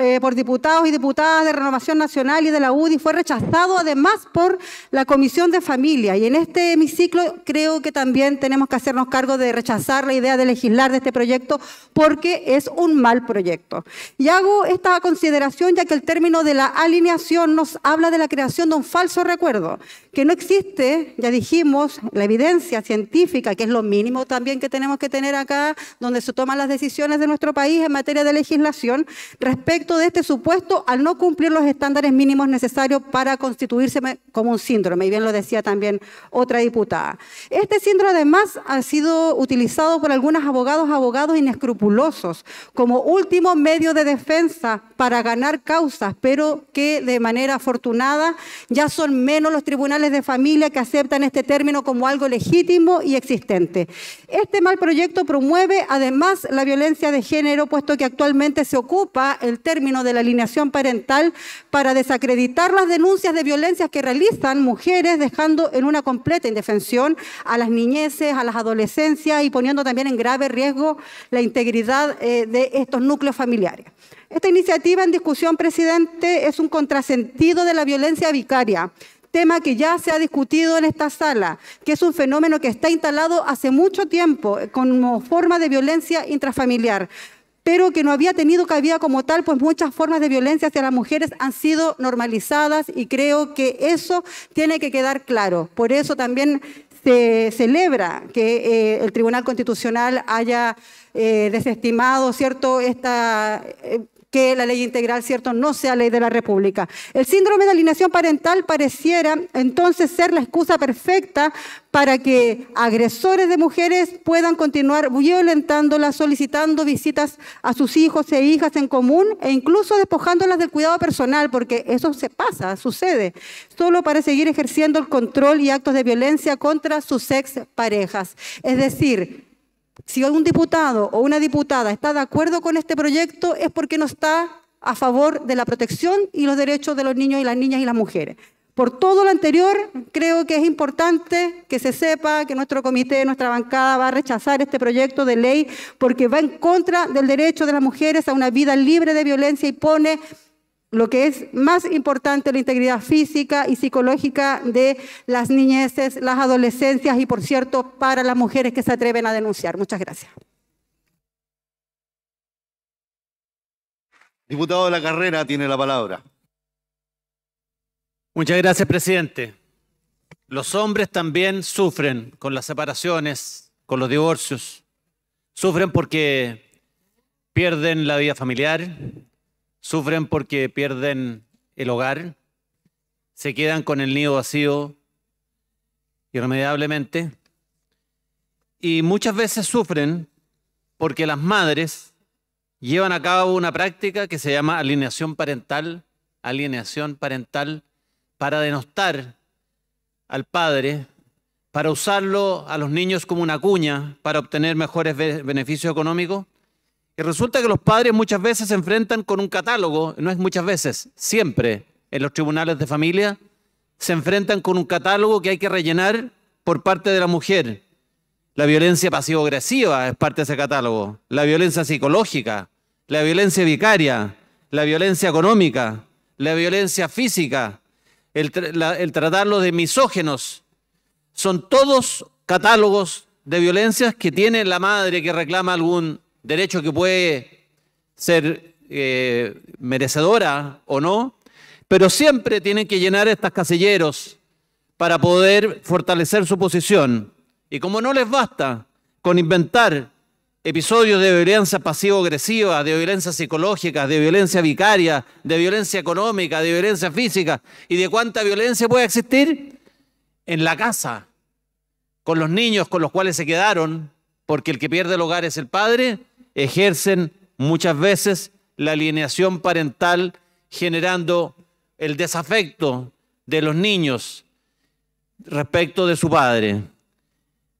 eh, por, diputados y diputadas de Renovación Nacional y de la UDI fue rechazado además por la Comisión de Familia y en este hemiciclo creo que también tenemos que hacernos cargo de rechazar la idea de legislar de este proyecto porque es un mal proyecto. Y hago esta consideración ya que el término de la alineación nos habla de la creación de un falso recuerdo que no existe, ya dijimos, la evidencia científica que es lo mínimo también que tenemos que tener acá donde se toman las decisiones de nuestro país en materia de legislación respecto de este supuesto al no cumplir los estándares mínimos necesarios para constituirse como un síndrome, y bien lo decía también otra diputada. Este síndrome además ha sido utilizado por algunos abogados, abogados inescrupulosos, como último medio de defensa para ganar causas, pero que de manera afortunada ya son menos los tribunales de familia que aceptan este término como algo legítimo y existente. Este mal proyecto promueve además la violencia de género, puesto que actualmente se ocupa el término de la alineación parental para desacreditar las denuncias de violencias que realizan mujeres, dejando en una completa indefensión a las niñeces, a las adolescencias y poniendo también en grave riesgo la integridad eh, de estos núcleos familiares. Esta iniciativa en discusión, presidente, es un contrasentido de la violencia vicaria, tema que ya se ha discutido en esta sala, que es un fenómeno que está instalado hace mucho tiempo eh, como forma de violencia intrafamiliar pero que no había tenido cabida como tal, pues muchas formas de violencia hacia las mujeres han sido normalizadas y creo que eso tiene que quedar claro. Por eso también se celebra que eh, el Tribunal Constitucional haya eh, desestimado cierto esta que la ley integral, ¿cierto?, no sea ley de la República. El síndrome de alineación parental pareciera entonces ser la excusa perfecta para que agresores de mujeres puedan continuar violentándolas, solicitando visitas a sus hijos e hijas en común e incluso despojándolas del cuidado personal, porque eso se pasa, sucede, solo para seguir ejerciendo el control y actos de violencia contra sus ex parejas. Es decir, si un diputado o una diputada está de acuerdo con este proyecto es porque no está a favor de la protección y los derechos de los niños y las niñas y las mujeres. Por todo lo anterior, creo que es importante que se sepa que nuestro comité, nuestra bancada va a rechazar este proyecto de ley porque va en contra del derecho de las mujeres a una vida libre de violencia y pone lo que es más importante, la integridad física y psicológica de las niñeces, las adolescencias y, por cierto, para las mujeres que se atreven a denunciar. Muchas gracias. Diputado de la Carrera tiene la palabra. Muchas gracias, presidente. Los hombres también sufren con las separaciones, con los divorcios. Sufren porque pierden la vida familiar, Sufren porque pierden el hogar, se quedan con el nido vacío irremediablemente y muchas veces sufren porque las madres llevan a cabo una práctica que se llama alineación parental, alineación parental para denostar al padre, para usarlo a los niños como una cuña para obtener mejores beneficios económicos y resulta que los padres muchas veces se enfrentan con un catálogo, no es muchas veces, siempre en los tribunales de familia, se enfrentan con un catálogo que hay que rellenar por parte de la mujer. La violencia pasivo-agresiva es parte de ese catálogo, la violencia psicológica, la violencia vicaria, la violencia económica, la violencia física, el, el tratarlo de misógenos. Son todos catálogos de violencias que tiene la madre que reclama algún derecho que puede ser eh, merecedora o no, pero siempre tienen que llenar estos casilleros para poder fortalecer su posición. Y como no les basta con inventar episodios de violencia pasivo-agresiva, de violencia psicológica, de violencia vicaria, de violencia económica, de violencia física y de cuánta violencia puede existir en la casa, con los niños con los cuales se quedaron, porque el que pierde el hogar es el padre, ejercen muchas veces la alineación parental generando el desafecto de los niños respecto de su padre.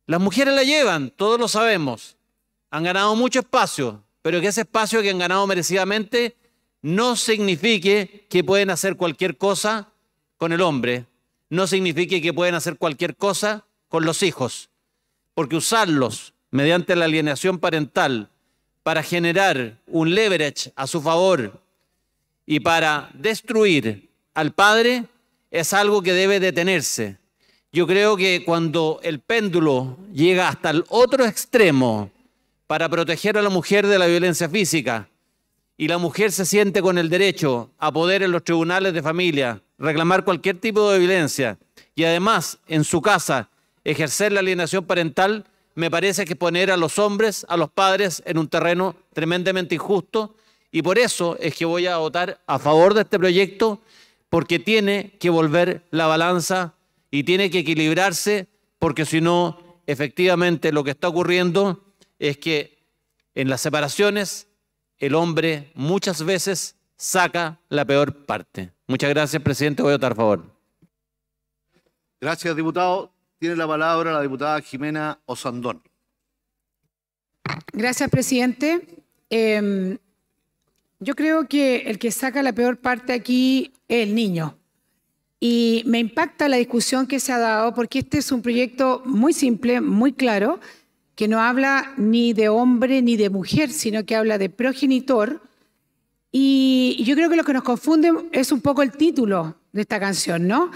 Las mujeres la llevan, todos lo sabemos. Han ganado mucho espacio, pero que ese espacio que han ganado merecidamente no signifique que pueden hacer cualquier cosa con el hombre, no signifique que pueden hacer cualquier cosa con los hijos, porque usarlos mediante la alienación parental para generar un leverage a su favor y para destruir al padre es algo que debe detenerse. Yo creo que cuando el péndulo llega hasta el otro extremo para proteger a la mujer de la violencia física y la mujer se siente con el derecho a poder en los tribunales de familia reclamar cualquier tipo de violencia y además en su casa ejercer la alienación parental, me parece que poner a los hombres, a los padres, en un terreno tremendamente injusto. Y por eso es que voy a votar a favor de este proyecto, porque tiene que volver la balanza y tiene que equilibrarse, porque si no, efectivamente lo que está ocurriendo es que en las separaciones el hombre muchas veces saca la peor parte. Muchas gracias, presidente. Voy a votar a favor. Gracias, diputado. Tiene la palabra la diputada Jimena Osandón. Gracias, presidente. Em, yo creo que el que saca la peor parte aquí es el niño. Y me impacta la discusión que se ha dado porque este es un proyecto muy simple, muy claro, que no habla ni de hombre ni de mujer, sino que habla de progenitor. Y yo creo que lo que nos confunde es un poco el título de esta canción, ¿no?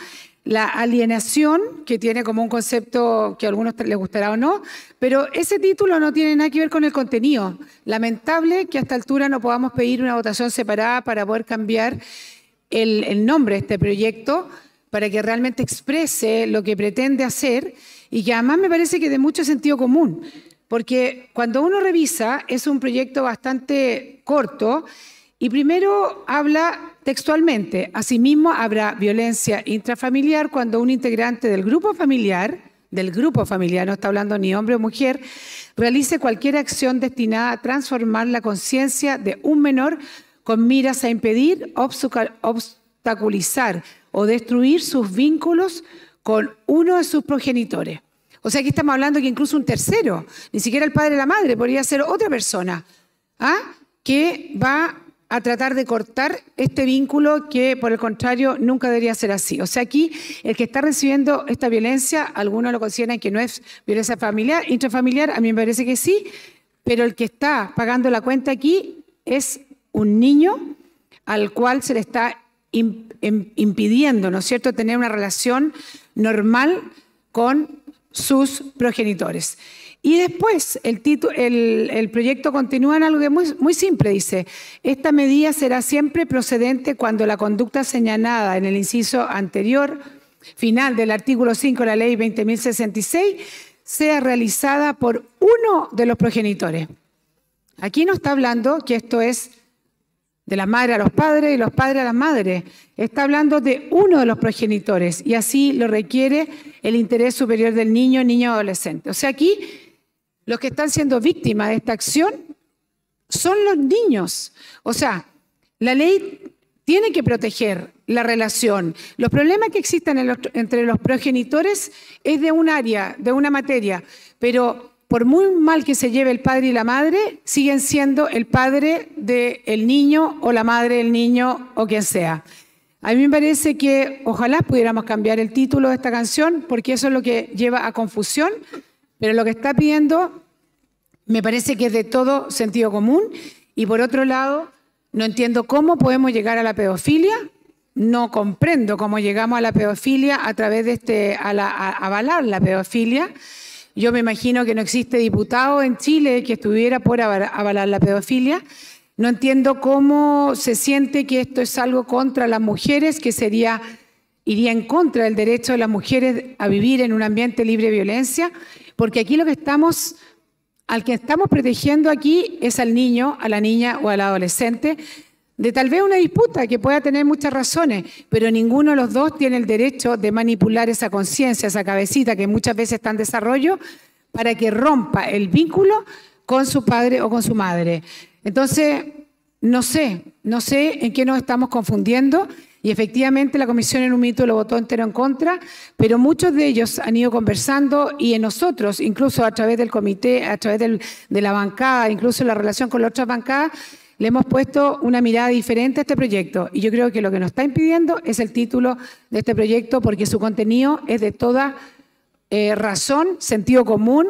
la alienación, que tiene como un concepto que a algunos les gustará o no, pero ese título no tiene nada que ver con el contenido. Lamentable que a esta altura no podamos pedir una votación separada para poder cambiar el, nombre de este proyecto, para que realmente exprese lo que pretende hacer y que además me parece que de mucho sentido común, porque cuando uno revisa es un proyecto bastante corto y primero habla Textualmente, asimismo habrá violencia intrafamiliar cuando un integrante del grupo familiar, del grupo familiar, no está hablando ni hombre o mujer, realice cualquier acción destinada a transformar la conciencia de un menor con miras a impedir, obstaculizar o destruir sus vínculos con uno de sus progenitores. O sea, aquí estamos hablando que incluso un tercero, ni siquiera el padre o la madre, podría ser otra persona, ¿ah? que va a tratar de cortar este vínculo que, por el contrario, nunca debería ser así. O sea, aquí el que está recibiendo esta violencia, algunos lo consideran que no es violencia familiar, intrafamiliar, a mí me parece que sí, pero el que está pagando la cuenta aquí es un niño al cual se le está em-, impidiendo, ¿no es cierto?, tener una relación normal con sus progenitores. Y después el, proyecto continúa en algo muy, simple, dice, esta medida será siempre procedente cuando la conducta señalada en el inciso anterior, final del artículo 5 de la ley 20.066, sea realizada por uno de los progenitores. Aquí no está hablando que esto es de la madre a los padres y los padres a las madres. Está hablando de uno de los progenitores y así lo requiere el interés superior del niño, niño adolescente. O sea, aquí los que están siendo víctimas de esta acción son los niños. O sea, la ley tiene que proteger la relación. Los problemas que existen entre los progenitores es de un área, de una materia, pero por muy mal que se lleve el padre y la madre, siguen siendo el padre del niño o la madre del niño o quien sea. A mí me parece que ojalá pudiéramos cambiar el título de esta canción porque eso es lo que lleva a confusión pero lo que está pidiendo me parece que es de todo sentido común y por otro lado no entiendo cómo podemos llegar a la pedofilia, no comprendo cómo llegamos a la pedofilia a través de este, avalar la pedofilia. Yo me imagino que no existe diputado en Chile que estuviera por avalar la pedofilia. No entiendo cómo se siente que esto es algo contra las mujeres, que sería iría en contra del derecho de las mujeres a vivir en un ambiente libre de violencia. Porque aquí lo que estamos, al que estamos protegiendo aquí es al niño, a la niña o al adolescente, de tal vez una disputa que pueda tener muchas razones, pero ninguno de los dos tiene el derecho de manipular esa conciencia, esa cabecita que muchas veces está en desarrollo, para que rompa el vínculo con su padre o con su madre. Entonces, no sé, no sé en qué nos estamos confundiendo y efectivamente la comisión en un minuto lo votó entero en contra, pero muchos de ellos han ido conversando y en nosotros, incluso a través del comité, a través de la bancada, incluso la relación con la otras bancada, le hemos puesto una mirada diferente a este proyecto y yo creo que lo que nos está impidiendo es el título de este proyecto porque su contenido es de toda eh, razón, sentido común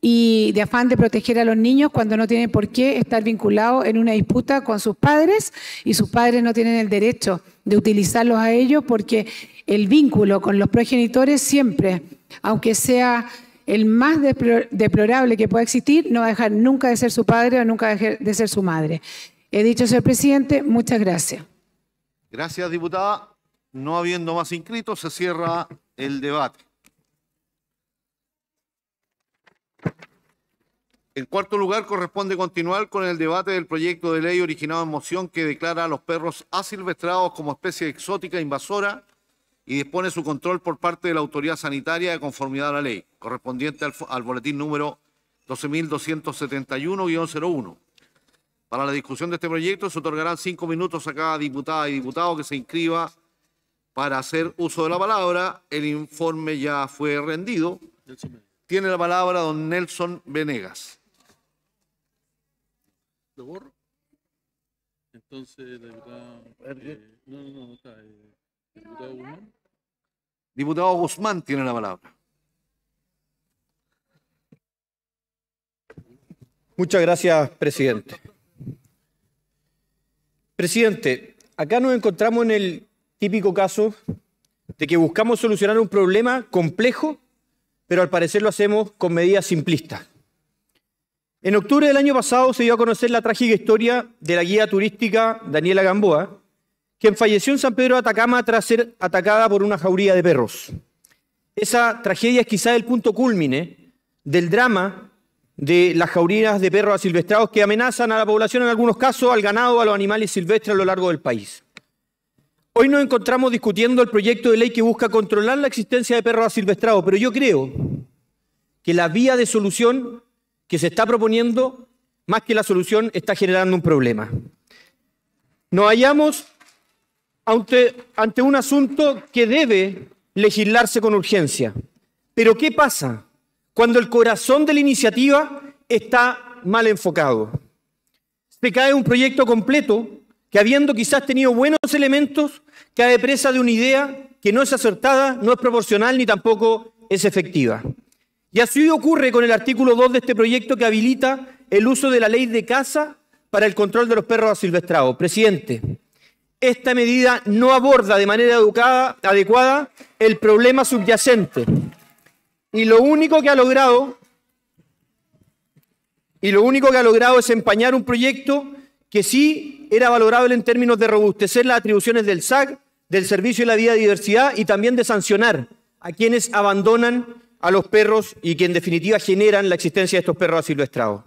y de afán de proteger a los niños cuando no tienen por qué estar vinculados en una disputa con sus padres y sus padres no tienen el derecho de utilizarlos a ellos porque el vínculo con los progenitores siempre, aunque sea el más deplorable que pueda existir, no va a dejar nunca de ser su padre o nunca de ser su madre. He dicho, señor presidente, muchas gracias. Gracias, diputada. No habiendo más inscritos, se cierra el debate. En cuarto lugar, corresponde continuar con el debate del proyecto de ley originado en moción que declara a los perros asilvestrados como especie exótica invasora y dispone su control por parte de la autoridad sanitaria de conformidad a la ley, correspondiente al, boletín número 12.271-01. Para la discusión de este proyecto se otorgarán cinco minutos a cada diputada y diputado que se inscriba para hacer uso de la palabra. El informe ya fue rendido. Tiene la palabra don Nelson Venegas. Entonces, la diputada. Eh, no, no, no, eh, diputado Guzmán. Diputado Guzmán tiene la palabra. Muchas gracias, presidente. Presidente, acá nos encontramos en el típico caso de que buscamos solucionar un problema complejo, pero al parecer lo hacemos con medidas simplistas. En octubre del año pasado se dio a conocer la trágica historia de la guía turística Daniela Gamboa, quien falleció en San Pedro de Atacama tras ser atacada por una jauría de perros. Esa tragedia es quizá el punto cúlmine del drama de las jaurías de perros asilvestrados que amenazan a la población en algunos casos, al ganado, a los animales silvestres a lo largo del país. Hoy nos encontramos discutiendo el proyecto de ley que busca controlar la existencia de perros asilvestrados, pero yo creo que la vía de solución que se está proponiendo, más que la solución, está generando un problema. Nos hallamos ante, un asunto que debe legislarse con urgencia. Pero ¿qué pasa cuando el corazón de la iniciativa está mal enfocado? Se cae un proyecto completo que habiendo quizás tenido buenos elementos, cae presa de una idea que no es acertada, no es proporcional ni tampoco es efectiva. Y así ocurre con el artículo 2 de este proyecto que habilita el uso de la ley de caza para el control de los perros asilvestrados. Presidente, esta medida no aborda de manera adecuada el problema subyacente. Y lo único que ha logrado y lo único que ha logrado es empañar un proyecto que sí era valorable en términos de robustecer las atribuciones del SAC, del Servicio de la Diversidad y también de sancionar a quienes abandonan a los perros y que en definitiva generan la existencia de estos perros asilvestrados.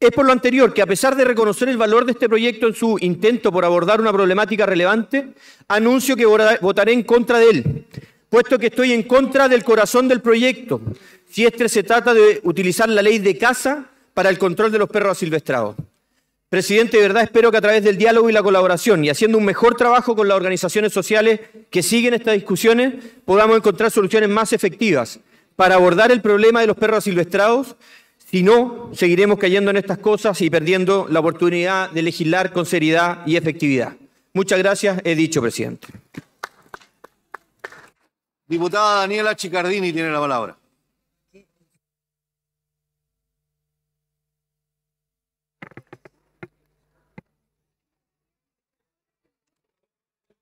Es por lo anterior que, a pesar de reconocer el valor de este proyecto en su intento por abordar una problemática relevante, anuncio que votaré en contra de él, puesto que estoy en contra del corazón del proyecto, si este se trata de utilizar la ley de caza para el control de los perros asilvestrados. Presidente, de verdad espero que a través del diálogo y la colaboración y haciendo un mejor trabajo con las organizaciones sociales que siguen estas discusiones, podamos encontrar soluciones más efectivas para abordar el problema de los perros silvestrados, si no, seguiremos cayendo en estas cosas y perdiendo la oportunidad de legislar con seriedad y efectividad. Muchas gracias, he dicho, presidente. Diputada Daniela Chicardini tiene la palabra.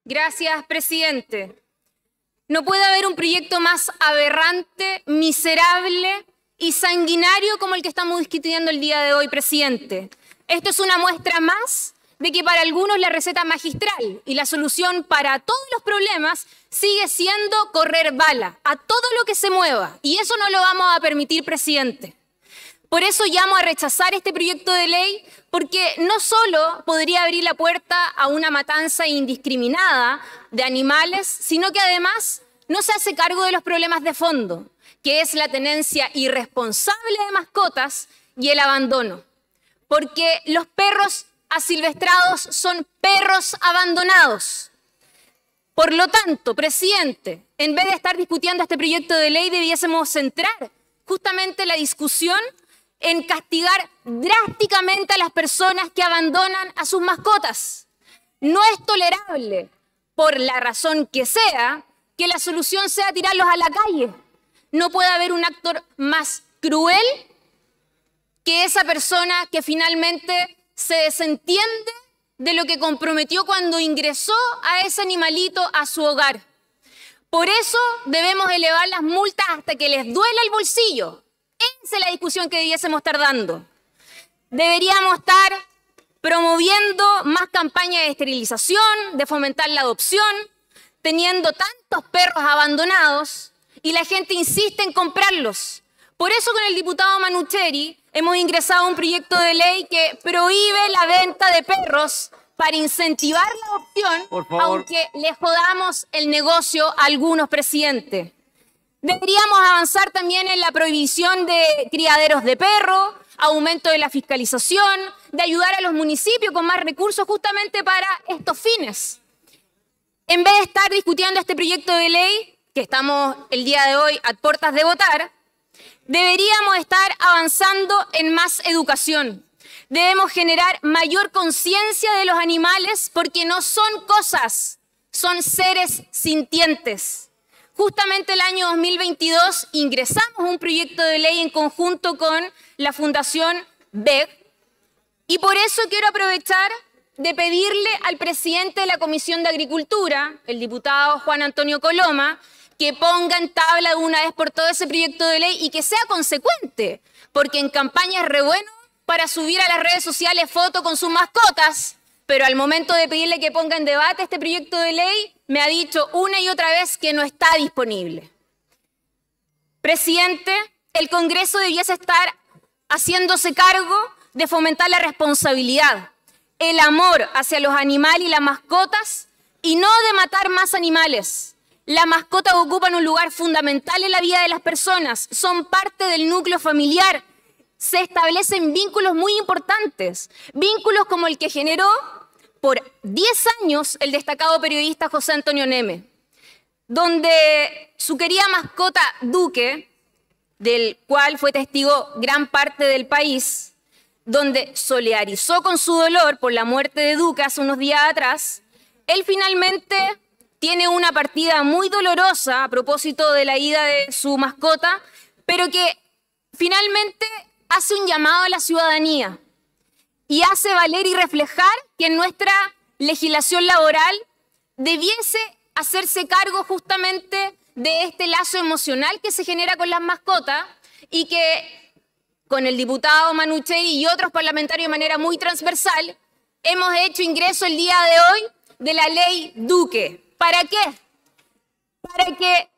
Gracias, presidente. No puede haber un proyecto más aberrante, miserable y sanguinario como el que estamos discutiendo el día de hoy, presidente. Esto es una muestra más de que para algunos la receta magistral y la solución para todos los problemas sigue siendo correr bala a todo lo que se mueva. Y eso no lo vamos a permitir, presidente. Por eso llamo a rechazar este proyecto de ley, porque no solo podría abrir la puerta a una matanza indiscriminada de animales, sino que además no se hace cargo de los problemas de fondo, que es la tenencia irresponsable de mascotas y el abandono. Porque los perros asilvestrados son perros abandonados. Por lo tanto, presidente, en vez de estar discutiendo este proyecto de ley, debiésemos centrar justamente la discusión en castigar drásticamente a las personas que abandonan a sus mascotas. No es tolerable, por la razón que sea, que la solución sea tirarlos a la calle. No puede haber un actor más cruel que esa persona que finalmente se desentiende de lo que comprometió cuando ingresó a ese animalito a su hogar. Por eso debemos elevar las multas hasta que les duela el bolsillo. Esa es la discusión que debiésemos estar dando. Deberíamos estar promoviendo más campañas de esterilización, de fomentar la adopción, teniendo tantos perros abandonados y la gente insiste en comprarlos. Por eso con el diputado Manucheri hemos ingresado un proyecto de ley que prohíbe la venta de perros para incentivar la opción, aunque le jodamos el negocio a algunos presidentes. Deberíamos avanzar también en la prohibición de criaderos de perro, aumento de la fiscalización, de ayudar a los municipios con más recursos justamente para estos fines en vez de estar discutiendo este proyecto de ley, que estamos el día de hoy a puertas de votar, deberíamos estar avanzando en más educación. Debemos generar mayor conciencia de los animales porque no son cosas, son seres sintientes. Justamente el año 2022 ingresamos un proyecto de ley en conjunto con la Fundación BEG y por eso quiero aprovechar de pedirle al presidente de la Comisión de Agricultura, el diputado Juan Antonio Coloma, que ponga en tabla de una vez por todo ese proyecto de ley y que sea consecuente, porque en campaña es re bueno para subir a las redes sociales fotos con sus mascotas, pero al momento de pedirle que ponga en debate este proyecto de ley, me ha dicho una y otra vez que no está disponible. Presidente, el Congreso debiese estar haciéndose cargo de fomentar la responsabilidad, el amor hacia los animales y las mascotas y no de matar más animales. Las mascotas ocupan un lugar fundamental en la vida de las personas, son parte del núcleo familiar, se establecen vínculos muy importantes, vínculos como el que generó por 10 años el destacado periodista José Antonio Neme, donde su querida mascota Duque, del cual fue testigo gran parte del país, donde solearizó con su dolor por la muerte de Duque hace unos días atrás, él finalmente tiene una partida muy dolorosa a propósito de la ida de su mascota, pero que finalmente hace un llamado a la ciudadanía y hace valer y reflejar que en nuestra legislación laboral debiese hacerse cargo justamente de este lazo emocional que se genera con las mascotas y que con el diputado Manucheri y otros parlamentarios de manera muy transversal, hemos hecho ingreso el día de hoy de la ley Duque. ¿Para qué? Para que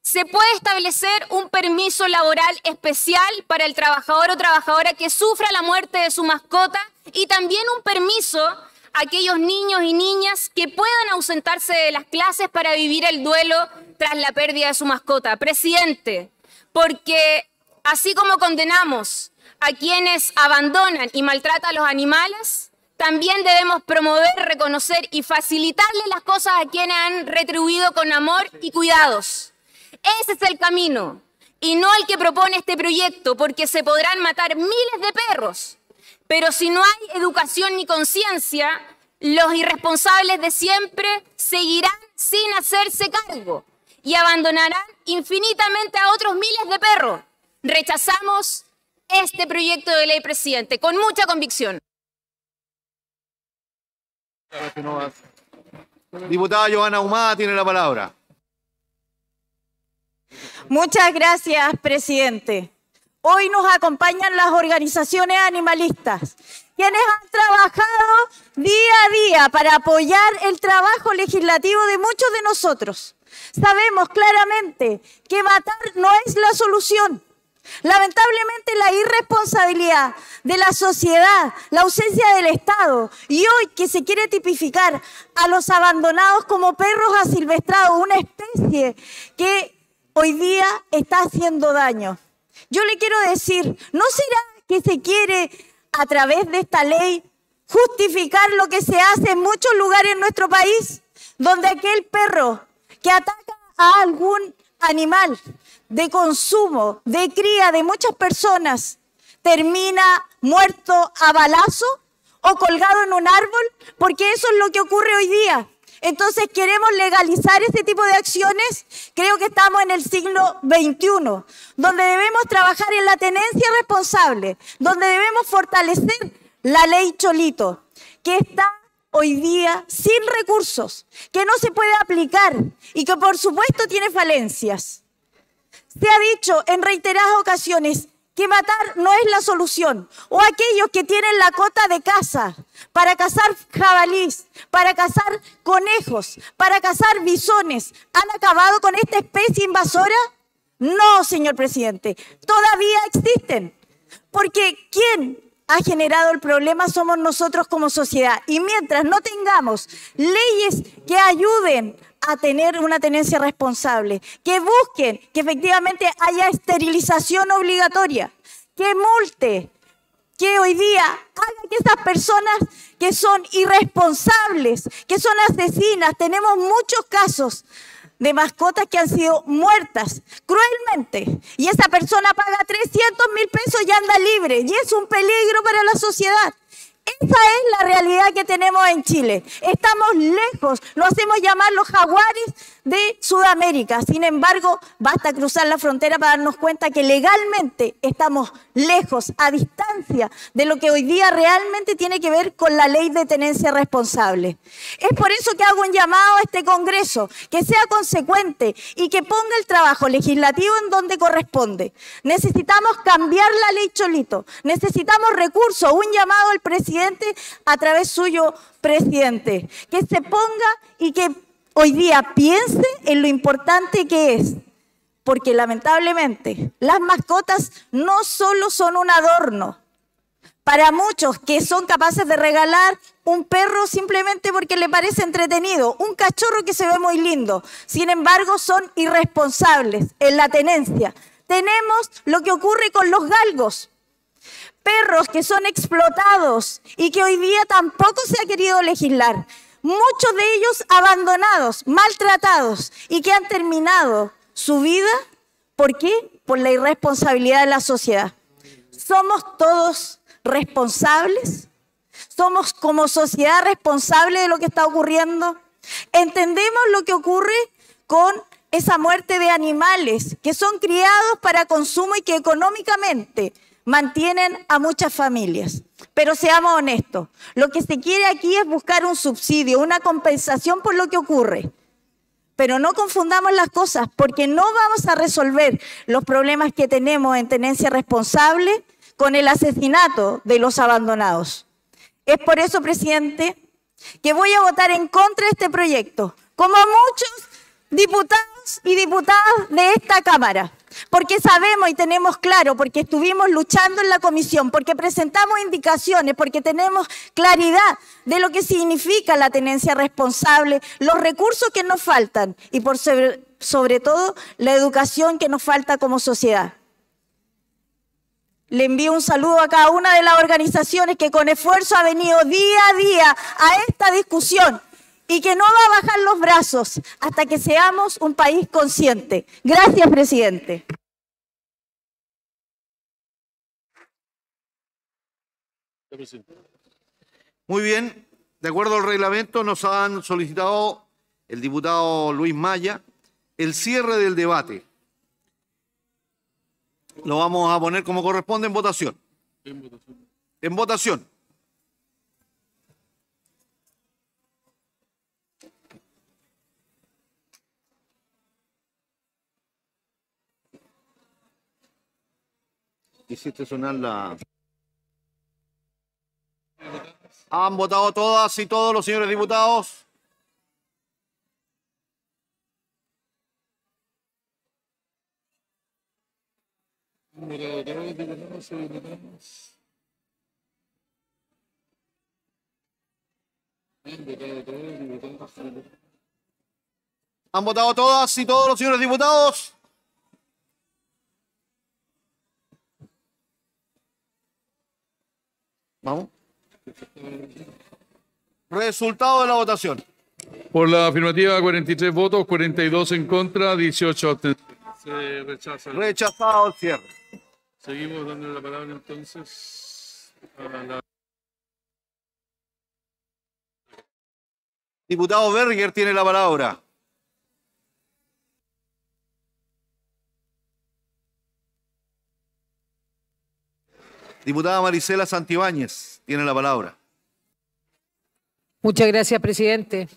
se pueda establecer un permiso laboral especial para el trabajador o trabajadora que sufra la muerte de su mascota y también un permiso a aquellos niños y niñas que puedan ausentarse de las clases para vivir el duelo tras la pérdida de su mascota. Presidente, porque Así como condenamos a quienes abandonan y maltratan a los animales, también debemos promover, reconocer y facilitarle las cosas a quienes han retribuido con amor y cuidados. Ese es el camino y no el que propone este proyecto, porque se podrán matar miles de perros, pero si no hay educación ni conciencia, los irresponsables de siempre seguirán sin hacerse cargo y abandonarán infinitamente a otros miles de perros. Rechazamos este proyecto de ley, presidente, con mucha convicción. Diputada Giovanna Humada tiene la palabra. Muchas gracias, presidente. Hoy nos acompañan las organizaciones animalistas, quienes han trabajado día a día para apoyar el trabajo legislativo de muchos de nosotros. Sabemos claramente que matar no es la solución, Lamentablemente la irresponsabilidad de la sociedad, la ausencia del Estado y hoy que se quiere tipificar a los abandonados como perros asilvestrados, una especie que hoy día está haciendo daño. Yo le quiero decir, ¿no será que se quiere a través de esta ley justificar lo que se hace en muchos lugares en nuestro país, donde aquel perro que ataca a algún animal de consumo, de cría de muchas personas, termina muerto a balazo o colgado en un árbol, porque eso es lo que ocurre hoy día. Entonces, ¿queremos legalizar este tipo de acciones? Creo que estamos en el siglo XXI, donde debemos trabajar en la tenencia responsable, donde debemos fortalecer la ley Cholito, que está hoy día sin recursos, que no se puede aplicar y que por supuesto tiene falencias. Se ha dicho en reiteradas ocasiones que matar no es la solución. O aquellos que tienen la cota de caza para cazar jabalís, para cazar conejos, para cazar bisones, ¿han acabado con esta especie invasora? No, señor presidente, todavía existen. Porque ¿quién ha generado el problema somos nosotros como sociedad. Y mientras no tengamos leyes que ayuden a tener una tenencia responsable, que busquen que efectivamente haya esterilización obligatoria, que multe, que hoy día hagan que estas personas que son irresponsables, que son asesinas, tenemos muchos casos de mascotas que han sido muertas cruelmente. Y esa persona paga 300 mil pesos y anda libre. Y es un peligro para la sociedad. Esa es la realidad que tenemos en Chile. Estamos lejos. Lo hacemos llamar los jaguares de Sudamérica. Sin embargo, basta cruzar la frontera para darnos cuenta que legalmente estamos lejos, a distancia de lo que hoy día realmente tiene que ver con la ley de tenencia responsable. Es por eso que hago un llamado a este Congreso, que sea consecuente y que ponga el trabajo legislativo en donde corresponde. Necesitamos cambiar la ley Cholito, necesitamos recursos, un llamado al presidente a través suyo, presidente, que se ponga y que Hoy día piense en lo importante que es, porque lamentablemente las mascotas no solo son un adorno. Para muchos que son capaces de regalar un perro simplemente porque le parece entretenido, un cachorro que se ve muy lindo, sin embargo son irresponsables en la tenencia. Tenemos lo que ocurre con los galgos, perros que son explotados y que hoy día tampoco se ha querido legislar muchos de ellos abandonados, maltratados y que han terminado su vida, ¿por qué? Por la irresponsabilidad de la sociedad. Somos todos responsables, somos como sociedad responsable de lo que está ocurriendo. Entendemos lo que ocurre con esa muerte de animales que son criados para consumo y que económicamente mantienen a muchas familias. Pero seamos honestos, lo que se quiere aquí es buscar un subsidio, una compensación por lo que ocurre. Pero no confundamos las cosas, porque no vamos a resolver los problemas que tenemos en tenencia responsable con el asesinato de los abandonados. Es por eso, presidente, que voy a votar en contra de este proyecto, como muchos diputados y diputados de esta Cámara, porque sabemos y tenemos claro, porque estuvimos luchando en la comisión, porque presentamos indicaciones, porque tenemos claridad de lo que significa la tenencia responsable, los recursos que nos faltan y por sobre todo la educación que nos falta como sociedad. Le envío un saludo a cada una de las organizaciones que con esfuerzo ha venido día a día a esta discusión y que no va a bajar los brazos hasta que seamos un país consciente. Gracias, presidente. Muy bien, de acuerdo al reglamento nos han solicitado el diputado Luis Maya el cierre del debate. Lo vamos a poner como corresponde en votación. En votación. En votación. ¿Quisiste sonar la... ¿Han votado todas y todos los señores diputados? ¿Han votado todas y todos los señores diputados? Vamos. Resultado de la votación. Por la afirmativa, 43 votos, 42 en contra, 18 abstenciones. Se rechaza. Rechazado el cierre. Seguimos dando la palabra entonces a la... Diputado Berger tiene la palabra. Diputada Marisela Santibáñez tiene la palabra. Muchas gracias, presidente.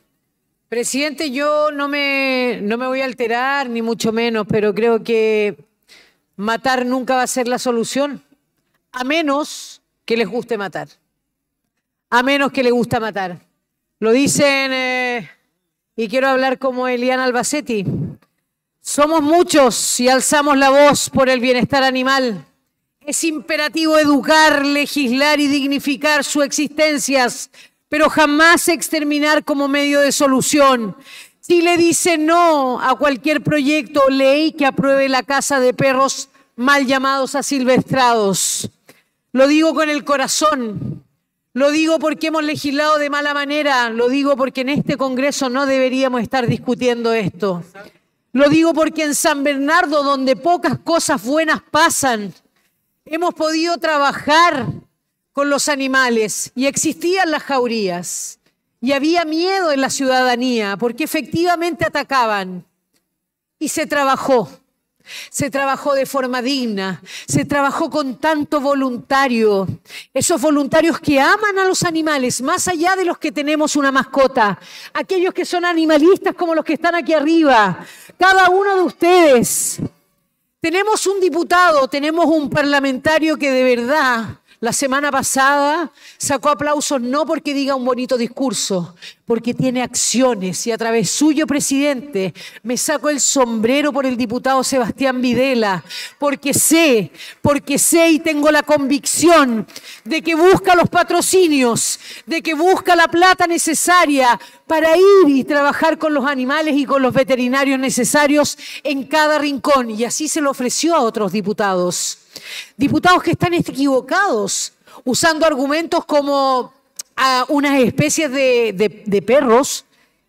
Presidente, yo no me, no me voy a alterar, ni mucho menos, pero creo que matar nunca va a ser la solución, a menos que les guste matar. A menos que les gusta matar. Lo dicen, eh, y quiero hablar como Eliana Albacetti, somos muchos y alzamos la voz por el bienestar animal es imperativo educar, legislar y dignificar su existencias, pero jamás exterminar como medio de solución. Si le dice no a cualquier proyecto o ley que apruebe la casa de perros mal llamados asilvestrados. Lo digo con el corazón, lo digo porque hemos legislado de mala manera, lo digo porque en este Congreso no deberíamos estar discutiendo esto. Lo digo porque en San Bernardo, donde pocas cosas buenas pasan, hemos podido trabajar con los animales y existían las jaurías y había miedo en la ciudadanía porque efectivamente atacaban y se trabajó. Se trabajó de forma digna, se trabajó con tanto voluntario, esos voluntarios que aman a los animales, más allá de los que tenemos una mascota, aquellos que son animalistas como los que están aquí arriba, cada uno de ustedes tenemos un diputado, tenemos un parlamentario que de verdad la semana pasada sacó aplausos no porque diga un bonito discurso, porque tiene acciones y a través suyo, presidente, me saco el sombrero por el diputado Sebastián Videla, porque sé, porque sé y tengo la convicción de que busca los patrocinios, de que busca la plata necesaria para ir y trabajar con los animales y con los veterinarios necesarios en cada rincón. Y así se lo ofreció a otros diputados. Diputados que están equivocados usando argumentos como a ah, unas especies de, perros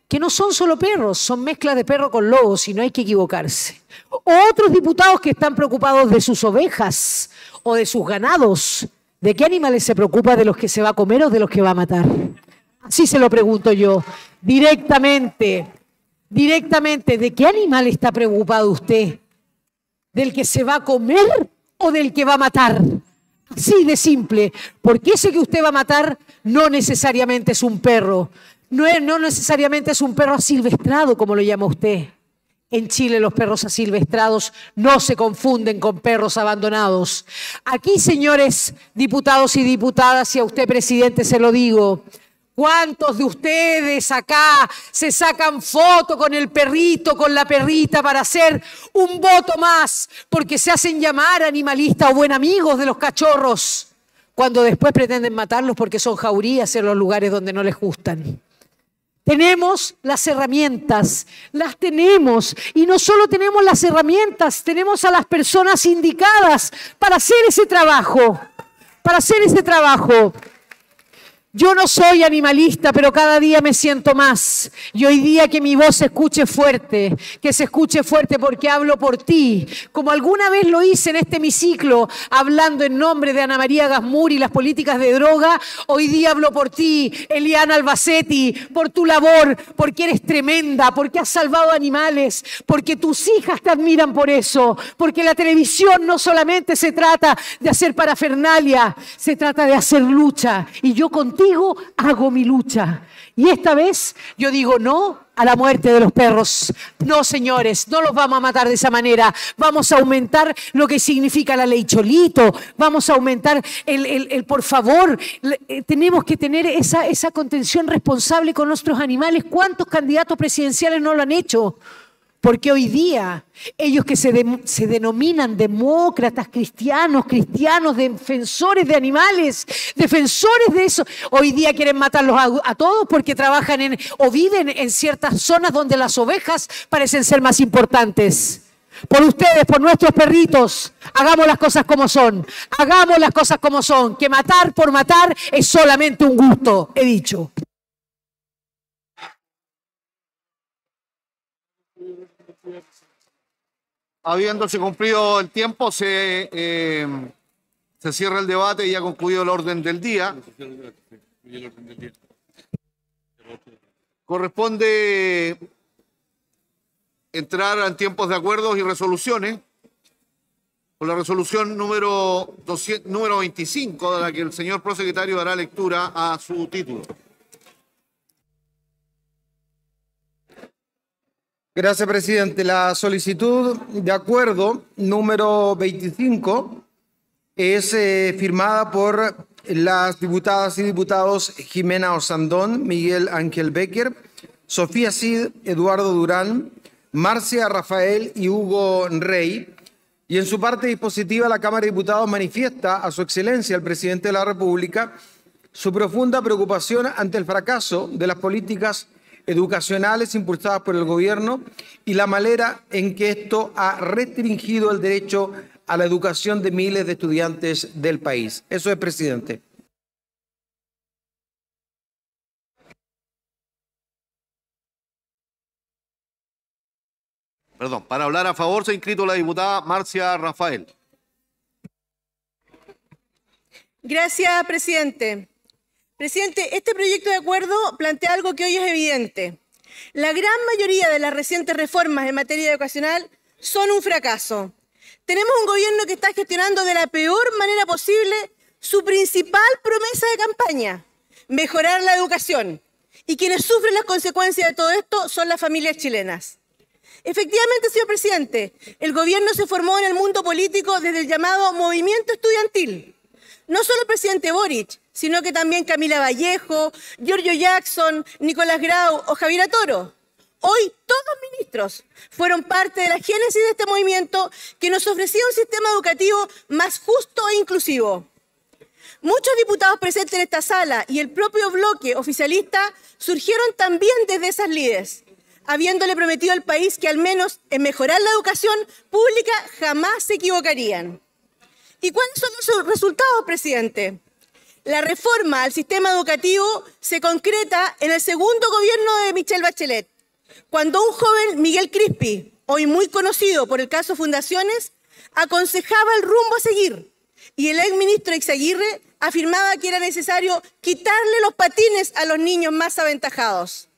que no son solo perros, son mezclas de perro con lobos y no hay que equivocarse. Otros diputados que están preocupados de sus ovejas o de sus ganados. ¿De qué animales se preocupa? ¿De los que se va a comer o de los que va a matar? Así se lo pregunto yo, directamente, directamente, ¿de qué animal está preocupado usted? ¿Del que se va a comer o del que va a matar. Así de simple, porque ese que usted va a matar no necesariamente es un perro, no, es, no necesariamente es un perro asilvestrado, como lo llama usted. En Chile los perros asilvestrados no se confunden con perros abandonados. Aquí, señores diputados y diputadas, y a usted, presidente, se lo digo, ¿Cuántos de ustedes acá se sacan foto con el perrito, con la perrita para hacer un voto más? Porque se hacen llamar animalistas o buen amigos de los cachorros, cuando después pretenden matarlos porque son jaurías en los lugares donde no les gustan. Tenemos las herramientas, las tenemos. Y no solo tenemos las herramientas, tenemos a las personas indicadas para hacer ese trabajo, para hacer ese trabajo. Yo no soy animalista, pero cada día me siento más. Y hoy día que mi voz se escuche fuerte, que se escuche fuerte porque hablo por ti, como alguna vez lo hice en este hemiciclo, hablando en nombre de Ana María Gasmur y las políticas de droga, hoy día hablo por ti, Eliana Albacetti, por tu labor, porque eres tremenda, porque has salvado animales, porque tus hijas te admiran por eso, porque la televisión no solamente se trata de hacer parafernalia, se trata de hacer lucha. Y yo contigo Digo, hago mi lucha. Y esta vez yo digo no a la muerte de los perros. No, señores, no los vamos a matar de esa manera. Vamos a aumentar lo que significa la ley Cholito. Vamos a aumentar el, por favor. Eh, tenemos que tener esa, esa contención responsable con nuestros animales. ¿Cuántos candidatos presidenciales no lo han hecho? Porque hoy día ellos que se, denominan demócratas, cristianos, cristianos, defensores de animales, defensores de eso, hoy día quieren matarlos a, todos porque trabajan en, o viven en ciertas zonas donde las ovejas parecen ser más importantes. Por ustedes, por nuestros perritos, hagamos las cosas como son, hagamos las cosas como son, que matar por matar es solamente un gusto, he dicho. habiéndose cumplido el tiempo, se, eh, se cierra el debate y ha concluido el orden del día. Corresponde entrar en tiempos de acuerdos y resoluciones. Con la resolución número, número 25, de la que el señor prosecretario dará lectura a su título. Gracias, presidente. La solicitud de acuerdo número 25 es eh, firmada por las diputadas y diputados Jimena Osandón, Miguel Ángel Becker, Sofía Cid, Eduardo Durán, Marcia Rafael y Hugo Rey. Y en su parte dispositiva, la Cámara de Diputados manifiesta a su excelencia, el presidente de la República, su profunda preocupación ante el fracaso de las políticas educacionales impulsadas por el gobierno y la manera en que esto ha restringido el derecho a la educación de miles de estudiantes del país. Eso es, presidente. Perdón, para hablar a favor se ha inscrito la diputada Marcia Rafael. Gracias, presidente. Presidente, este proyecto de acuerdo plantea algo que hoy es evidente. La gran mayoría de las recientes reformas en materia educacional son un fracaso. Tenemos un gobierno que está gestionando de la peor manera posible su principal promesa de campaña, mejorar la educación. Y quienes sufren las consecuencias de todo esto son las familias chilenas. Efectivamente, señor presidente, el gobierno se formó en el mundo político desde el llamado movimiento estudiantil. No solo el presidente Boric, sino que también Camila Vallejo, Giorgio Jackson, Nicolás Grau o Javiera Toro. Hoy todos ministros fueron parte de la génesis de este movimiento que nos ofrecía un sistema educativo más justo e inclusivo. Muchos diputados presentes en esta sala y el propio bloque oficialista surgieron también desde esas líderes, habiéndole prometido al país que al menos en mejorar la educación pública jamás se equivocarían. ¿Y cuáles son sus resultados, presidente? La reforma al sistema educativo se concreta en el segundo gobierno de Michelle Bachelet, cuando un joven Miguel Crispi, hoy muy conocido por el caso Fundaciones, aconsejaba el rumbo a seguir y el exministro Exaguirre afirmaba que era necesario quitarle los patines a los niños más aventajados.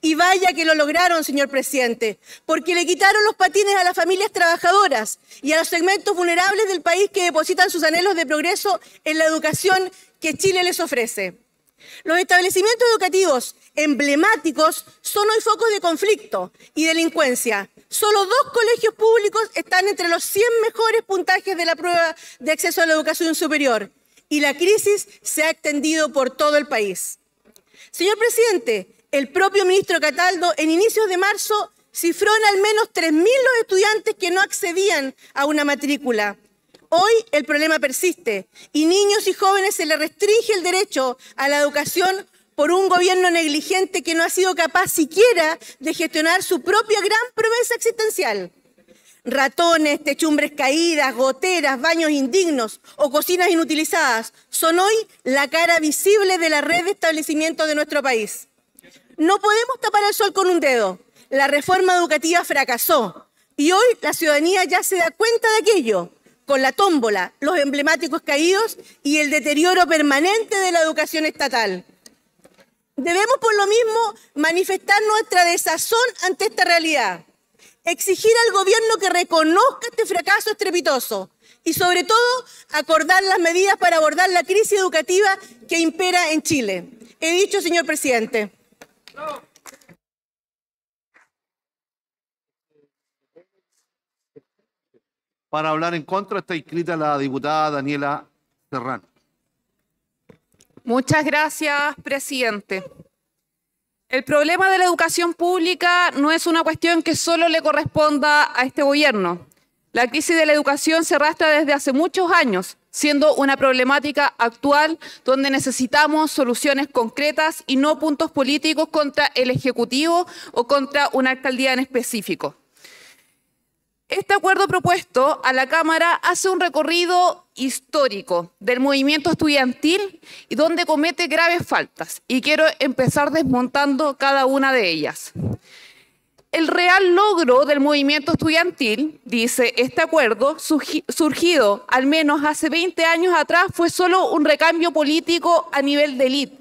Y vaya que lo lograron, señor presidente, porque le quitaron los patines a las familias trabajadoras y a los segmentos vulnerables del país que depositan sus anhelos de progreso en la educación que Chile les ofrece. Los establecimientos educativos emblemáticos son hoy focos de conflicto y delincuencia. Solo dos colegios públicos están entre los 100 mejores puntajes de la prueba de acceso a la educación superior y la crisis se ha extendido por todo el país. Señor presidente, el propio ministro Cataldo en inicios de marzo cifró en al menos 3.000 los estudiantes que no accedían a una matrícula Hoy el problema persiste y niños y jóvenes se les restringe el derecho a la educación por un gobierno negligente que no ha sido capaz siquiera de gestionar su propia gran promesa existencial. Ratones, techumbres caídas, goteras, baños indignos o cocinas inutilizadas son hoy la cara visible de la red de establecimientos de nuestro país. No podemos tapar el sol con un dedo. La reforma educativa fracasó y hoy la ciudadanía ya se da cuenta de aquello con la tómbola, los emblemáticos caídos y el deterioro permanente de la educación estatal. Debemos por lo mismo manifestar nuestra desazón ante esta realidad, exigir al gobierno que reconozca este fracaso estrepitoso y sobre todo acordar las medidas para abordar la crisis educativa que impera en Chile. He dicho, señor presidente. Para hablar en contra está inscrita la diputada Daniela Serrano. Muchas gracias, presidente. El problema de la educación pública no es una cuestión que solo le corresponda a este gobierno. La crisis de la educación se arrastra desde hace muchos años, siendo una problemática actual donde necesitamos soluciones concretas y no puntos políticos contra el Ejecutivo o contra una alcaldía en específico. Este acuerdo propuesto a la Cámara hace un recorrido histórico del movimiento estudiantil y donde comete graves faltas y quiero empezar desmontando cada una de ellas. El real logro del movimiento estudiantil, dice este acuerdo, surgido al menos hace 20 años atrás, fue solo un recambio político a nivel de élite,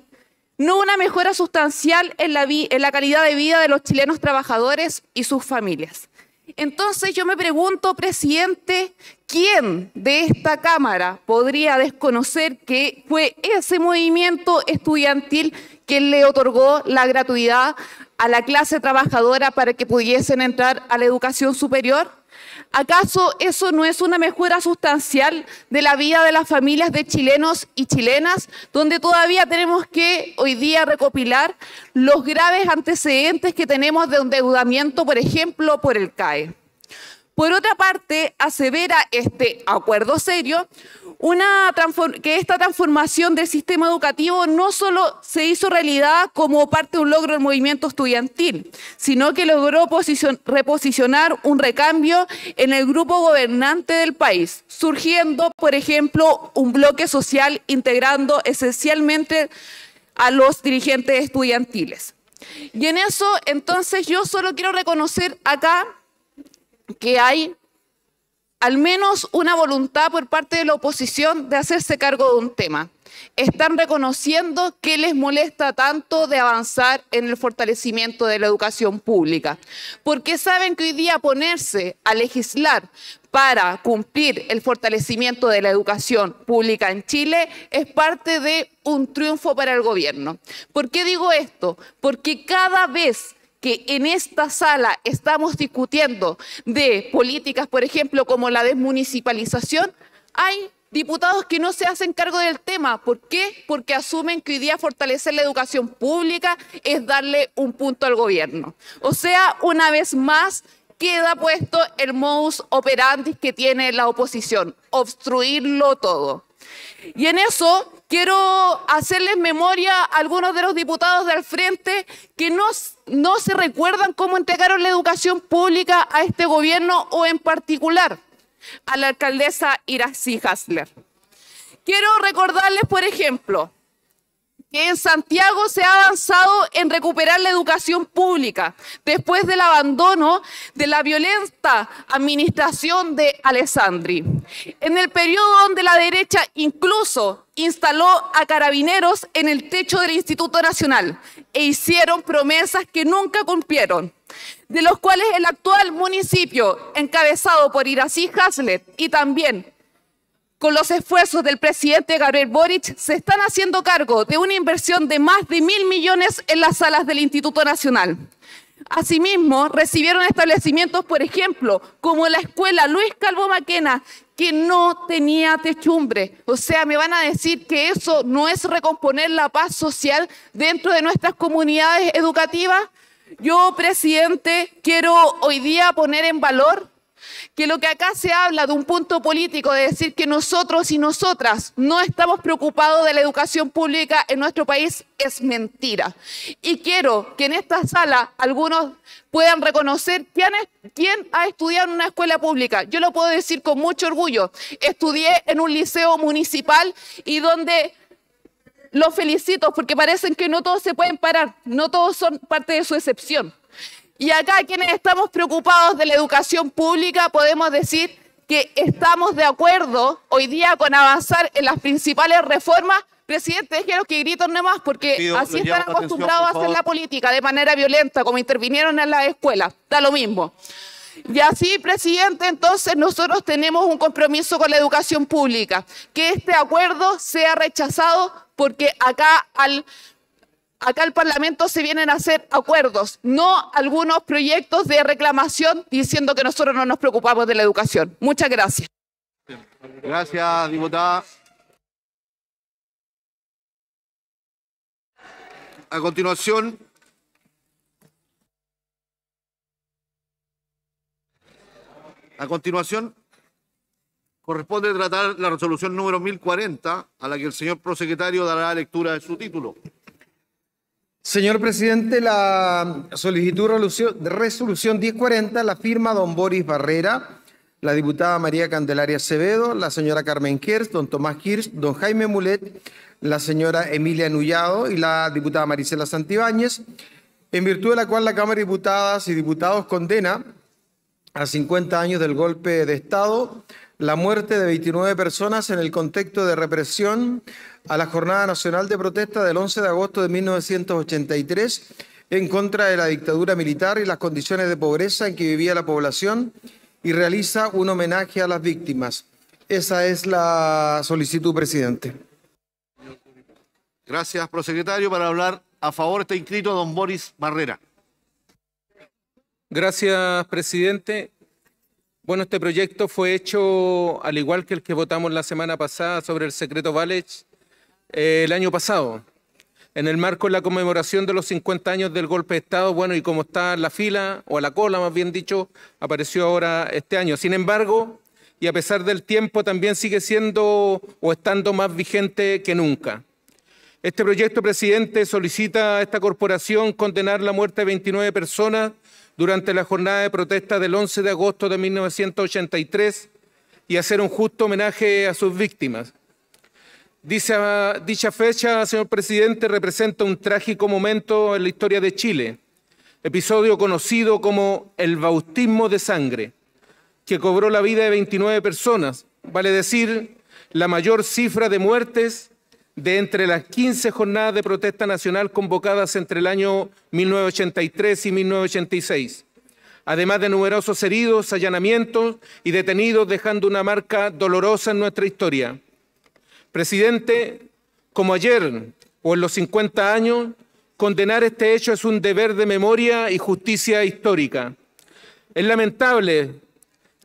no una mejora sustancial en la, en la calidad de vida de los chilenos trabajadores y sus familias. Entonces yo me pregunto, presidente, ¿quién de esta Cámara podría desconocer que fue ese movimiento estudiantil que le otorgó la gratuidad a la clase trabajadora para que pudiesen entrar a la educación superior? ¿Acaso eso no es una mejora sustancial de la vida de las familias de chilenos y chilenas, donde todavía tenemos que hoy día recopilar los graves antecedentes que tenemos de endeudamiento, por ejemplo, por el CAE? Por otra parte, asevera este acuerdo serio una que esta transformación del sistema educativo no solo se hizo realidad como parte de un logro del movimiento estudiantil, sino que logró reposicionar un recambio en el grupo gobernante del país, surgiendo, por ejemplo, un bloque social integrando esencialmente a los dirigentes estudiantiles. Y en eso, entonces, yo solo quiero reconocer acá que hay al menos una voluntad por parte de la oposición de hacerse cargo de un tema. Están reconociendo que les molesta tanto de avanzar en el fortalecimiento de la educación pública, porque saben que hoy día ponerse a legislar para cumplir el fortalecimiento de la educación pública en Chile es parte de un triunfo para el gobierno. ¿Por qué digo esto? Porque cada vez en esta sala estamos discutiendo de políticas, por ejemplo, como la desmunicipalización, hay diputados que no se hacen cargo del tema. ¿Por qué? Porque asumen que hoy día fortalecer la educación pública es darle un punto al gobierno. O sea, una vez más, queda puesto el modus operandi que tiene la oposición, obstruirlo todo. Y en eso quiero hacerles memoria a algunos de los diputados del frente que no, se recuerdan cómo entregaron la educación pública a este gobierno o en particular a la alcaldesa Iracy Hasler. Quiero recordarles, por ejemplo, en Santiago se ha avanzado en recuperar la educación pública después del abandono de la violenta administración de Alessandri. En el periodo donde la derecha incluso instaló a carabineros en el techo del Instituto Nacional e hicieron promesas que nunca cumplieron, de los cuales el actual municipio, encabezado por Irací Haslet y también con los esfuerzos del presidente Gabriel Boric, se están haciendo cargo de una inversión de más de mil millones en las salas del Instituto Nacional. Asimismo, recibieron establecimientos, por ejemplo, como la escuela Luis Calvo Maquena, que no tenía techumbre. O sea, me van a decir que eso no es recomponer la paz social dentro de nuestras comunidades educativas. Yo, presidente, quiero hoy día poner en valor que lo que acá se habla de un punto político, de decir que nosotros y nosotras no estamos preocupados de la educación pública en nuestro país, es mentira. Y quiero que en esta sala algunos puedan reconocer quién, ha estudiado en una escuela pública. Yo lo puedo decir con mucho orgullo. Estudié en un liceo municipal y donde los felicito porque parecen que no todos se pueden parar, no todos son parte de su excepción. Y acá quienes estamos preocupados de la educación pública podemos decir que estamos de acuerdo hoy día con avanzar en las principales reformas. Presidente, déjenos que griten nomás porque así están acostumbrados a hacer la política de manera violenta, como intervinieron en las escuelas. Da lo mismo. Y así, presidente, entonces nosotros tenemos un compromiso con la educación pública, que este acuerdo sea rechazado porque acá al acá el Parlamento se vienen a hacer acuerdos, no algunos proyectos de reclamación diciendo que nosotros no nos preocupamos de la educación. Muchas gracias. Gracias, diputada. A continuación, a continuación corresponde tratar la resolución número 1040 a la que el señor prosecretario dará lectura de su título. Señor presidente, la solicitud de resolución 1040 la firma don Boris Barrera, la diputada María Candelaria Acevedo, la señora Carmen Kirsch, don Tomás Kirsch, don Jaime Mulet, la señora Emilia Nullado y la diputada Marisela Santibáñez, en virtud de la cual la Cámara de Diputadas y Diputados condena a 50 años del golpe de Estado la muerte de 29 personas en el contexto de represión a la Jornada Nacional de Protesta del 11 de agosto de 1983 en contra de la dictadura militar y las condiciones de pobreza en que vivía la población y realiza un homenaje a las víctimas. Esa es la solicitud, presidente. Gracias, prosecretario. Para hablar a favor está inscrito don Boris Barrera. Gracias, presidente. Bueno, este proyecto fue hecho al igual que el que votamos la semana pasada sobre el secreto Valech eh, el año pasado, en el marco de la conmemoración de los 50 años del golpe de Estado, bueno, y como está en la fila, o a la cola más bien dicho, apareció ahora este año. Sin embargo, y a pesar del tiempo, también sigue siendo o estando más vigente que nunca. Este proyecto, presidente, solicita a esta corporación condenar la muerte de 29 personas durante la jornada de protesta del 11 de agosto de 1983 y hacer un justo homenaje a sus víctimas. Dicha, ah, dicha fecha, señor presidente, representa un trágico momento en la historia de Chile, episodio conocido como el bautismo de sangre, que cobró la vida de 29 personas, vale decir, la mayor cifra de muertes de entre las 15 jornadas de protesta nacional convocadas entre el año 1983 y 1986, además de numerosos heridos, allanamientos y detenidos, dejando una marca dolorosa en nuestra historia. Presidente, como ayer o en los 50 años, condenar este hecho es un deber de memoria y justicia histórica. Es lamentable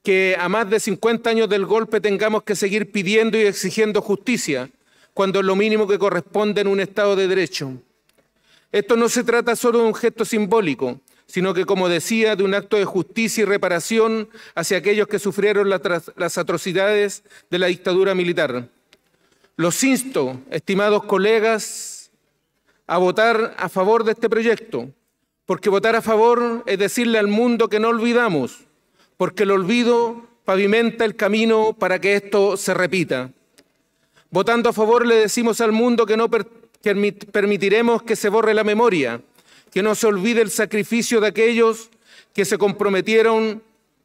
que a más de 50 años del golpe tengamos que seguir pidiendo y exigiendo justicia, cuando es lo mínimo que corresponde en un Estado de Derecho. Esto no se trata solo de un gesto simbólico, sino que, como decía, de un acto de justicia y reparación hacia aquellos que sufrieron las atrocidades de la dictadura militar. Los insto, estimados colegas, a votar a favor de este proyecto, porque votar a favor es decirle al mundo que no olvidamos, porque el olvido pavimenta el camino para que esto se repita. Votando a favor le decimos al mundo que no permitiremos que se borre la memoria, que no se olvide el sacrificio de aquellos que se comprometieron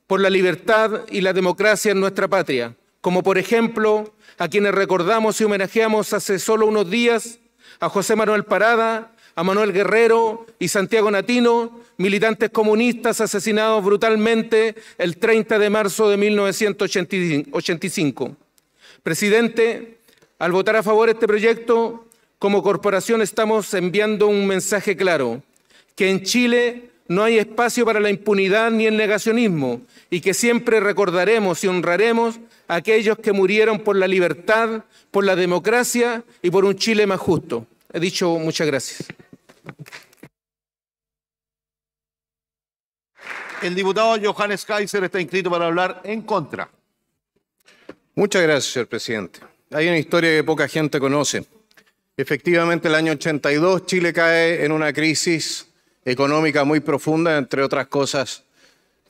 por la libertad y la democracia en nuestra patria, como por ejemplo a quienes recordamos y homenajeamos hace solo unos días, a José Manuel Parada, a Manuel Guerrero y Santiago Natino, militantes comunistas asesinados brutalmente el 30 de marzo de 1985. Presidente, al votar a favor de este proyecto, como corporación estamos enviando un mensaje claro, que en Chile no hay espacio para la impunidad ni el negacionismo y que siempre recordaremos y honraremos aquellos que murieron por la libertad, por la democracia y por un Chile más justo. He dicho muchas gracias. El diputado Johannes Kaiser está inscrito para hablar en contra. Muchas gracias, señor presidente. Hay una historia que poca gente conoce. Efectivamente, el año 82 Chile cae en una crisis económica muy profunda, entre otras cosas,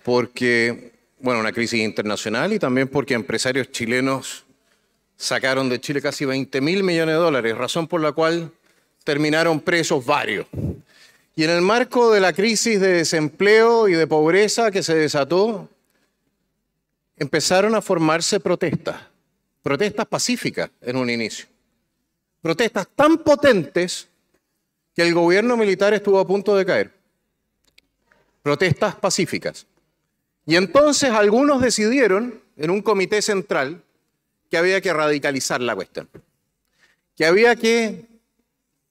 porque bueno, una crisis internacional y también porque empresarios chilenos sacaron de Chile casi 20 mil millones de dólares, razón por la cual terminaron presos varios. Y en el marco de la crisis de desempleo y de pobreza que se desató, empezaron a formarse protestas, protestas pacíficas en un inicio, protestas tan potentes que el gobierno militar estuvo a punto de caer, protestas pacíficas. Y entonces algunos decidieron en un comité central que había que radicalizar la cuestión, que había que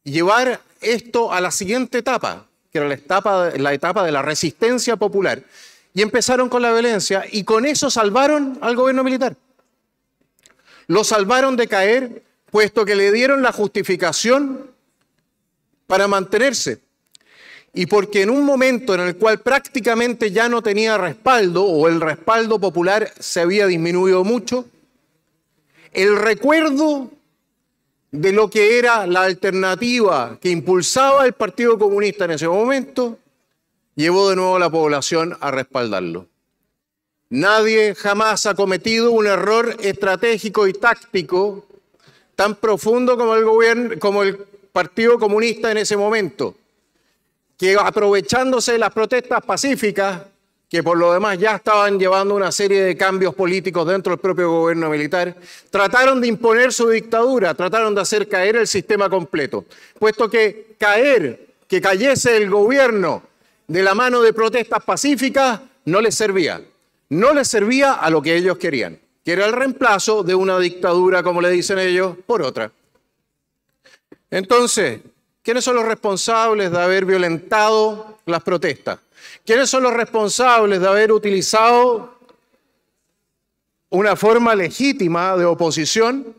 llevar esto a la siguiente etapa, que era la etapa, de la resistencia popular, y empezaron con la violencia y con eso salvaron al gobierno militar. Lo salvaron de caer puesto que le dieron la justificación para mantenerse y porque en un momento en el cual prácticamente ya no tenía respaldo o el respaldo popular se había disminuido mucho, el recuerdo de lo que era la alternativa que impulsaba el Partido Comunista en ese momento, llevó de nuevo a la población a respaldarlo. Nadie jamás ha cometido un error estratégico y táctico tan profundo como el, gobierno, como el Partido Comunista en ese momento que aprovechándose de las protestas pacíficas, que por lo demás ya estaban llevando una serie de cambios políticos dentro del propio gobierno militar, trataron de imponer su dictadura, trataron de hacer caer el sistema completo, puesto que caer, que cayese el gobierno de la mano de protestas pacíficas, no les servía. No les servía a lo que ellos querían, que era el reemplazo de una dictadura, como le dicen ellos, por otra. Entonces, ¿Quiénes son los responsables de haber violentado las protestas? ¿Quiénes son los responsables de haber utilizado una forma legítima de oposición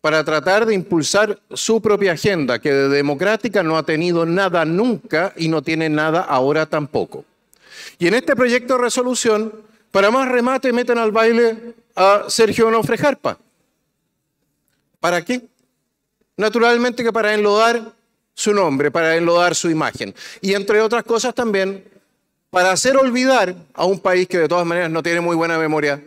para tratar de impulsar su propia agenda, que de democrática no ha tenido nada nunca y no tiene nada ahora tampoco? Y en este proyecto de resolución, para más remate, meten al baile a Sergio Onofre ¿Para qué? Naturalmente que para enlodar su nombre, para enlodar su imagen. Y entre otras cosas también, para hacer olvidar a un país que de todas maneras no tiene muy buena memoria,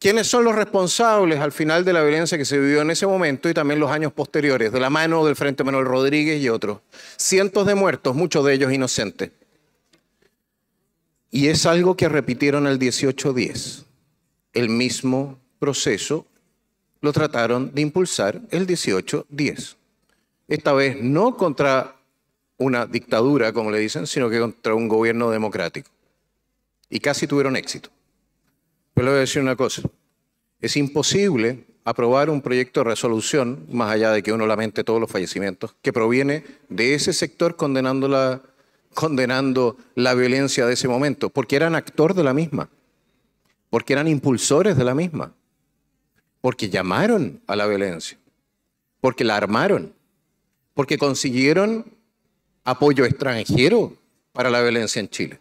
quiénes son los responsables al final de la violencia que se vivió en ese momento y también los años posteriores, de la mano del Frente Manuel Rodríguez y otros. Cientos de muertos, muchos de ellos inocentes. Y es algo que repitieron el 1810. El mismo proceso lo trataron de impulsar el 1810 esta vez no contra una dictadura, como le dicen, sino que contra un gobierno democrático. Y casi tuvieron éxito. Pero le voy a decir una cosa. Es imposible aprobar un proyecto de resolución, más allá de que uno lamente todos los fallecimientos, que proviene de ese sector condenando la, condenando la violencia de ese momento, porque eran actor de la misma, porque eran impulsores de la misma, porque llamaron a la violencia, porque la armaron, porque consiguieron apoyo extranjero para la violencia en Chile.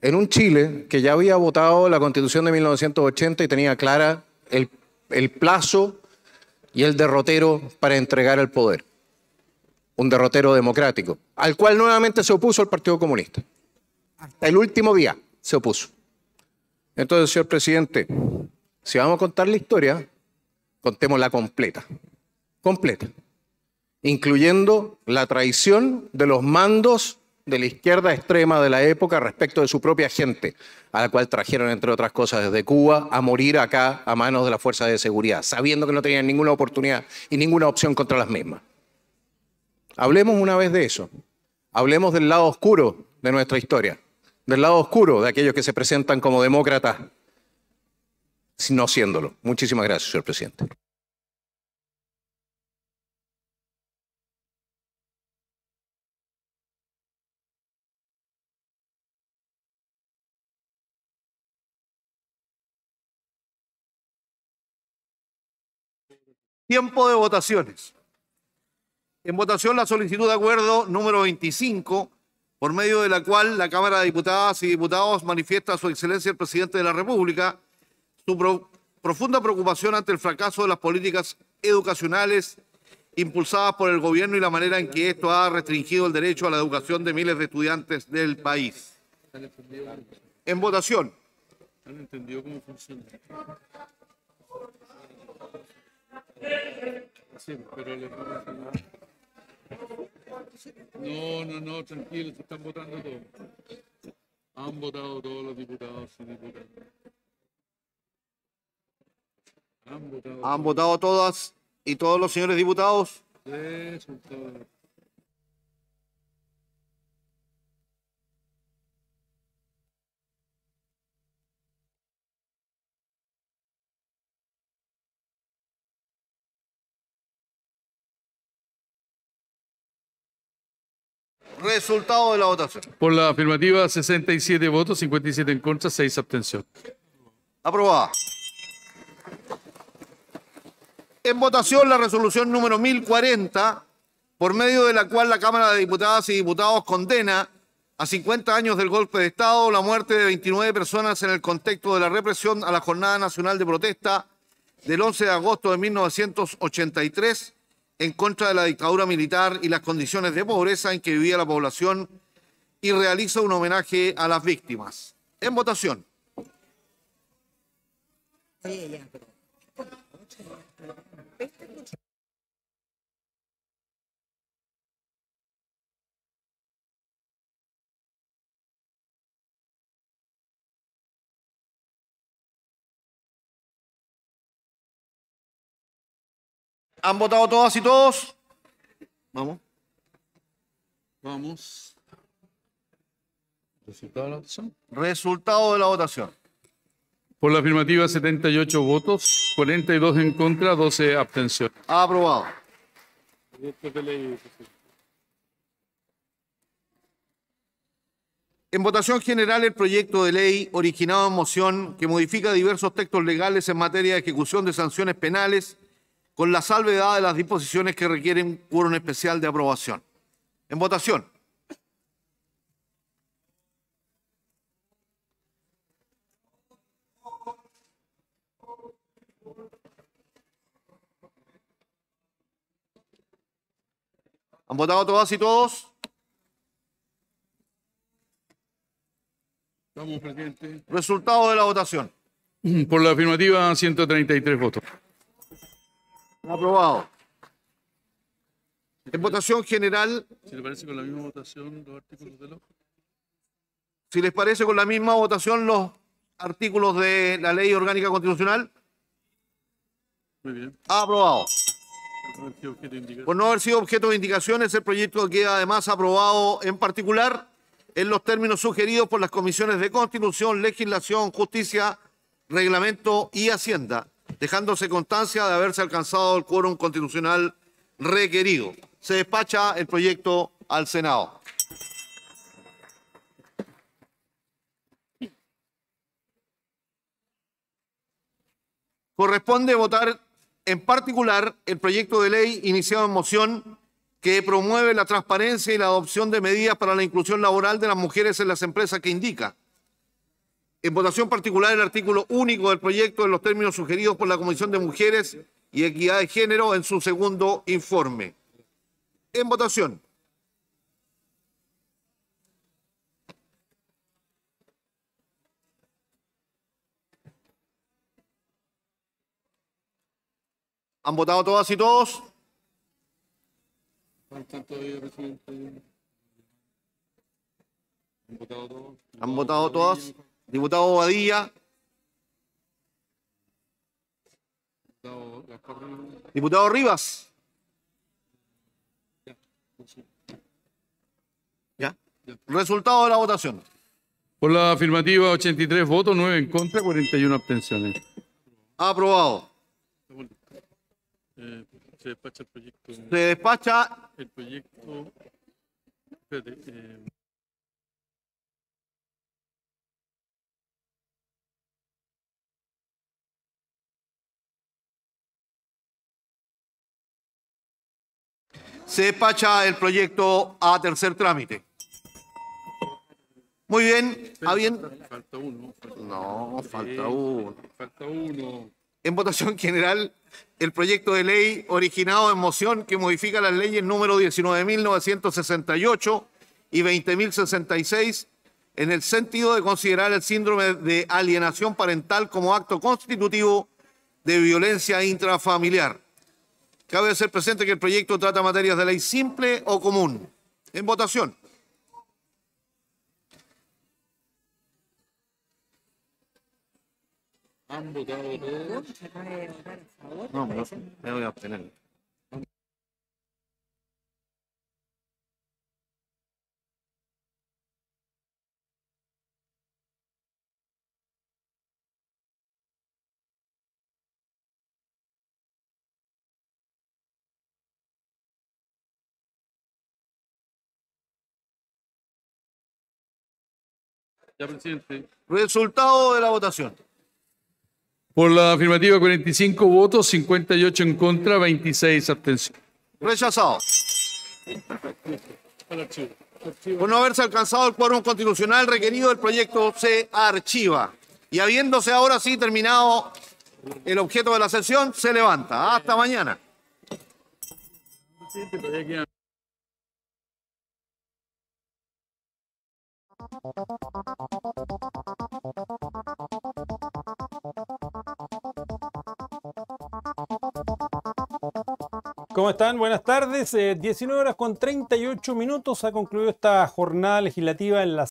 En un Chile que ya había votado la constitución de 1980 y tenía clara el, plazo y el derrotero para entregar el poder. Un derrotero democrático, al cual nuevamente se opuso el Partido Comunista. Hasta el último día se opuso. Entonces, señor presidente, si vamos a contar la historia, contémosla completa. Completa incluyendo la traición de los mandos de la izquierda extrema de la época respecto de su propia gente, a la cual trajeron, entre otras cosas, desde Cuba a morir acá a manos de las fuerzas de seguridad, sabiendo que no tenían ninguna oportunidad y ninguna opción contra las mismas. Hablemos una vez de eso. Hablemos del lado oscuro de nuestra historia, del lado oscuro de aquellos que se presentan como demócratas, no siéndolo. Muchísimas gracias, señor presidente. Tiempo de votaciones. En votación la solicitud de acuerdo número 25, por medio de la cual la Cámara de Diputadas y Diputados manifiesta a su excelencia el presidente de la República su profunda preocupación ante el fracaso de las políticas educacionales impulsadas por el gobierno y la manera en que esto ha restringido el derecho a la educación de miles de estudiantes del país. En votación pero a No, no, no, tranquilo, se están votando todos. Han votado todos los diputados Han votado. todas y todos los señores diputados? Sí, son todos. Resultado de la votación. Por la afirmativa, 67 votos, 57 en contra, 6 abstención. Aprobada. En votación la resolución número 1040, por medio de la cual la Cámara de Diputadas y Diputados condena a 50 años del golpe de Estado la muerte de 29 personas en el contexto de la represión a la Jornada Nacional de Protesta del 11 de agosto de 1983 en contra de la dictadura militar y las condiciones de pobreza en que vivía la población y realiza un homenaje a las víctimas. En votación. ¿Han votado todas y todos? Vamos. Vamos. Resultado de la votación. Resultado de la votación. Por la afirmativa, 78 votos, 42 en contra, 12 abstenciones. Aprobado. ley En votación general, el proyecto de ley originado en moción que modifica diversos textos legales en materia de ejecución de sanciones penales con la salvedad de las disposiciones que requieren un quórum especial de aprobación. En votación. ¿Han votado todas y todos? Estamos, presentes. Resultado de la votación. Por la afirmativa, 133 votos. Aprobado. En votación general. Si parece con la misma votación los artículos de Si les parece con la misma votación los artículos de la ley orgánica constitucional. Muy bien. Aprobado. Por no haber sido objeto de indicaciones, el proyecto queda además aprobado en particular en los términos sugeridos por las comisiones de Constitución, Legislación, Justicia, Reglamento y Hacienda dejándose constancia de haberse alcanzado el quórum constitucional requerido. Se despacha el proyecto al Senado. Corresponde votar en particular el proyecto de ley iniciado en moción que promueve la transparencia y la adopción de medidas para la inclusión laboral de las mujeres en las empresas que indica en votación particular, el artículo único del proyecto en los términos sugeridos por la Comisión de Mujeres y Equidad de Género en su segundo informe. En votación. ¿Han votado todas y todos? ¿Han votado todos? ¿Han votado todas? Diputado Badía. Diputado Rivas. ¿Ya? Resultado de la votación. Por la afirmativa, 83 votos, 9 en contra, 41 abstenciones. Aprobado. se despacha el proyecto. Se despacha. El proyecto. Eh, se despacha el proyecto a tercer trámite. Muy bien, ¿a bien? Falta uno. No, falta uno. Falta uno. En votación general, el proyecto de ley originado en moción que modifica las leyes número 19.968 y 20.066 en el sentido de considerar el síndrome de alienación parental como acto constitutivo de violencia intrafamiliar. Cabe ser presente que el proyecto trata materias de ley simple o común. En votación. No, me voy a obtener. presidente. Resultado de la votación. Por la afirmativa, 45 votos, 58 en contra, 26 abstenciones. Rechazado. Por no haberse alcanzado el quórum constitucional requerido, el proyecto se archiva. Y habiéndose ahora sí terminado el objeto de la sesión, se levanta. Hasta mañana. ¿Cómo están? Buenas tardes. 19 eh, horas con 38 minutos ha concluido esta jornada legislativa en la